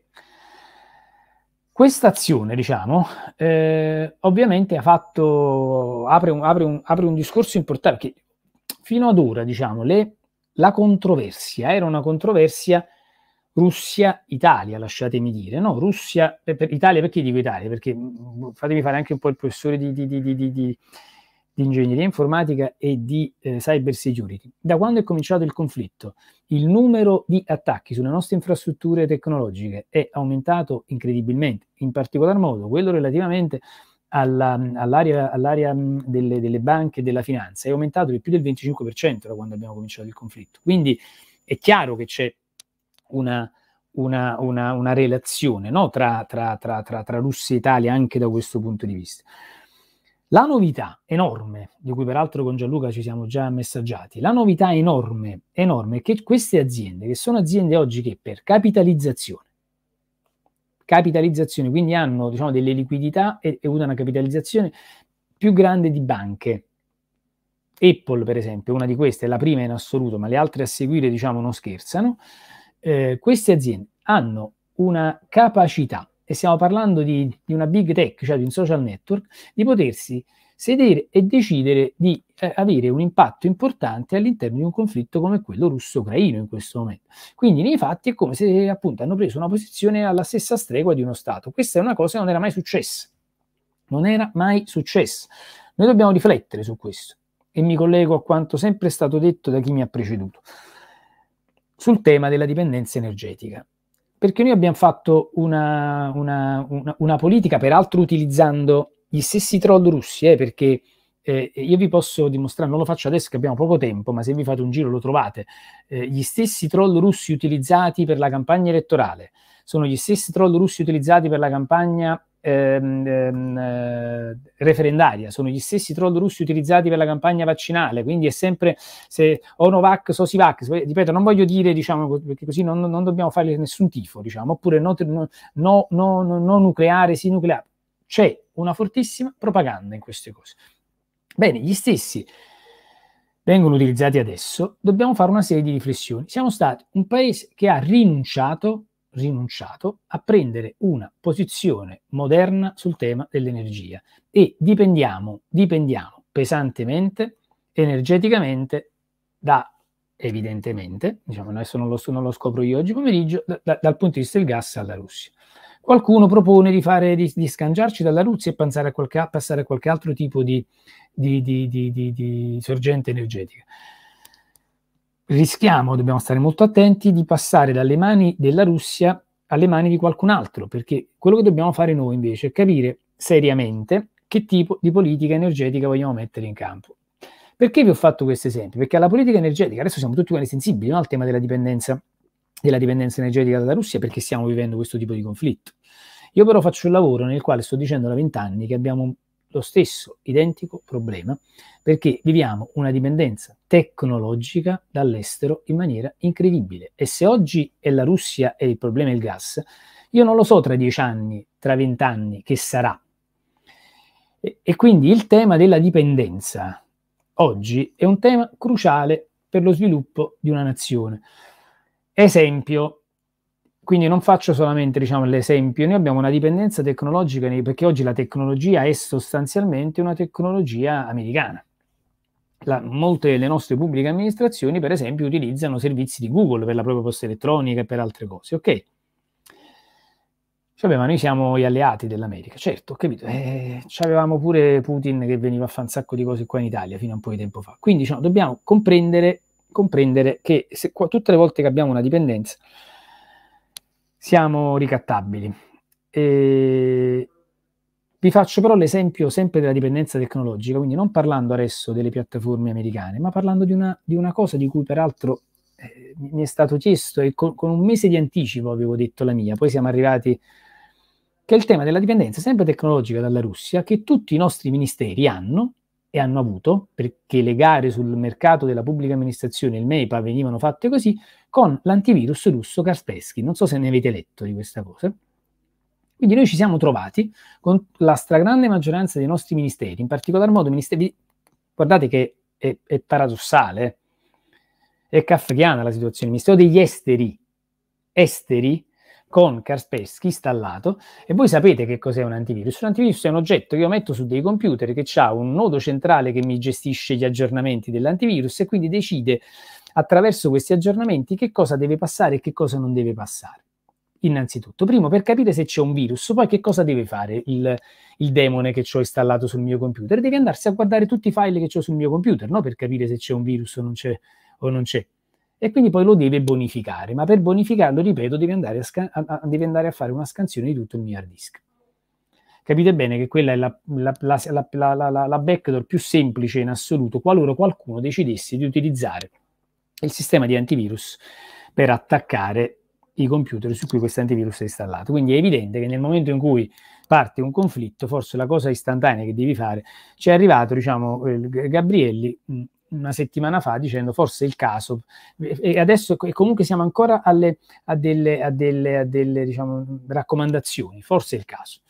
Questa azione, diciamo, eh, ovviamente ha fatto, apre un, apre, un, apre un discorso importante, perché fino ad ora, diciamo, le, la controversia era una controversia Russia-Italia, lasciatemi dire, no? Russia, per, per, Italia, perché dico Italia? Perché mm, mm, fatemi fare anche un po' il professore di, di, di, di ingegneria informatica e di eh, cyber security. Da quando è cominciato il conflitto, il numero di attacchi sulle nostre infrastrutture tecnologiche è aumentato incredibilmente, in particolar modo quello relativamente alla, all'area, all'area mm, delle, delle banche e della finanza, è aumentato di più del 25% da quando abbiamo cominciato il conflitto. Quindi è chiaro che c'è una, una, una, una relazione no? tra, tra, tra, tra Russia e Italia anche da questo punto di vista. La novità enorme, di cui peraltro con Gianluca ci siamo già messaggiati, la novità enorme, enorme è che queste aziende, che sono aziende oggi che per capitalizzazione, capitalizzazione quindi hanno diciamo, delle liquidità e, e una capitalizzazione più grande di banche. Apple, per esempio, è una di queste, è la prima in assoluto, ma le altre a seguire diciamo non scherzano eh, queste aziende hanno una capacità, e stiamo parlando di, di, una big tech, cioè di un social network, di potersi sedere e decidere di eh, avere un impatto importante all'interno di un conflitto come quello russo-ucraino in questo momento. Quindi nei fatti è come se appunto hanno preso una posizione alla stessa stregua di uno Stato. Questa è una cosa che non era mai successa. Non era mai successa. Noi dobbiamo riflettere su questo e mi collego a quanto sempre è stato detto da chi mi ha preceduto sul tema della dipendenza energetica. Perché noi abbiamo fatto una, una, una, una politica, peraltro utilizzando gli stessi troll russi, eh, perché eh, io vi posso dimostrare, non lo faccio adesso che abbiamo poco tempo, ma se vi fate un giro lo trovate, eh, gli stessi troll russi utilizzati per la campagna elettorale, sono gli stessi troll russi utilizzati per la campagna ehm, ehm, eh, referendaria, sono gli stessi troll russi utilizzati per la campagna vaccinale, quindi è sempre se o Novax o Sivax, ripeto, non voglio dire, diciamo, perché così non, non dobbiamo fare nessun tifo, diciamo, oppure no, no, no, no nucleare, sì nucleare, c'è una fortissima propaganda in queste cose. Bene, gli stessi vengono utilizzati adesso, dobbiamo fare una serie di riflessioni. Siamo stati un paese che ha rinunciato rinunciato a prendere una posizione moderna sul tema dell'energia e dipendiamo, dipendiamo pesantemente, energeticamente, da evidentemente, diciamo, adesso non lo, non lo scopro io oggi pomeriggio, da, da, dal punto di vista del gas alla Russia. Qualcuno propone di, fare, di, di scangiarci dalla Russia e pensare a qualche, passare a qualche altro tipo di, di sorgente energetica rischiamo, dobbiamo stare molto attenti, di passare dalle mani della Russia alle mani di qualcun altro, perché quello che dobbiamo fare noi invece è capire seriamente che tipo di politica energetica vogliamo mettere in campo. Perché vi ho fatto questo esempio? Perché alla politica energetica, adesso siamo tutti quanti sensibili no? al tema della dipendenza, della dipendenza energetica dalla Russia, perché stiamo vivendo questo tipo di conflitto. Io però faccio un lavoro nel quale sto dicendo da vent'anni che abbiamo lo stesso identico problema perché viviamo una dipendenza tecnologica dall'estero in maniera incredibile. E se oggi è la Russia e il problema è il gas, io non lo so tra dieci anni, tra vent'anni che sarà. E, e quindi il tema della dipendenza oggi è un tema cruciale per lo sviluppo di una nazione. Esempio, quindi non faccio solamente diciamo, l'esempio, noi abbiamo una dipendenza tecnologica perché oggi la tecnologia è sostanzialmente una tecnologia americana. La, molte delle nostre pubbliche amministrazioni, per esempio, utilizzano servizi di Google per la propria posta elettronica e per altre cose. Ok. Cioè, ma noi siamo gli alleati dell'America, certo, ho capito. Eh, avevamo pure Putin che veniva a fare un sacco di cose qua in Italia fino a un po' di tempo fa. Quindi diciamo, dobbiamo comprendere, comprendere che se, tutte le volte che abbiamo una dipendenza, siamo ricattabili. E vi faccio però l'esempio sempre della dipendenza tecnologica, quindi non parlando adesso delle piattaforme americane, ma parlando di una, di una cosa di cui peraltro eh, mi è stato chiesto e con, con, un mese di anticipo avevo detto la mia, poi siamo arrivati, che è il tema della dipendenza sempre tecnologica dalla Russia, che tutti i nostri ministeri hanno e hanno avuto, perché le gare sul mercato della pubblica amministrazione, il MEIPA, venivano fatte così, con l'antivirus russo Kaspersky. Non so se ne avete letto di questa cosa. Quindi noi ci siamo trovati con la stragrande maggioranza dei nostri ministeri, in particolar modo ministeri... Guardate che è, è paradossale, eh. è kafkiana la situazione. Il Ministero degli Esteri, esteri con Kaspersky installato e voi sapete che cos'è un antivirus. Un antivirus è un oggetto che io metto su dei computer che ha un nodo centrale che mi gestisce gli aggiornamenti dell'antivirus e quindi decide attraverso questi aggiornamenti che cosa deve passare e che cosa non deve passare. Innanzitutto, primo per capire se c'è un virus, poi che cosa deve fare il, il demone che ho installato sul mio computer? Deve andarsi a guardare tutti i file che ho sul mio computer, no? Per capire se c'è un virus o non c'è. O non c'è e quindi poi lo deve bonificare, ma per bonificarlo, ripeto, devi andare a, scan- a-, a-, devi andare a fare una scansione di tutto il mio hard disk. Capite bene che quella è la, la, la, la backdoor più semplice in assoluto, qualora qualcuno decidesse di utilizzare il sistema di antivirus per attaccare i computer su cui questo antivirus è installato. Quindi è evidente che nel momento in cui parte un conflitto, forse la cosa istantanea che devi fare, ci è arrivato, diciamo, Gabrielli, mm, una settimana fa dicendo forse è il caso. E adesso e comunque siamo ancora alle, a delle, a delle, a delle diciamo, raccomandazioni, forse è il caso.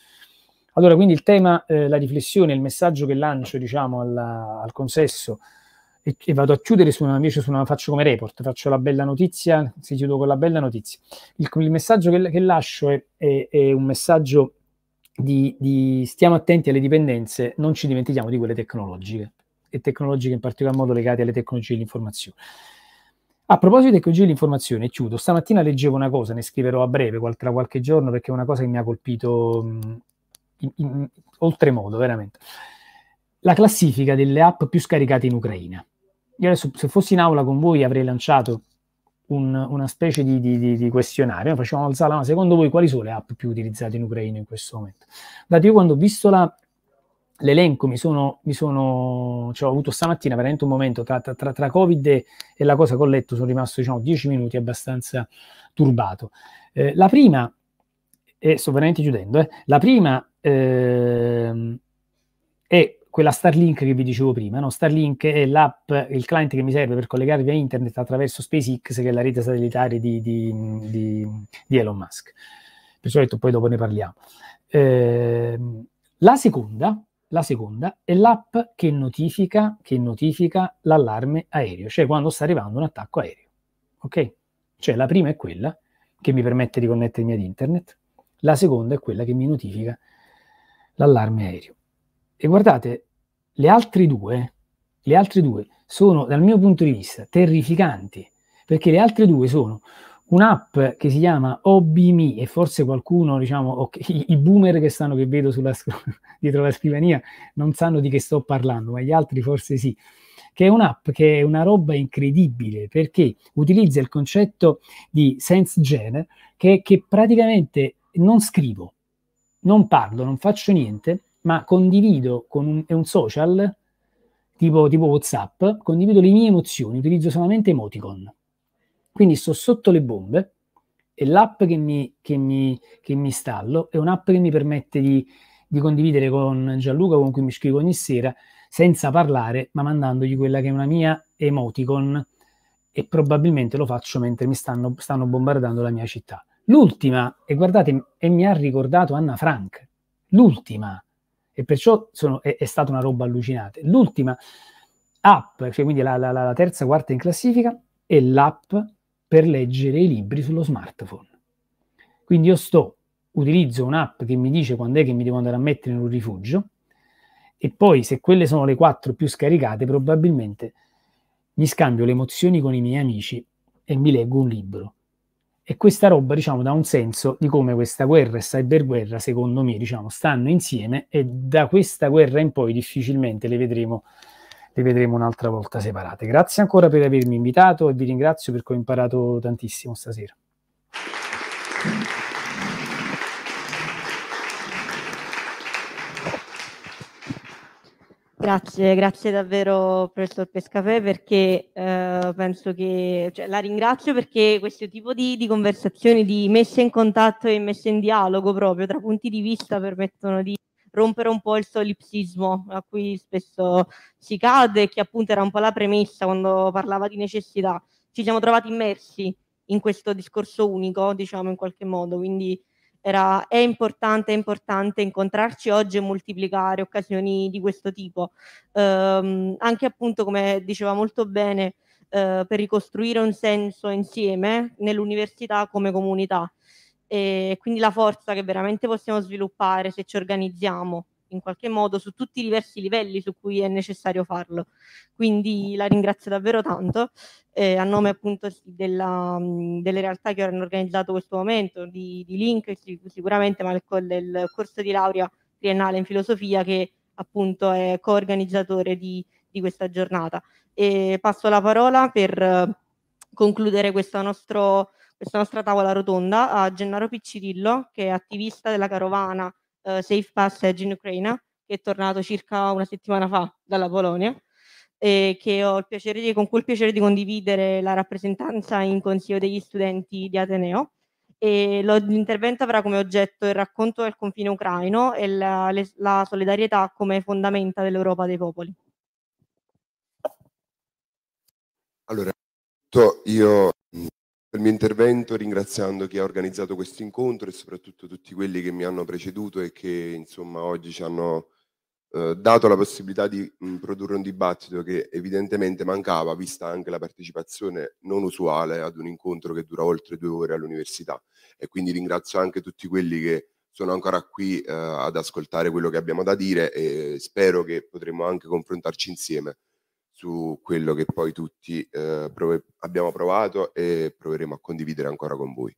Allora, quindi il tema, eh, la riflessione, il messaggio che lancio diciamo, alla, al consesso e, e, vado a chiudere su una, invece su una, faccio come report, faccio la bella notizia, si chiudo con la bella notizia. Il, il messaggio che, che, lascio è, è, è un messaggio di, di stiamo attenti alle dipendenze, non ci dimentichiamo di quelle tecnologiche e tecnologiche, in particolar modo legate alle tecnologie dell'informazione. A proposito di tecnologie dell'informazione, chiudo. Stamattina leggevo una cosa, ne scriverò a breve, tra qualche giorno, perché è una cosa che mi ha colpito in, in, oltremodo, veramente. La classifica delle app più scaricate in Ucraina. Io adesso, se fossi in aula con voi, avrei lanciato un, una specie di, di, di, di questionario. Facciamo alzare la mano. Secondo voi quali sono le app più utilizzate in Ucraina in questo momento? Dato io quando ho visto la l'elenco mi sono, mi sono cioè ho avuto stamattina veramente un momento tra, tra, tra, tra Covid e, la cosa che ho letto, sono rimasto diciamo dieci minuti abbastanza turbato. Eh, la prima, e sto veramente chiudendo, eh, la prima eh, è quella Starlink che vi dicevo prima, no? Starlink è l'app, il client che mi serve per collegarvi a internet attraverso SpaceX, che è la rete satellitare di, di, di, di Elon Musk. Perciò ho poi dopo ne parliamo. Ehm, la seconda, la seconda è l'app che notifica, che notifica l'allarme aereo, cioè quando sta arrivando un attacco aereo. Ok? Cioè la prima è quella che mi permette di connettermi ad internet, la seconda è quella che mi notifica l'allarme aereo. E guardate, le altre due, le altre due sono dal mio punto di vista terrificanti, perché le altre due sono un'app che si chiama OBMe e forse qualcuno, diciamo, okay, i boomer che stanno che vedo sulla, *laughs* dietro la scrivania non sanno di che sto parlando, ma gli altri forse sì, che è un'app che è una roba incredibile perché utilizza il concetto di sense gen che, che praticamente non scrivo, non parlo, non faccio niente, ma condivido con un, un social tipo, tipo WhatsApp, condivido le mie emozioni, utilizzo solamente emoticon quindi sto sotto le bombe e l'app che mi, che mi, che mi installo è un'app che mi permette di, di condividere con Gianluca, con cui mi scrivo ogni sera, senza parlare, ma mandandogli quella che è una mia emoticon e probabilmente lo faccio mentre mi stanno, stanno bombardando la mia città. L'ultima, e guardate, e mi ha ricordato Anna Frank, l'ultima, e perciò sono, è, è, stata una roba allucinante, l'ultima app, cioè quindi la, la, la terza, quarta in classifica, è l'app per leggere i libri sullo smartphone. Quindi io sto, utilizzo un'app che mi dice quando è che mi devo andare a mettere in un rifugio e poi se quelle sono le quattro più scaricate probabilmente mi scambio le emozioni con i miei amici e mi leggo un libro. E questa roba, diciamo, dà un senso di come questa guerra e cyberguerra, secondo me, diciamo, stanno insieme e da questa guerra in poi difficilmente le vedremo le vedremo un'altra volta separate. Grazie ancora per avermi invitato e vi ringrazio perché ho imparato tantissimo stasera. Grazie, grazie davvero professor Pescafè perché eh, penso che, cioè, la ringrazio perché questo tipo di, di, conversazioni, di messa in contatto e messa in dialogo proprio tra punti di vista permettono di rompere un po' il solipsismo a cui spesso si cade, che appunto era un po' la premessa quando parlava di necessità. Ci siamo trovati immersi in questo discorso unico, diciamo in qualche modo, quindi era, è importante, è importante incontrarci oggi e moltiplicare occasioni di questo tipo. Ehm, anche appunto, come diceva molto bene, eh, per ricostruire un senso insieme nell'università come comunità e quindi la forza che veramente possiamo sviluppare se ci organizziamo in qualche modo su tutti i diversi livelli su cui è necessario farlo. Quindi la ringrazio davvero tanto eh, a nome appunto della, mm, delle realtà che hanno organizzato questo momento, di, di Link sicuramente, ma del corso di laurea triennale in filosofia che appunto è coorganizzatore di, di questa giornata. E passo la parola per eh, concludere questo nostro questa nostra tavola rotonda a Gennaro Piccirillo, che è attivista della carovana eh, Safe Passage in Ucraina, che è tornato circa una settimana fa dalla Polonia e che ho il piacere di, con cui ho il piacere di condividere la rappresentanza in Consiglio degli Studenti di Ateneo. E l'intervento avrà come oggetto il racconto del confine ucraino e la, le, la solidarietà come fondamenta dell'Europa dei popoli. Allora, io il mio intervento ringraziando chi ha organizzato questo incontro e soprattutto tutti quelli che mi hanno preceduto e che insomma oggi ci hanno eh, dato la possibilità di mh, produrre un dibattito che evidentemente mancava vista anche la partecipazione non usuale ad un incontro che dura oltre due ore all'università e quindi ringrazio anche tutti quelli che sono ancora qui eh, ad ascoltare quello che abbiamo da dire e spero che potremo anche confrontarci insieme su quello che poi tutti eh, prov- abbiamo provato e proveremo a condividere ancora con voi.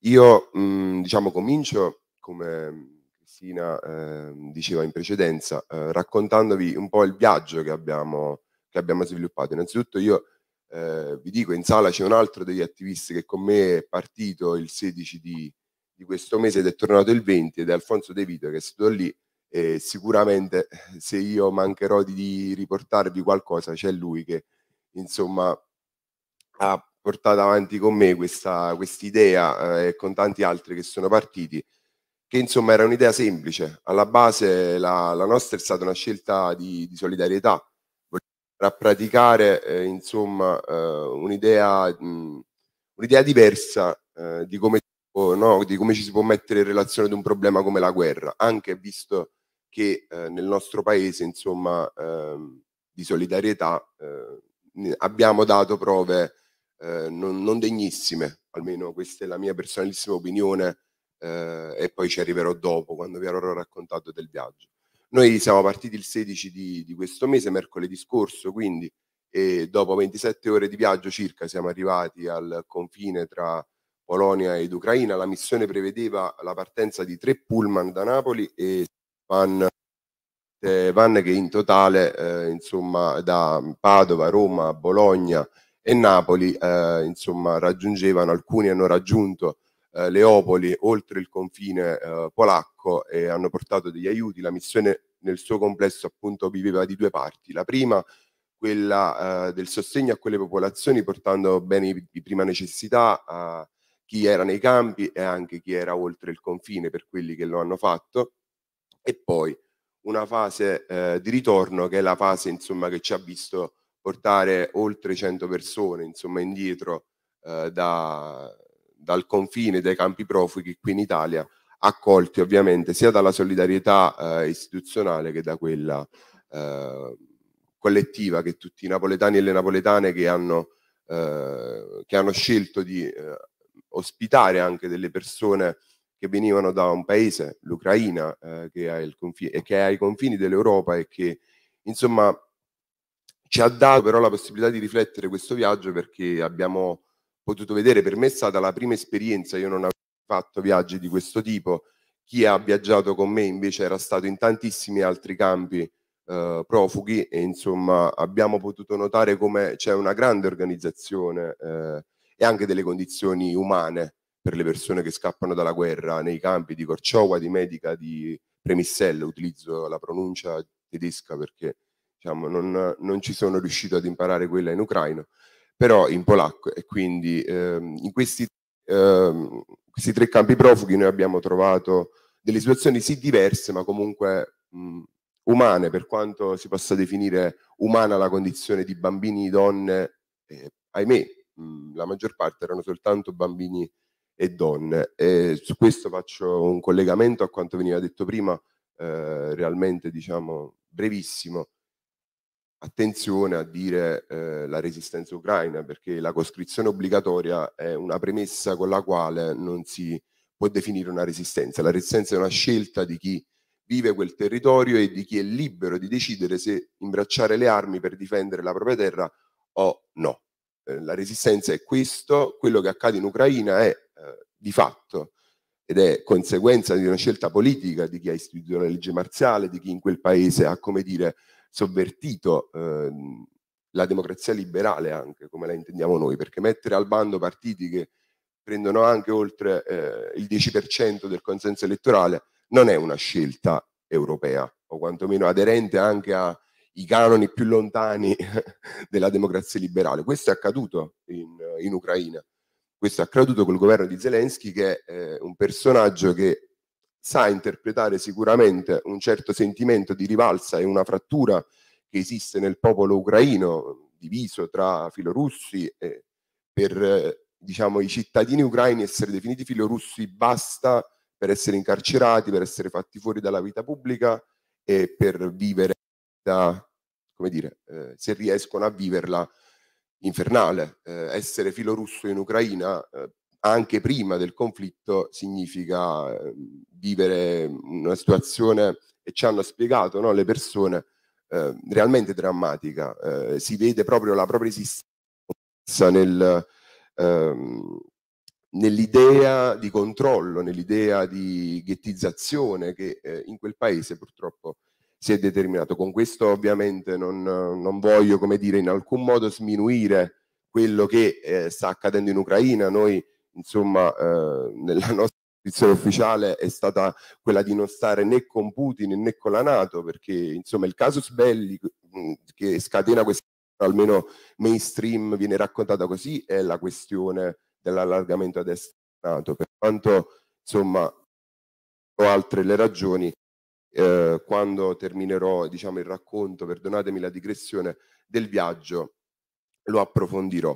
Io mh, mm, diciamo comincio come Cristina eh, diceva in precedenza, eh, raccontandovi un po' il viaggio che abbiamo, che abbiamo sviluppato. Innanzitutto io eh, vi dico, in sala c'è un altro degli attivisti che con me è partito il 16 di, di questo mese ed è tornato il 20 ed è Alfonso De Vito che è stato lì e sicuramente eh, se io mancherò di riportarvi qualcosa c'è lui che insomma ha portato avanti con me questa idea eh, e con tanti altri che sono partiti che insomma era un'idea semplice alla base la, la, nostra è stata una scelta di, di solidarietà a praticare eh, insomma eh, un'idea un'idea diversa eh, di come, no, di come ci si può mettere in relazione ad un problema come la guerra anche visto che eh, nel nostro paese, insomma, ehm, di solidarietà eh, abbiamo dato prove eh, non, non, degnissime, almeno questa è la mia personalissima opinione eh, e poi ci arriverò dopo quando vi avrò raccontato del viaggio. Noi siamo partiti il 16 di, di questo mese, mercoledì scorso, quindi e dopo 27 ore di viaggio circa siamo arrivati al confine tra Polonia ed Ucraina. La missione prevedeva la partenza di tre pullman da Napoli e van, eh, van che in totale eh, insomma, da Padova, Roma, Bologna e Napoli eh, insomma, raggiungevano, alcuni hanno raggiunto eh, Leopoli oltre il confine eh, polacco e hanno portato degli aiuti. La missione nel suo complesso appunto viveva di due parti. La prima quella eh, del sostegno a quelle popolazioni portando beni di prima necessità a chi era nei campi e anche chi era oltre il confine per quelli che lo hanno fatto e poi una fase eh, di ritorno che è la fase insomma, che ci ha visto portare oltre 100 persone insomma, indietro eh, da, dal confine dai campi profughi qui in Italia, accolti ovviamente sia dalla solidarietà eh, istituzionale che da quella eh, collettiva che tutti i napoletani e le napoletane che hanno, eh, che hanno scelto di eh, ospitare anche delle persone che venivano da un paese, l'Ucraina, eh, che, che è ai confini dell'Europa e che insomma ci ha dato però la possibilità di riflettere questo viaggio perché abbiamo potuto vedere, per me è stata la prima esperienza, io non avevo fatto viaggi di questo tipo, chi ha viaggiato con me invece era stato in tantissimi altri campi eh, profughi e insomma abbiamo potuto notare come c'è una grande organizzazione eh, e anche delle condizioni umane per le persone che scappano dalla guerra nei campi di Corcioa, di Medica, di Premisselle, utilizzo la pronuncia tedesca perché diciamo, non, non ci sono riuscito ad imparare quella in ucraino, però in polacco e quindi ehm, in questi, ehm, questi, tre campi profughi noi abbiamo trovato delle situazioni sì diverse ma comunque mh, umane per quanto si possa definire umana la condizione di bambini, donne, eh, ahimè mh, la maggior parte erano soltanto bambini e donne. E su questo faccio un collegamento a quanto veniva detto prima, eh, realmente diciamo brevissimo. Attenzione a dire eh, la resistenza ucraina, perché la coscrizione obbligatoria è una premessa con la quale non si può definire una resistenza. La resistenza è una scelta di chi vive quel territorio e di chi è libero di decidere se imbracciare le armi per difendere la propria terra o no. Eh, la resistenza è questo, quello che accade in Ucraina è di fatto ed è conseguenza di una scelta politica di chi ha istituito la legge marziale, di chi in quel paese ha, come dire, sovvertito eh, la democrazia liberale anche, come la intendiamo noi, perché mettere al bando partiti che prendono anche oltre eh, il 10% del consenso elettorale non è una scelta europea, o quantomeno aderente anche ai canoni più lontani *laughs* della democrazia liberale. Questo è accaduto in, in Ucraina questo è accaduto col governo di Zelensky che è eh, un personaggio che sa interpretare sicuramente un certo sentimento di rivalsa e una frattura che esiste nel popolo ucraino, diviso tra filorussi e per diciamo, i cittadini ucraini essere definiti filorussi basta per essere incarcerati, per essere fatti fuori dalla vita pubblica e per vivere da, come dire, eh, se riescono a viverla infernale. Eh, essere russo in Ucraina eh, anche prima del conflitto significa eh, vivere una situazione, e ci hanno spiegato no, le persone, eh, realmente drammatica. Eh, si vede proprio la propria esistenza nel, ehm, nell'idea di controllo, nell'idea di ghettizzazione che eh, in quel paese purtroppo si è determinato. Con questo ovviamente non, non voglio come dire, in alcun modo sminuire quello che eh, sta accadendo in Ucraina. Noi insomma eh, nella *laughs* nostra posizione ufficiale è stata quella di non stare né con Putin né con la Nato perché insomma il caso Sbelli mm, che scatena questa almeno mainstream viene raccontata così è la questione dell'allargamento a destra Nato per quanto insomma o altre le ragioni eh, quando terminerò diciamo, il racconto, perdonatemi la digressione, del viaggio, lo approfondirò.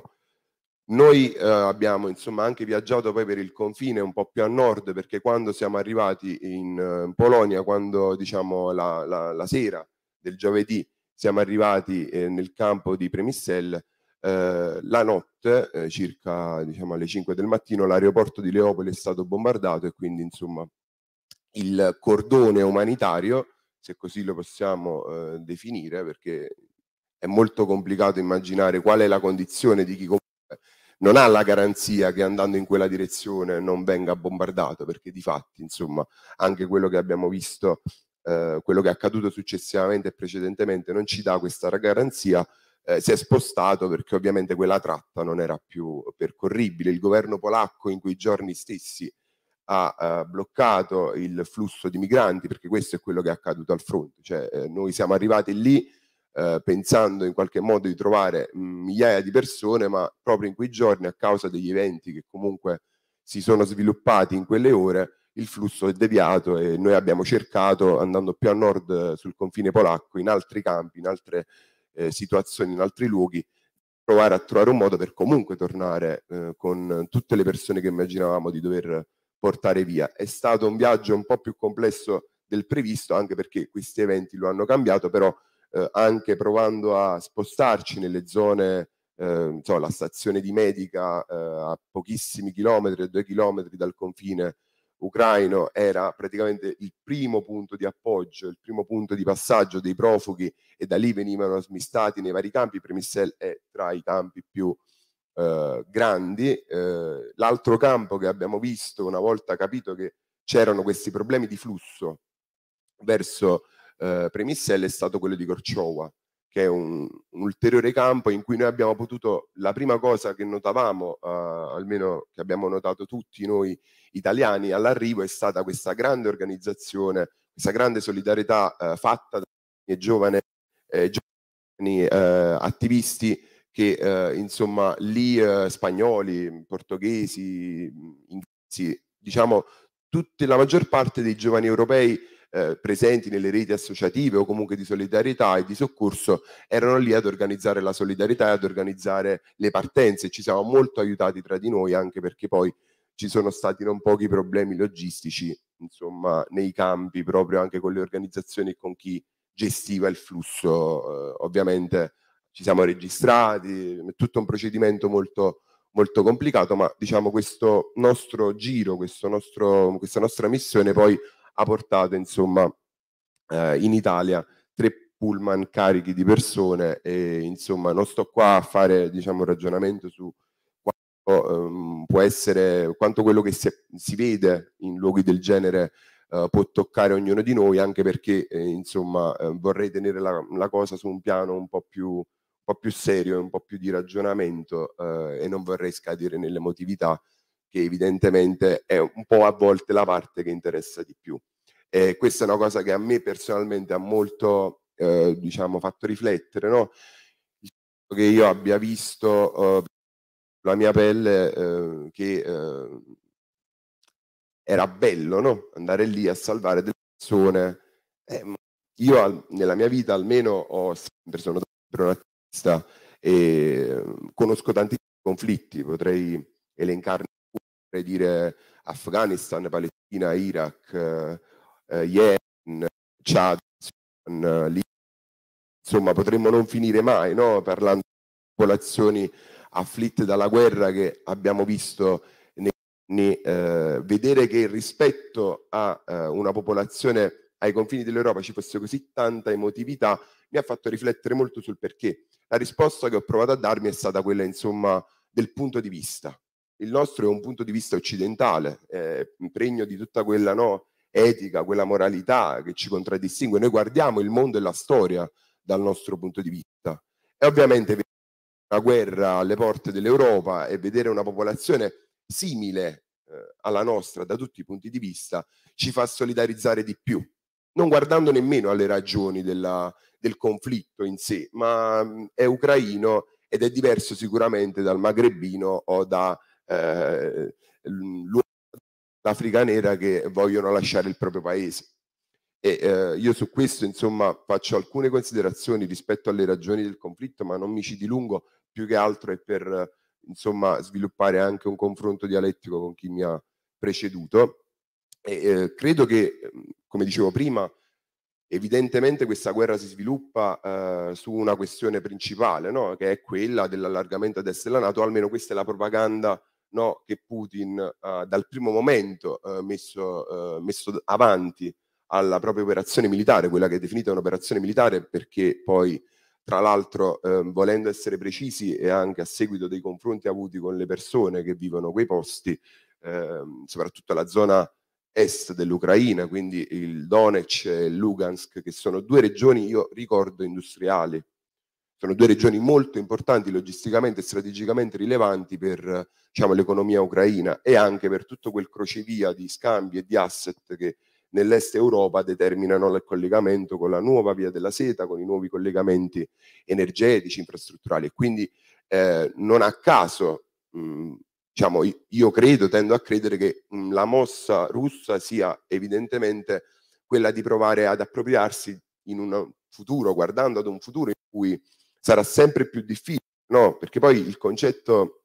Noi eh, abbiamo insomma anche viaggiato poi per il confine un po' più a nord perché quando siamo arrivati in, in eh, Polonia, quando diciamo la, la, la, sera del giovedì siamo arrivati eh, nel campo di Premissel, eh, la notte, eh, circa diciamo alle 5 del mattino, l'aeroporto di Leopoli è stato bombardato e quindi insomma il cordone umanitario, se così lo possiamo eh, definire, perché è molto complicato immaginare qual è la condizione di chi comunque non ha la garanzia che andando in quella direzione non venga bombardato, perché di fatti, insomma, anche quello che abbiamo visto, eh, quello che è accaduto successivamente e precedentemente non ci dà questa garanzia, eh, si è spostato perché ovviamente quella tratta non era più percorribile. Il governo polacco in quei giorni stessi ha eh, bloccato il flusso di migranti, perché questo è quello che è accaduto al fronte. Cioè, eh, noi siamo arrivati lì eh, pensando in qualche modo di trovare mh, mm, migliaia di persone, ma proprio in quei giorni, a causa degli eventi che comunque si sono sviluppati in quelle ore, il flusso è deviato e noi abbiamo cercato, andando più a nord sul confine polacco, in altri campi, in altre eh, situazioni, in altri luoghi, provare a trovare un modo per comunque tornare eh, con tutte le persone che immaginavamo di dover portare via. È stato un viaggio un po' più complesso del previsto, anche perché questi eventi lo hanno cambiato, però eh, anche provando a spostarci nelle zone, eh, insomma, la stazione di Medica eh, a pochissimi chilometri, due chilometri dal confine ucraino era praticamente il primo punto di appoggio, il primo punto di passaggio dei profughi e da lì venivano smistati nei vari campi, Premissel è tra i campi più eh, grandi. Eh, l'altro campo che abbiamo visto una volta capito che c'erano questi problemi di flusso verso eh, Premisselle è stato quello di Corcioa, che è un, un, ulteriore campo in cui noi abbiamo potuto, la prima cosa che notavamo, eh, almeno che abbiamo notato tutti noi italiani all'arrivo, è stata questa grande organizzazione, questa grande solidarietà eh, fatta da eh, giovani, eh, giovani attivisti che eh, insomma lì eh, spagnoli, portoghesi, mm, inglesi, diciamo tutte, la maggior parte dei giovani europei eh, presenti nelle reti associative o comunque di solidarietà e di soccorso erano lì ad organizzare la solidarietà e ad organizzare le partenze. Ci siamo molto aiutati tra di noi anche perché poi ci sono stati non pochi problemi logistici, insomma, nei campi proprio anche con le organizzazioni e con chi gestiva il flusso, eh, ovviamente ci siamo registrati, è tutto un procedimento molto, molto complicato, ma diciamo questo nostro giro, questo nostro, questa nostra missione poi ha portato insomma eh, in Italia tre pullman carichi di persone e insomma non sto qua a fare diciamo un ragionamento su quanto ehm, può essere, quanto quello che si, si vede in luoghi del genere eh, può toccare ognuno di noi anche perché eh, insomma eh, vorrei tenere la, la, cosa su un piano un po' più po' più serio, un po' più di ragionamento eh, e non vorrei scadere nell'emotività che evidentemente è un po' a volte la parte che interessa di più. E questa è una cosa che a me personalmente ha molto eh, diciamo, fatto riflettere, no? che io abbia visto eh, la mia pelle eh, che eh, era bello no? andare lì a salvare delle persone. Eh, io al, nella mia vita almeno ho sempre sono un un vista e ehm, conosco tanti conflitti, potrei elencarne, potrei dire Afghanistan, Palestina, Iraq, eh, Yemen, Chad, Sudan, insomma potremmo non finire mai no? parlando di popolazioni afflitte dalla guerra che abbiamo visto nei anni, eh, vedere che rispetto a eh, una popolazione ai confini dell'Europa ci fosse così tanta emotività mi ha fatto riflettere molto sul perché la risposta che ho provato a darmi è stata quella, insomma, del punto di vista. Il nostro è un punto di vista occidentale, eh, impregno di tutta quella no, etica, quella moralità che ci contraddistingue. Noi guardiamo il mondo e la storia dal nostro punto di vista. E ovviamente una guerra alle porte dell'Europa e vedere una popolazione simile eh, alla nostra da tutti i punti di vista ci fa solidarizzare di più, non guardando nemmeno alle ragioni della, del conflitto in sé, ma mm, è ucraino ed è diverso sicuramente dal magrebino o da eh, l'Africa nera che vogliono lasciare il proprio paese. E, eh, io su questo insomma faccio alcune considerazioni rispetto alle ragioni del conflitto, ma non mi ci dilungo, più che altro è per insomma sviluppare anche un confronto dialettico con chi mi ha preceduto. E, eh, credo che, mm, come dicevo prima, Evidentemente questa guerra si sviluppa eh, su una questione principale, no? che è quella dell'allargamento a destra della Nato, almeno questa è la propaganda no? che Putin eh, dal primo momento ha eh, messo, eh, messo, avanti alla propria operazione militare, quella che è definita un'operazione militare perché poi tra l'altro ehm, volendo essere precisi e anche a seguito dei confronti avuti con le persone che vivono quei posti, ehm, soprattutto la zona est dell'Ucraina, quindi il Donetsk e il Lugansk, che sono due regioni, io ricordo, industriali. Sono due regioni molto importanti logisticamente e strategicamente rilevanti per diciamo, l'economia ucraina e anche per tutto quel crocevia di scambi e di asset che nell'est Europa determinano il collegamento con la nuova via della seta, con i nuovi collegamenti energetici, infrastrutturali. Quindi eh, non a caso mh, diciamo, io credo, tendo a credere che mm, la mossa russa sia evidentemente quella di provare ad appropriarsi in un futuro, guardando ad un futuro in cui sarà sempre più difficile, no? Perché poi il concetto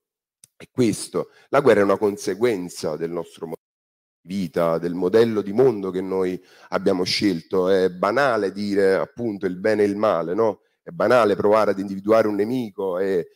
è questo, la guerra è una conseguenza del nostro modello di vita, del modello di mondo che noi abbiamo scelto, è banale dire appunto il bene e il male, no? È banale provare ad individuare un nemico e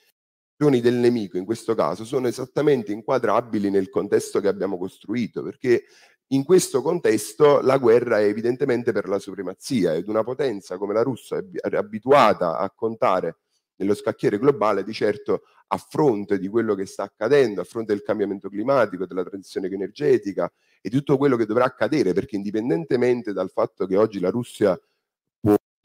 azioni del nemico in questo caso sono esattamente inquadrabili nel contesto che abbiamo costruito, perché in questo contesto la guerra è evidentemente per la supremazia ed una potenza come la Russia è abituata a contare nello scacchiere globale, di certo a fronte di quello che sta accadendo, a fronte del cambiamento climatico, della transizione energetica e di tutto quello che dovrà accadere, perché indipendentemente dal fatto che oggi la Russia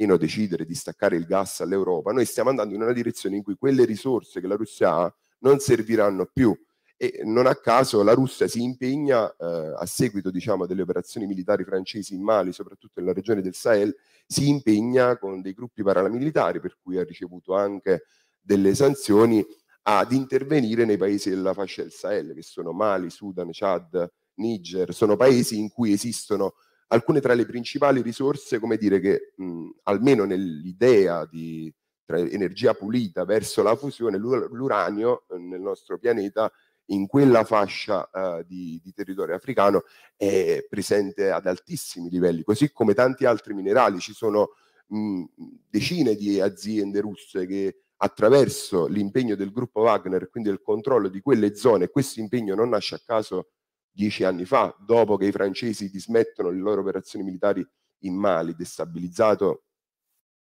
Eno decidere di staccare il gas all'Europa, noi stiamo andando in una direzione in cui quelle risorse che la Russia ha non serviranno più e non a caso la Russia si impegna eh, a seguito diciamo, delle operazioni militari francesi in Mali, soprattutto nella regione del Sahel, si impegna con dei gruppi paramilitari per cui ha ricevuto anche delle sanzioni ad intervenire nei paesi della fascia del Sahel, che sono Mali, Sudan, Chad, Niger, sono paesi in cui esistono alcune tra le principali risorse, come dire, che mh, almeno nell'idea di energia pulita verso la fusione, l'uranio eh, nel nostro pianeta in quella fascia uh, di, di, territorio africano è presente ad altissimi livelli, così come tanti altri minerali. Ci sono mh, decine di aziende russe che attraverso l'impegno del gruppo Wagner, quindi il controllo di quelle zone, questo impegno non nasce a caso dieci anni fa, dopo che i francesi dismettono le loro operazioni militari in Mali, destabilizzato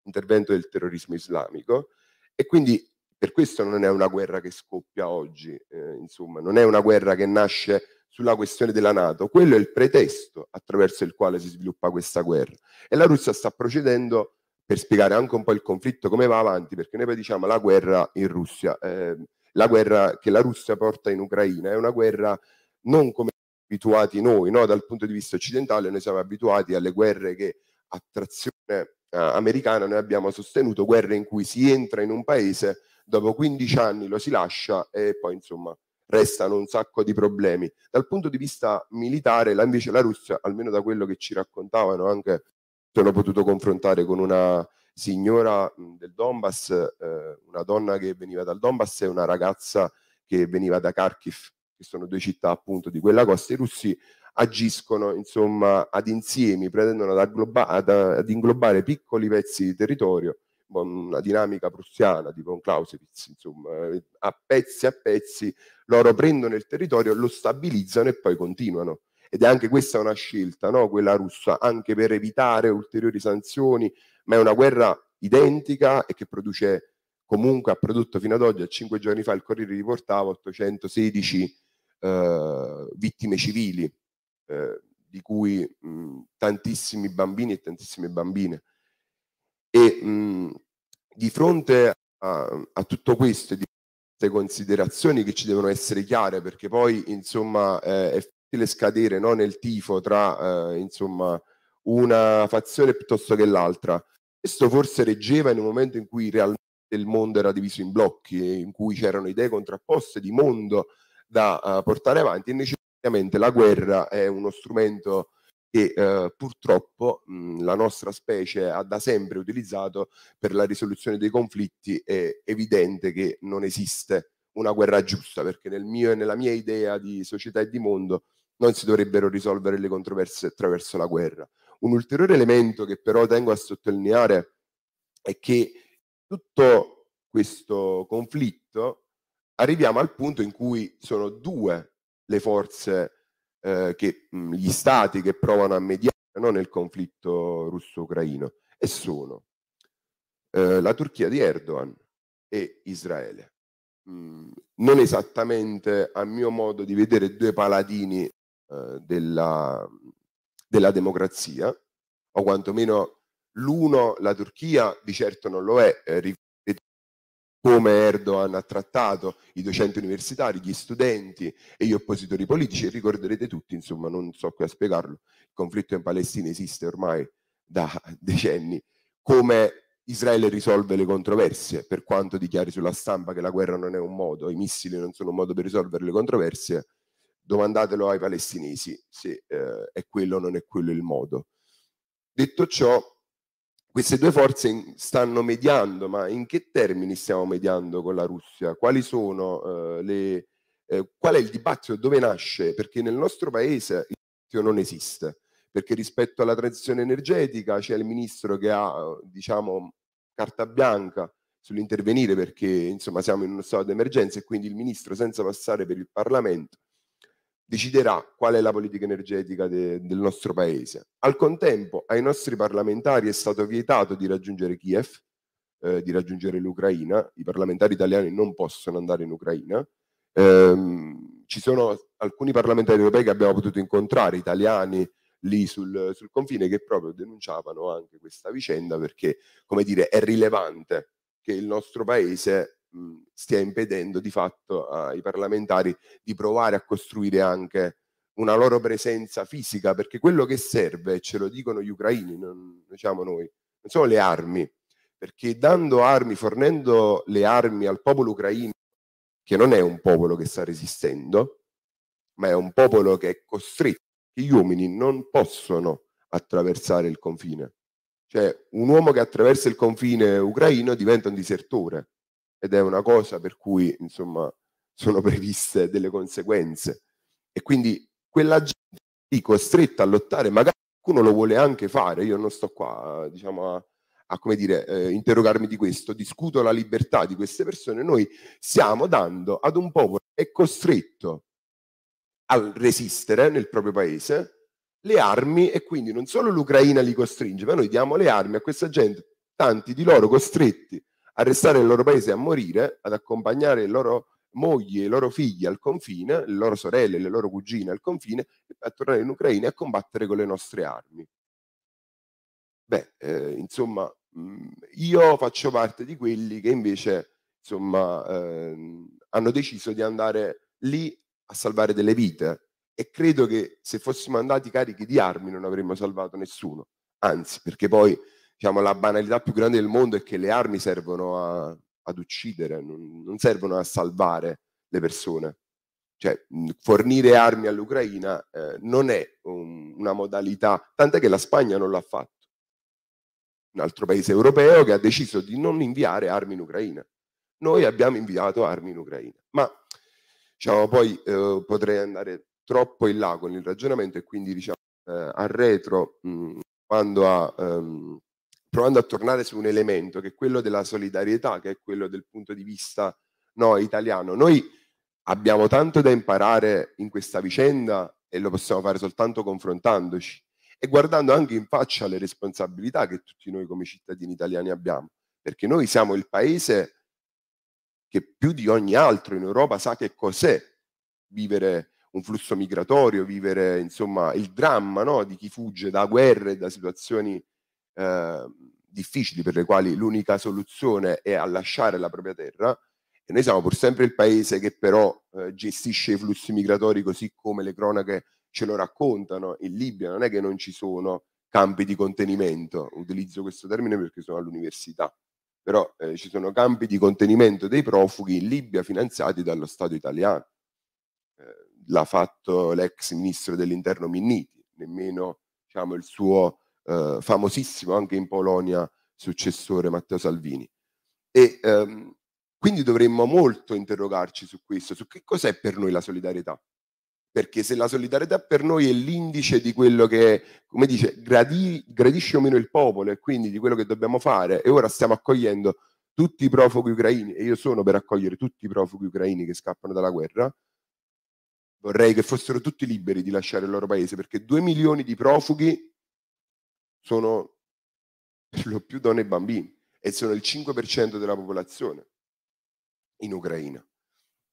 l'intervento del terrorismo islamico. E quindi per questo non è una guerra che scoppia oggi, eh, insomma, non è una guerra che nasce sulla questione della Nato, quello è il pretesto attraverso il quale si sviluppa questa guerra. E la Russia sta procedendo per spiegare anche un po' il conflitto, come va avanti, perché noi poi diciamo la guerra in Russia, eh, la guerra che la Russia porta in Ucraina è una guerra non come abituati noi, no? dal punto di vista occidentale noi siamo abituati alle guerre che a trazione eh, americana noi abbiamo sostenuto, guerre in cui si entra in un paese, dopo 15 anni lo si lascia e poi insomma restano un sacco di problemi. Dal punto di vista militare, la, invece la Russia, almeno da quello che ci raccontavano, anche sono potuto confrontare con una signora del Donbass, eh, una donna che veniva dal Donbass e una ragazza che veniva da Kharkiv, che sono due città appunto di quella costa, i russi agiscono insomma ad insiemi, pretendono ad, aggloba- ad, ad inglobare piccoli pezzi di territorio, una dinamica prussiana tipo un Clausewitz, insomma, eh, a pezzi a pezzi loro prendono il territorio, lo stabilizzano e poi continuano. Ed è anche questa una scelta, no? quella russa, anche per evitare ulteriori sanzioni, ma è una guerra identica e che produce comunque ha prodotto fino ad oggi, a cinque giorni fa il Corriere riportava 816 eh, vittime civili, eh, di cui mh, tantissimi bambini e tantissime bambine. E mh, di fronte a, a tutto questo, e di queste considerazioni che ci devono essere chiare, perché poi insomma eh, è facile scadere no, nel tifo tra eh, insomma, una fazione piuttosto che l'altra. Questo forse reggeva in un momento in cui realmente il mondo era diviso in blocchi, in cui c'erano idee contrapposte di mondo da uh, portare avanti e necessariamente la guerra è uno strumento che eh, purtroppo mh, mm, la nostra specie ha da sempre utilizzato per la risoluzione dei conflitti, è evidente che non esiste una guerra giusta, perché nel mio e nella mia idea di società e di mondo non si dovrebbero risolvere le controversie attraverso la guerra. Un ulteriore elemento che però tengo a sottolineare è che tutto questo conflitto arriviamo al punto in cui sono due le forze, eh, che, mh, gli stati che provano a mediare no, nel conflitto russo-ucraino e sono eh, la Turchia di Erdogan e Israele. non esattamente, a mio modo di vedere, due paladini eh, della, della democrazia, o quantomeno l'uno, la Turchia, di certo non lo è, eh, come Erdogan ha trattato i docenti universitari, gli studenti e gli oppositori politici. e Ricorderete tutti, insomma, non so qui a spiegarlo, il conflitto in Palestina esiste ormai da *laughs* decenni, come Israele risolve le controversie, per quanto dichiari sulla stampa che la guerra non è un modo, i missili non sono un modo per risolvere le controversie, domandatelo ai palestinesi se eh, è quello o non è quello il modo. Detto ciò, queste due forze stanno mediando, ma in che termini stiamo mediando con la Russia? Quali sono eh, le... Eh, qual è il dibattito? Dove nasce? Perché nel nostro paese il dibattito non esiste, perché rispetto alla transizione energetica c'è il ministro che ha, diciamo, carta bianca sull'intervenire perché insomma siamo in uno stato di emergenza e quindi il ministro senza passare per il Parlamento deciderà qual è la politica energetica de, del nostro paese. Al contempo ai nostri parlamentari è stato vietato di raggiungere Kiev, eh, di raggiungere l'Ucraina, i parlamentari italiani non possono andare in Ucraina. Ehm, ci sono alcuni parlamentari europei che abbiamo potuto incontrare, italiani lì sul, sul confine, che proprio denunciavano anche questa vicenda perché, come dire, è rilevante che il nostro paese Mhmm, stia impedendo di fatto ai parlamentari di provare a costruire anche una loro presenza fisica, perché quello che serve, ce lo dicono gli ucraini, non diciamo noi, non sono le armi, perché dando armi, fornendo le armi al popolo ucraino, che non è un popolo che sta resistendo, ma è un popolo che è costretto, gli uomini non possono attraversare il confine. Cioè un uomo che attraversa il confine ucraino diventa un disertore, ed è una cosa per cui insomma sono previste delle conseguenze e quindi quella gente costretta a lottare magari qualcuno lo vuole anche fare io non sto qua diciamo a, a come dire eh, interrogarmi di questo discuto la libertà di queste persone noi stiamo dando ad un popolo che è costretto a resistere nel proprio paese le armi e quindi non solo l'Ucraina li costringe ma noi diamo le armi a questa gente tanti di loro costretti a restare nel loro paese a morire, ad accompagnare le loro mogli e i loro figli al confine, le loro sorelle, e le loro cugine al confine, a tornare in Ucraina e a combattere con le nostre armi. Beh, eh, insomma, mm, io faccio parte di quelli che invece insomma, eh, hanno deciso di andare lì a salvare delle vite e credo che se fossimo andati carichi di armi non avremmo salvato nessuno, anzi perché poi diciamo, la banalità più grande del mondo è che le armi servono a, ad uccidere, non, non, servono a salvare le persone. Cioè, fornire armi all'Ucraina eh, non è un, una modalità, tant'è che la Spagna non l'ha fatto. Un altro paese europeo che ha deciso di non inviare armi in Ucraina. Noi abbiamo inviato armi in Ucraina. Ma diciamo, poi eh, potrei andare troppo in là con il ragionamento e quindi diciamo, eh, arretro mh, mm, quando a... Ehm, provando a tornare su un elemento che è quello della solidarietà, che è quello del punto di vista no, italiano. Noi abbiamo tanto da imparare in questa vicenda e lo possiamo fare soltanto confrontandoci e guardando anche in faccia le responsabilità che tutti noi come cittadini italiani abbiamo, perché noi siamo il paese che più di ogni altro in Europa sa che cos'è vivere un flusso migratorio, vivere insomma il dramma no, di chi fugge da guerre, da situazioni Ehm, difficili per le quali l'unica soluzione è a lasciare la propria terra e noi siamo pur sempre il paese che però eh, gestisce i flussi migratori così come le cronache ce lo raccontano. In Libia non è che non ci sono campi di contenimento, utilizzo questo termine perché sono all'università, però eh, ci sono campi di contenimento dei profughi in Libia finanziati dallo Stato italiano. Eh, l'ha fatto l'ex ministro dell'interno Minniti, nemmeno diciamo, il suo eh, famosissimo anche in Polonia successore Matteo Salvini. E ehm, quindi dovremmo molto interrogarci su questo, su che cos'è per noi la solidarietà. Perché se la solidarietà per noi è l'indice di quello che, come dice, gradi, gradisce o meno il popolo e quindi di quello che dobbiamo fare, e ora stiamo accogliendo tutti i profughi ucraini, e io sono per accogliere tutti i profughi ucraini che scappano dalla guerra, vorrei che fossero tutti liberi di lasciare il loro paese, perché due milioni di profughi sono per lo più donne e bambini e sono il 5% della popolazione in Ucraina.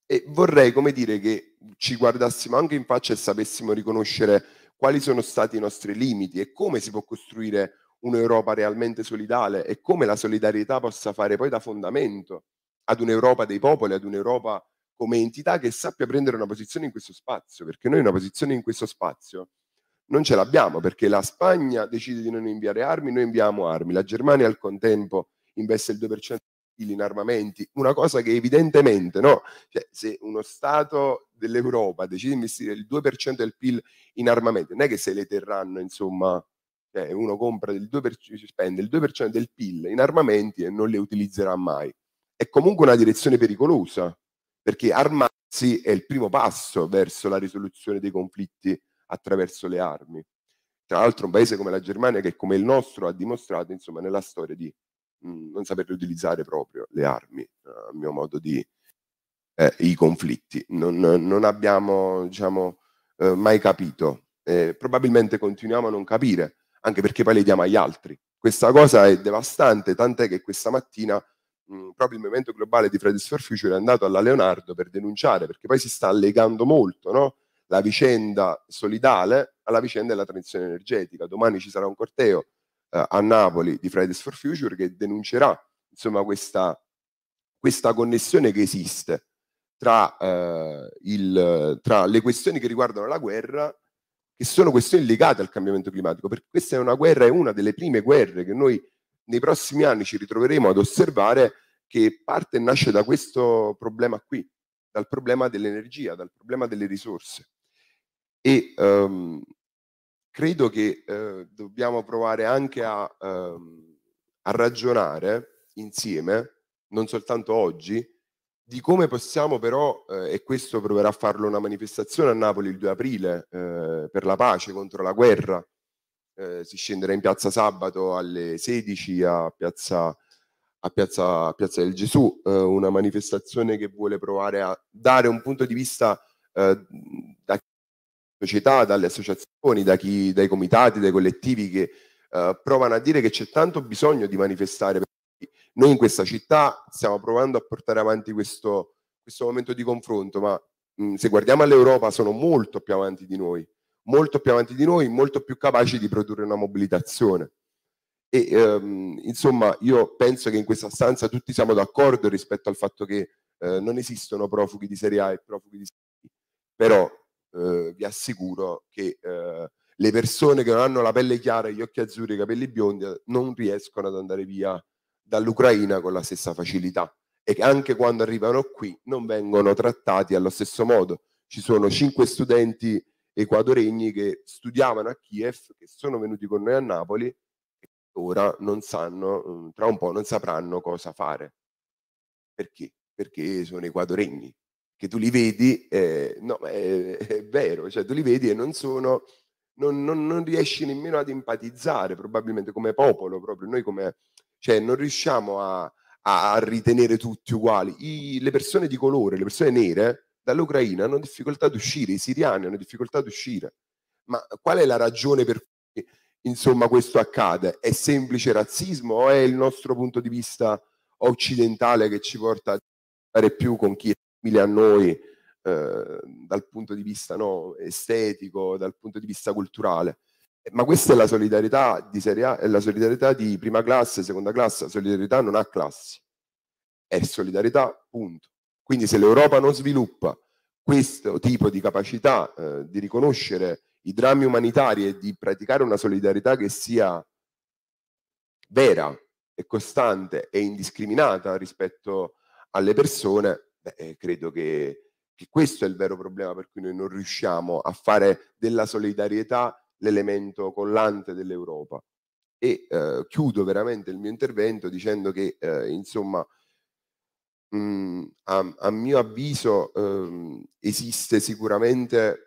E vorrei, come dire, che ci guardassimo anche in faccia e sapessimo riconoscere quali sono stati i nostri limiti e come si può costruire un'Europa realmente solidale e come la solidarietà possa fare poi da fondamento ad un'Europa dei popoli, ad un'Europa come entità che sappia prendere una posizione in questo spazio, perché noi una posizione in questo spazio non ce l'abbiamo perché la Spagna decide di non inviare armi, noi inviamo armi, la Germania al contempo investe il 2% in armamenti, una cosa che evidentemente no, cioè, se uno Stato dell'Europa decide di investire il 2% del PIL in armamenti, non è che se le terranno insomma cioè uno compra il 2%, spende il 2% del PIL in armamenti e non le utilizzerà mai. È comunque una direzione pericolosa, perché armarsi è il primo passo verso la risoluzione dei conflitti attraverso le armi. Tra l'altro un paese come la Germania che come il nostro ha dimostrato insomma, nella storia di mh, mm, non saper utilizzare proprio le armi, a mio modo di eh, i conflitti. Non, non abbiamo diciamo, eh, mai capito, eh, probabilmente continuiamo a non capire, anche perché poi le diamo agli altri. Questa cosa è devastante, tant'è che questa mattina mh, mm, proprio il movimento globale di Fridays for Future è andato alla Leonardo per denunciare, perché poi si sta allegando molto, no? la vicenda solidale alla vicenda della transizione energetica. Domani ci sarà un corteo eh, a Napoli di Fridays for Future che denuncerà insomma, questa, questa connessione che esiste tra, eh, il, tra le questioni che riguardano la guerra, che sono questioni legate al cambiamento climatico, perché questa è una guerra, è una delle prime guerre che noi nei prossimi anni ci ritroveremo ad osservare che parte e nasce da questo problema qui, dal problema dell'energia, dal problema delle risorse. E ehm, credo che eh, dobbiamo provare anche a, ehm, a ragionare insieme, non soltanto oggi, di come possiamo però, eh, e questo proverà a farlo una manifestazione a Napoli il 2 aprile eh, per la pace contro la guerra, eh, si scenderà in piazza sabato alle 16 a piazza, a piazza, a piazza del Gesù, eh, una manifestazione che vuole provare a dare un punto di vista eh, da società, dalle associazioni, da chi, dai comitati, dai collettivi che eh, provano a dire che c'è tanto bisogno di manifestare. Noi in questa città stiamo provando a portare avanti questo, questo momento di confronto, ma mh, mm, se guardiamo all'Europa sono molto più avanti di noi, molto più avanti di noi, molto più capaci di produrre una mobilitazione. E ehm, insomma, io penso che in questa stanza tutti siamo d'accordo rispetto al fatto che eh, non esistono profughi di Serie A e profughi di Serie B, però eh, vi assicuro che eh, le persone che non hanno la pelle chiara, gli occhi azzurri, i capelli biondi eh, non riescono ad andare via dall'Ucraina con la stessa facilità e che anche quando arrivano qui non vengono trattati allo stesso modo. Ci sono cinque studenti equadoregni che studiavano a Kiev, che sono venuti con noi a Napoli e ora non sanno, mm, tra un po' non sapranno cosa fare. Perché? Perché sono equadoregni, che tu li vedi, eh, no, è, è, vero, cioè tu li vedi e non sono, non, non, non, riesci nemmeno ad empatizzare probabilmente come popolo proprio, noi come, cioè non riusciamo a, a ritenere tutti uguali. I, le persone di colore, le persone nere dall'Ucraina hanno difficoltà ad uscire, i siriani hanno difficoltà ad uscire. Ma qual è la ragione per cui insomma questo accade? È semplice razzismo o è il nostro punto di vista occidentale che ci porta a fare più con chi è simile a noi eh, dal punto di vista no, estetico, dal punto di vista culturale. Ma questa è la solidarietà di Serie A, è la solidarietà di prima classe, seconda classe, solidarietà non ha classi, è solidarietà, punto. Quindi se l'Europa non sviluppa questo tipo di capacità eh, di riconoscere i drammi umanitari e di praticare una solidarietà che sia vera e costante e indiscriminata rispetto alle persone, Beh, eh, credo che, che questo è il vero problema per cui noi non riusciamo a fare della solidarietà l'elemento collante dell'Europa. E eh, chiudo veramente il mio intervento dicendo che, eh, insomma, mh, mm, a, a, mio avviso eh, esiste sicuramente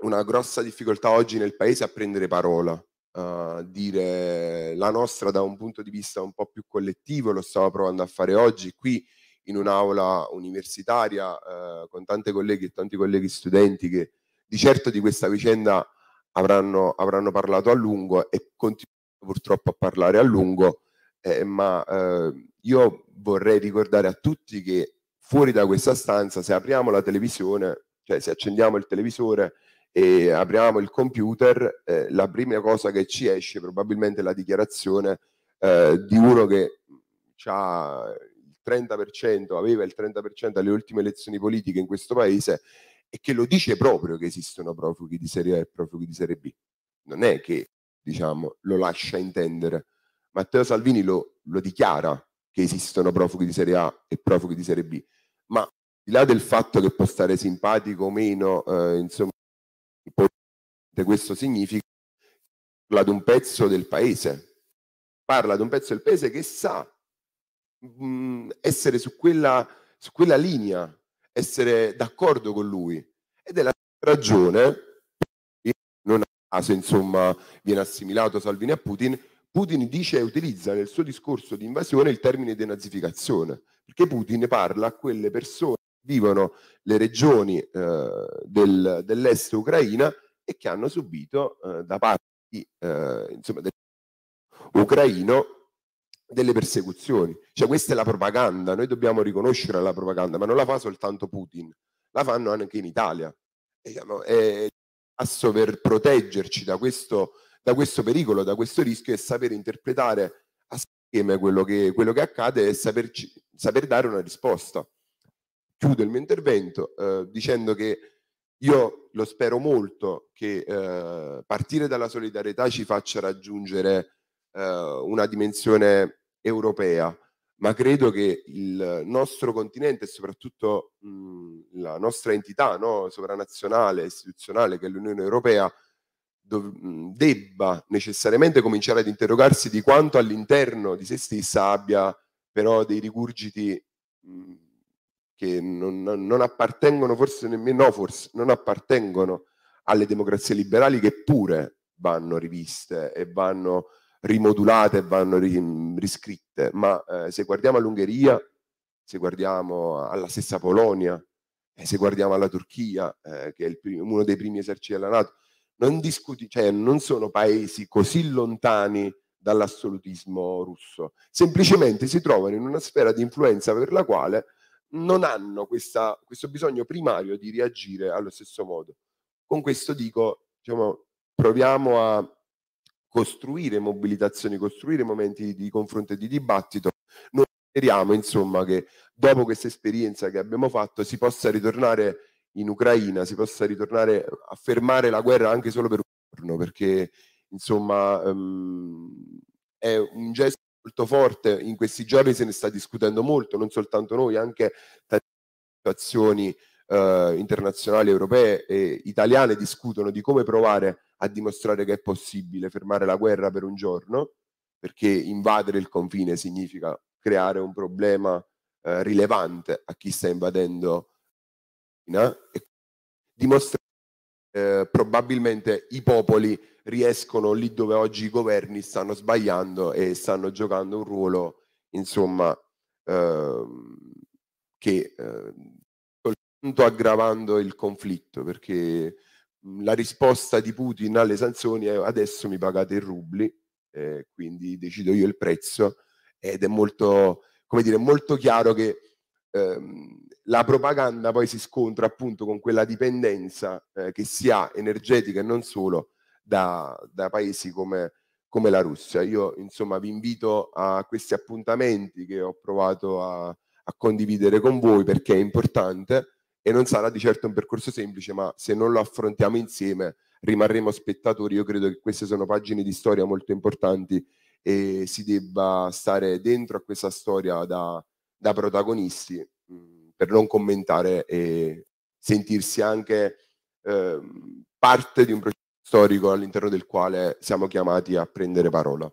una grossa difficoltà oggi nel Paese a prendere parola, a dire la nostra da un punto di vista un po' più collettivo, lo stavo provando a fare oggi qui in un'aula universitaria eh, con tante colleghe e tanti colleghi studenti che di certo di questa vicenda avranno, avranno parlato a lungo e continuano purtroppo a parlare a lungo, eh, ma eh, io vorrei ricordare a tutti che fuori da questa stanza, se apriamo la televisione, cioè se accendiamo il televisore e apriamo il computer, eh, la prima cosa che ci esce probabilmente è la dichiarazione eh, di uno che ha 30%, aveva il 30% alle ultime elezioni politiche in questo paese e che lo dice proprio che esistono profughi di serie A e profughi di serie B. Non è che diciamo, lo lascia intendere. Matteo Salvini lo, lo dichiara che esistono profughi di serie A e profughi di serie B, ma di là del fatto che può stare simpatico o meno, eh, insomma, questo significa parla di un pezzo del paese, parla di un pezzo del paese che sa mh, mm, essere su quella, su quella linea, essere d'accordo con lui. Ed è la ragione, non a caso insomma viene assimilato Salvini a Putin, Putin dice e utilizza nel suo discorso di invasione il termine denazificazione, perché Putin parla a quelle persone che vivono le regioni eh, del, dell'est ucraina e che hanno subito eh, da parte eh, insomma, del ucraino delle persecuzioni. Cioè questa è la propaganda, noi dobbiamo riconoscere la propaganda, ma non la fa soltanto Putin, la fanno anche in Italia. Diciamo, è il passo per proteggerci da questo, da questo pericolo, da questo rischio, è saper interpretare assieme quello che, quello che accade e saperci, saper dare una risposta. Chiudo il mio intervento eh, dicendo che io lo spero molto che eh, partire dalla solidarietà ci faccia raggiungere eh, una dimensione europea, ma credo che il nostro continente e soprattutto mh, mhmm, la nostra entità no, sovranazionale, istituzionale, che è l'Unione Europea, dov- mhmm, debba necessariamente cominciare ad interrogarsi di quanto all'interno di se stessa abbia però dei rigurgiti mh, mhmm, che non, non, appartengono forse nemmeno, no, forse non appartengono alle democrazie liberali che pure vanno riviste e vanno rimodulate e vanno ri, riscritte, ma eh, se guardiamo all'Ungheria, se guardiamo alla stessa Polonia, eh, se guardiamo alla Turchia, eh, che è primo, uno dei primi eserciti della Nato, non, discuti, cioè, non sono paesi così lontani dall'assolutismo russo, semplicemente si trovano in una sfera di influenza per la quale non hanno questa, questo bisogno primario di reagire allo stesso modo. Con questo dico, diciamo, proviamo a costruire mobilitazioni, costruire momenti di confronto e di dibattito, noi speriamo insomma che dopo questa esperienza che abbiamo fatto si possa ritornare in Ucraina, si possa ritornare a fermare la guerra anche solo per un giorno, perché insomma um, è un gesto molto forte, in questi giorni se ne sta discutendo molto, non soltanto noi, anche tante situazioni eh, internazionali europee e italiane discutono di come provare a dimostrare che è possibile fermare la guerra per un giorno, perché invadere il confine significa creare un problema eh, rilevante a chi sta invadendo no? e dimostrare eh, probabilmente i popoli riescono lì dove oggi i governi stanno sbagliando e stanno giocando un ruolo insomma eh, che eh, aggravando il conflitto perché mm, la risposta di Putin alle sanzioni è adesso mi pagate i rubli, eh, quindi decido io il prezzo ed è molto, come dire, molto chiaro che ehm, la propaganda poi si scontra appunto con quella dipendenza eh, che si ha energetica e non solo da, da paesi come, come, la Russia. Io insomma vi invito a questi appuntamenti che ho provato a, a condividere con voi perché è importante e non sarà di certo un percorso semplice, ma se non lo affrontiamo insieme rimarremo spettatori. Io credo che queste sono pagine di storia molto importanti e si debba stare dentro a questa storia da, da protagonisti mm, per non commentare e sentirsi anche eh, parte di un processo storico all'interno del quale siamo chiamati a prendere parola.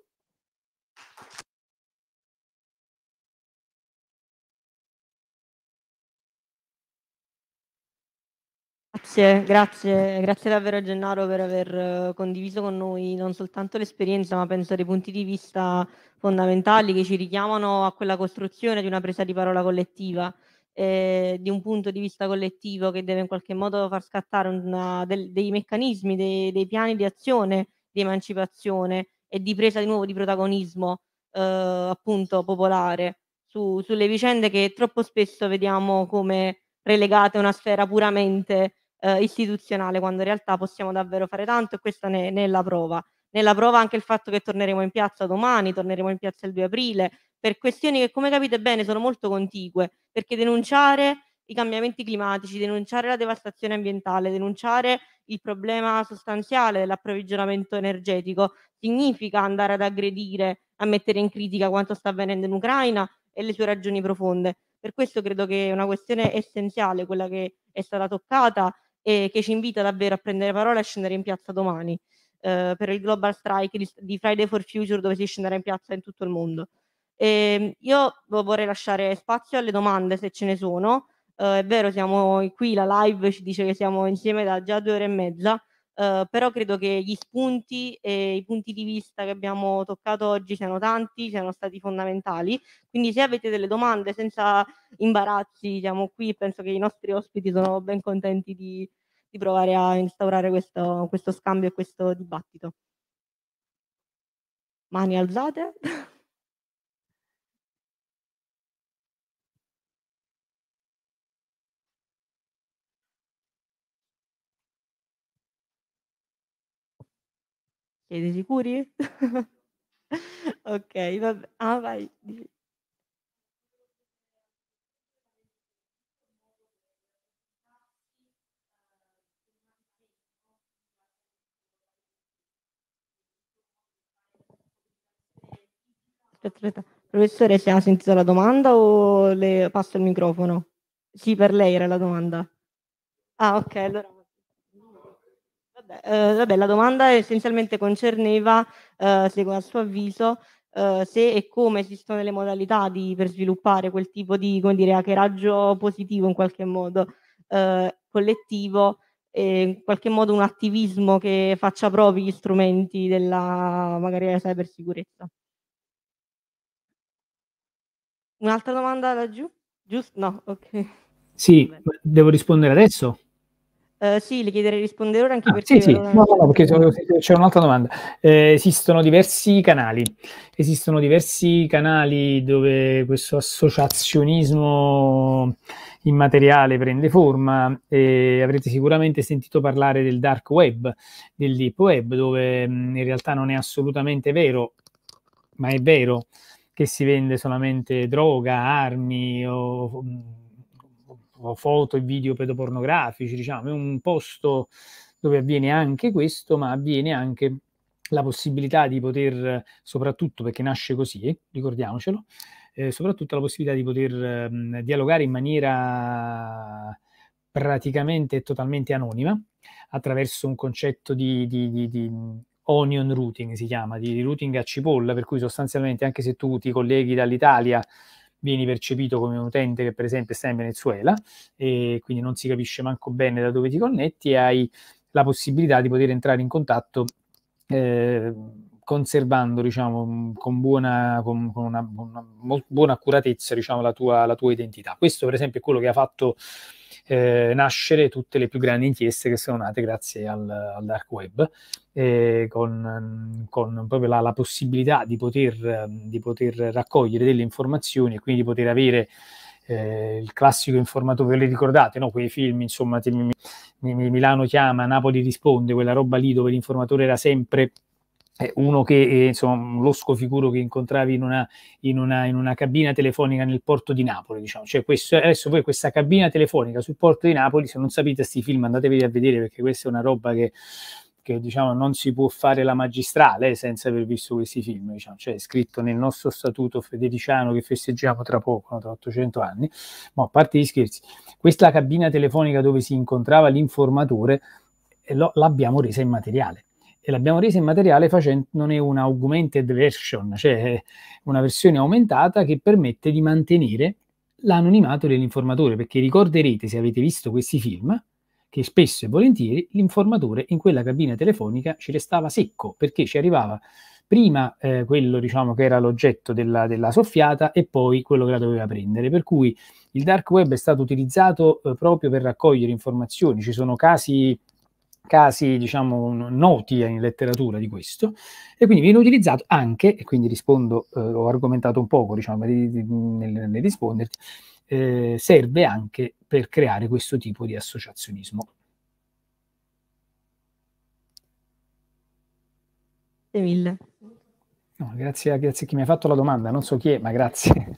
Grazie, grazie, grazie davvero a Gennaro per aver eh, condiviso con noi non soltanto l'esperienza, ma penso dei punti di vista fondamentali che ci richiamano a quella costruzione di una presa di parola collettiva, eh, di un punto di vista collettivo che deve in qualche modo far scattare una, del, dei meccanismi, dei, dei piani di azione, di emancipazione e di presa di nuovo di protagonismo eh, appunto popolare su, sulle vicende che troppo spesso vediamo come relegate a una sfera puramente eh, istituzionale, quando in realtà possiamo davvero fare tanto e questa ne, ne è la prova. Nella prova anche il fatto che torneremo in piazza domani, torneremo in piazza il 2 aprile, per questioni che come capite bene sono molto contigue, perché denunciare i cambiamenti climatici, denunciare la devastazione ambientale, denunciare il problema sostanziale dell'approvvigionamento energetico, significa andare ad aggredire, a mettere in critica quanto sta avvenendo in Ucraina e le sue ragioni profonde. Per questo credo che è una questione essenziale quella che è stata toccata e che ci invita davvero a prendere parola e a scendere in piazza domani eh, per il Global Strike di, di, Friday for Future dove si scenderà in piazza in tutto il mondo. E ehm, io vorrei lasciare spazio alle domande se ce ne sono. Eh, è vero, siamo qui, la live ci dice che siamo insieme da già due ore e mezza eh, però credo che gli spunti e i punti di vista che abbiamo toccato oggi siano tanti, siano stati fondamentali, quindi se avete delle domande senza imbarazzi siamo qui, penso che i nostri ospiti sono ben contenti di, di provare a instaurare questo, questo scambio e questo dibattito. Mani alzate. *laughs* Siete sicuri? *laughs* ok, vabbè. Ah, vai. Aspetta, Professore, se ha sentito la domanda o le passo il microfono? Sì, per lei era la domanda. Ah, ok, allora. Vabbè, eh, vabbè, la domanda essenzialmente concerneva, eh, se a suo avviso, eh, se e come esistono le modalità di, per sviluppare quel tipo di come dire, hackeraggio positivo in qualche modo, eh, collettivo, e in qualche modo un attivismo che faccia propri gli strumenti della magari della cybersicurezza. Un'altra domanda laggiù? Giusto? No, ok. Sì, devo rispondere adesso. Eh, sì, le chiederei di rispondere ora anche ah, perché... Sì, sì. No, no, perché c'è un'altra domanda. Eh, esistono diversi canali, esistono diversi canali dove questo associazionismo immateriale prende forma e avrete sicuramente sentito parlare del dark web, del deep web, dove in realtà non è assolutamente vero, ma è vero che si vende solamente droga, armi o foto e video pedopornografici, diciamo, è un posto dove avviene anche questo, ma avviene anche la possibilità di poter, soprattutto perché nasce così, eh, ricordiamocelo, eh, soprattutto la possibilità di poter mh, ehm, dialogare in maniera praticamente totalmente anonima attraverso un concetto di, di, di, di onion routing, si chiama, di routing a cipolla, per cui sostanzialmente anche se tu ti colleghi dall'Italia vieni percepito come un utente che per esempio sta in Venezuela e quindi non si capisce manco bene da dove ti connetti e hai la possibilità di poter entrare in contatto eh, conservando diciamo, mm, con, buona, con, con una, una buona accuratezza diciamo, la, tua, la tua identità. Questo per esempio è quello che ha fatto eh, nascere tutte le più grandi inchieste che sono nate grazie al, al dark web, eh, con, con, proprio la, la possibilità di poter, di poter, raccogliere delle informazioni e quindi poter avere eh, il classico informatore, ve li ricordate, no? quei film, insomma, mi, mi, Milano chiama, Napoli risponde, quella roba lì dove l'informatore era sempre uno che eh, insomma losco figuro che incontravi in una, in, una, in una, cabina telefonica nel porto di Napoli diciamo cioè questo, adesso voi questa cabina telefonica sul porto di Napoli se non sapete questi film andatevi a vedere perché questa è una roba che, che diciamo non si può fare la magistrale senza aver visto questi film diciamo cioè è scritto nel nostro statuto federiciano che festeggiamo tra poco no? tra 800 anni ma a parte gli scherzi questa cabina telefonica dove si incontrava l'informatore eh, l'abbiamo resa immateriale e l'abbiamo resa in materiale facendone una augmented version, cioè una versione aumentata che permette di mantenere l'anonimato dell'informatore, perché ricorderete se avete visto questi film che spesso e volentieri l'informatore in quella cabina telefonica ci restava secco perché ci arrivava prima eh, quello diciamo, che era l'oggetto della, della, soffiata e poi quello che la doveva prendere. Per cui il dark web è stato utilizzato eh, proprio per raccogliere informazioni. Ci sono casi casi diciamo noti in letteratura di questo e quindi viene utilizzato anche e quindi rispondo eh, ho argomentato un poco diciamo nel, nel risponderti eh, serve anche per creare questo tipo di associazionismo grazie mille no, grazie, grazie a chi mi ha fatto la domanda non so chi è ma grazie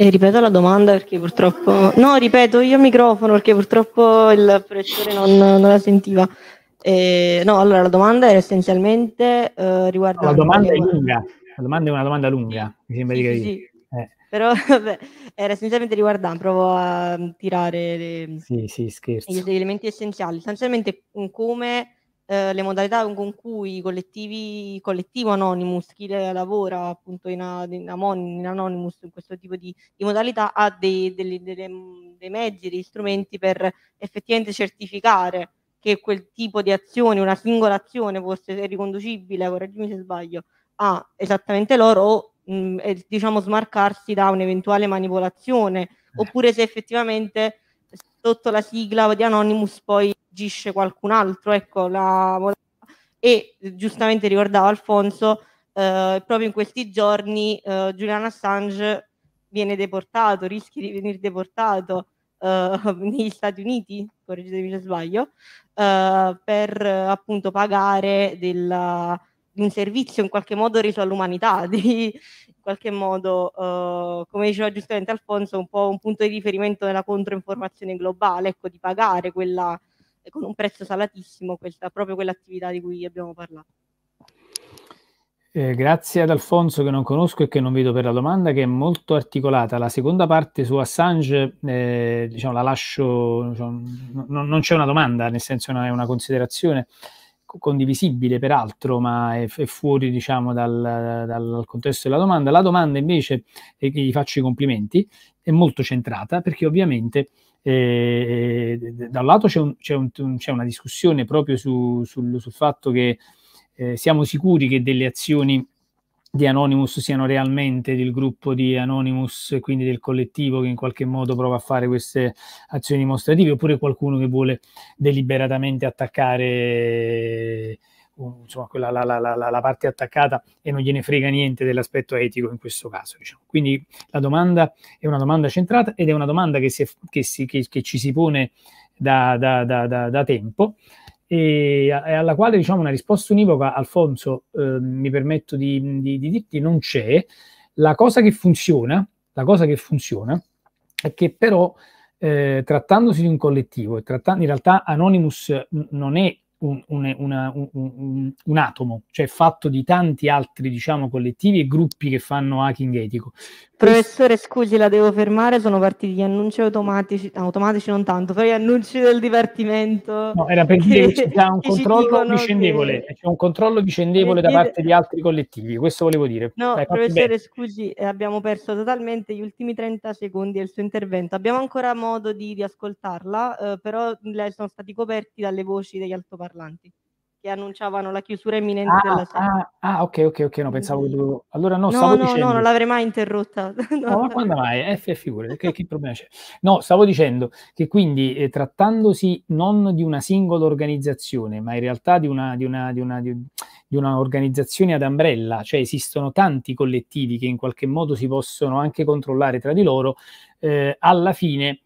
E ripeto la domanda perché purtroppo... No, ripeto io il microfono perché purtroppo il professore non, non la sentiva. Eh, no, allora la domanda era essenzialmente eh, riguardo... No, la domanda è lunga, la domanda è una domanda lunga, mi sembra sì, di capire. Sì. Eh. Però *laughs* vabbè, era essenzialmente riguardante, provo a tirare le... sì, sì, gli elementi essenziali, essenzialmente come eh, le modalità con cui i collettivi, collettivo Anonymous, chi lavora appunto in, in, in Anonymous, in questo tipo di, di modalità, ha dei, dei, dei, dei, mezzi, degli strumenti per effettivamente certificare che quel tipo di azione, una singola azione fosse riconducibile, correggimi se sbaglio, a esattamente loro o mh, mm, diciamo smarcarsi da un'eventuale manipolazione, eh. oppure se effettivamente sotto la sigla di Anonymous poi agisce qualcun altro. Ecco, la, e giustamente ricordava Alfonso, eh, proprio in questi giorni eh, Julian Assange viene deportato, rischia di venire deportato eh, *laughs* negli Stati Uniti, correggetemi se sbaglio, eh, per appunto pagare della, di un servizio in qualche modo reso all'umanità, *laughs* di, in qualche modo, eh, come diceva giustamente Alfonso, un po' un punto di riferimento della controinformazione globale, ecco, di pagare quella con un prezzo salatissimo questa, proprio quell'attività di cui abbiamo parlato. Eh, grazie ad Alfonso che non conosco e che non vedo per la domanda che è molto articolata. La seconda parte su Assange eh, diciamo, la lascio, diciamo, no, non c'è una domanda, nel senso è una considerazione condivisibile peraltro, ma è, è fuori diciamo, dal, dal, contesto della domanda. La domanda invece, e gli faccio i complimenti, è molto centrata perché ovviamente e, e, da un lato c'è, un, c'è, un, c'è una discussione proprio su, sul, sul, fatto che eh, siamo sicuri che delle azioni di Anonymous siano realmente del gruppo di Anonymous, quindi del collettivo che in qualche modo prova a fare queste azioni dimostrative, oppure qualcuno che vuole deliberatamente attaccare insomma, quella, la, la, la, la, parte attaccata e non gliene frega niente dell'aspetto etico in questo caso. Diciamo. Quindi la domanda è una domanda centrata ed è una domanda che, si è, che, si, che, che ci si pone da, da, da, da tempo e, alla quale diciamo, una risposta univoca, Alfonso, eh, mi permetto di, di, di dirti, non c'è. La cosa che funziona, la cosa che funziona è che però eh, trattandosi di un collettivo, e trattando in realtà Anonymous non è un, un, una, un, un, atomo, cioè fatto di tanti altri diciamo, collettivi e gruppi che fanno hacking etico. Professore, scusi, la devo fermare, sono partiti gli annunci automatici, automatici non tanto, però gli annunci del Dipartimento. No, era per dire che c'è un *laughs* controllo vicendevole, che... c'è un controllo vicendevole da parte di altri collettivi, questo volevo dire. No, Dai, professore, scusi, eh, abbiamo perso totalmente gli ultimi 30 secondi del suo intervento. Abbiamo ancora modo di riascoltarla, eh, però sono stati coperti dalle voci degli altoparlanti altoparlanti che annunciavano la chiusura imminente ah, della sede. Ah, ah, ok, ok, ok, no, pensavo che mm. dovevo... Allora no, no, no, dicendo... no, non l'avrei mai interrotta. *laughs* no, ma oh, quando mai? Eh, f- figure, che, che, problema c'è? No, stavo dicendo che quindi eh, trattandosi non di una singola organizzazione, ma in realtà di una, di una, di una, di di una organizzazione ad umbrella, cioè esistono tanti collettivi che in qualche modo si possono anche controllare tra di loro, eh, alla fine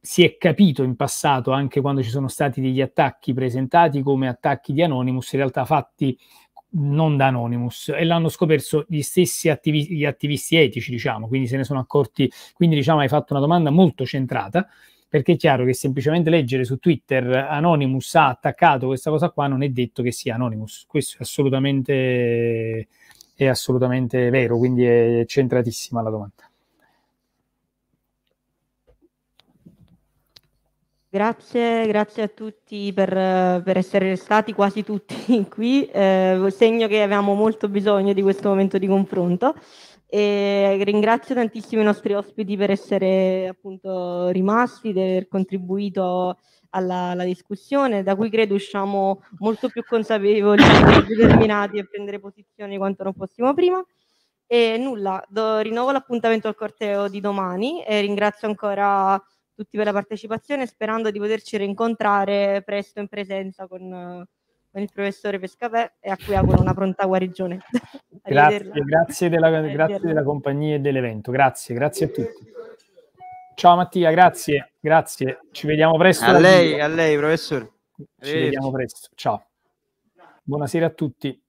si è capito in passato, anche quando ci sono stati degli attacchi presentati come attacchi di Anonymous, in realtà fatti non da Anonymous e l'hanno scoperto gli stessi attivi- gli attivisti etici, diciamo, quindi se ne sono accorti, quindi diciamo hai fatto una domanda molto centrata, perché è chiaro che semplicemente leggere su Twitter Anonymous ha attaccato questa cosa qua non è detto che sia Anonymous, questo è assolutamente, è assolutamente vero, quindi è centratissima la domanda. Grazie, grazie a tutti per, per essere stati quasi tutti *laughs* qui, eh, segno che avevamo molto bisogno di questo momento di confronto. E ringrazio tantissimo i nostri ospiti per essere appunto rimasti, per aver contribuito alla, alla, discussione, da cui credo usciamo molto più consapevoli, più determinati a prendere posizioni quanto non fossimo prima. E nulla, do, rinnovo l'appuntamento al corteo di domani e ringrazio ancora tutti per la partecipazione, sperando di poterci rincontrare presto in presenza con, con il professore Pescapè e a cui auguro una pronta guarigione. *laughs* grazie, grazie, della, grazie della compagnia e dell'evento, grazie, grazie a tutti. Ciao Mattia, grazie, grazie. Ci vediamo presto. A lei, a lei, professore. Ci vediamo presto. Ciao. Buonasera a tutti.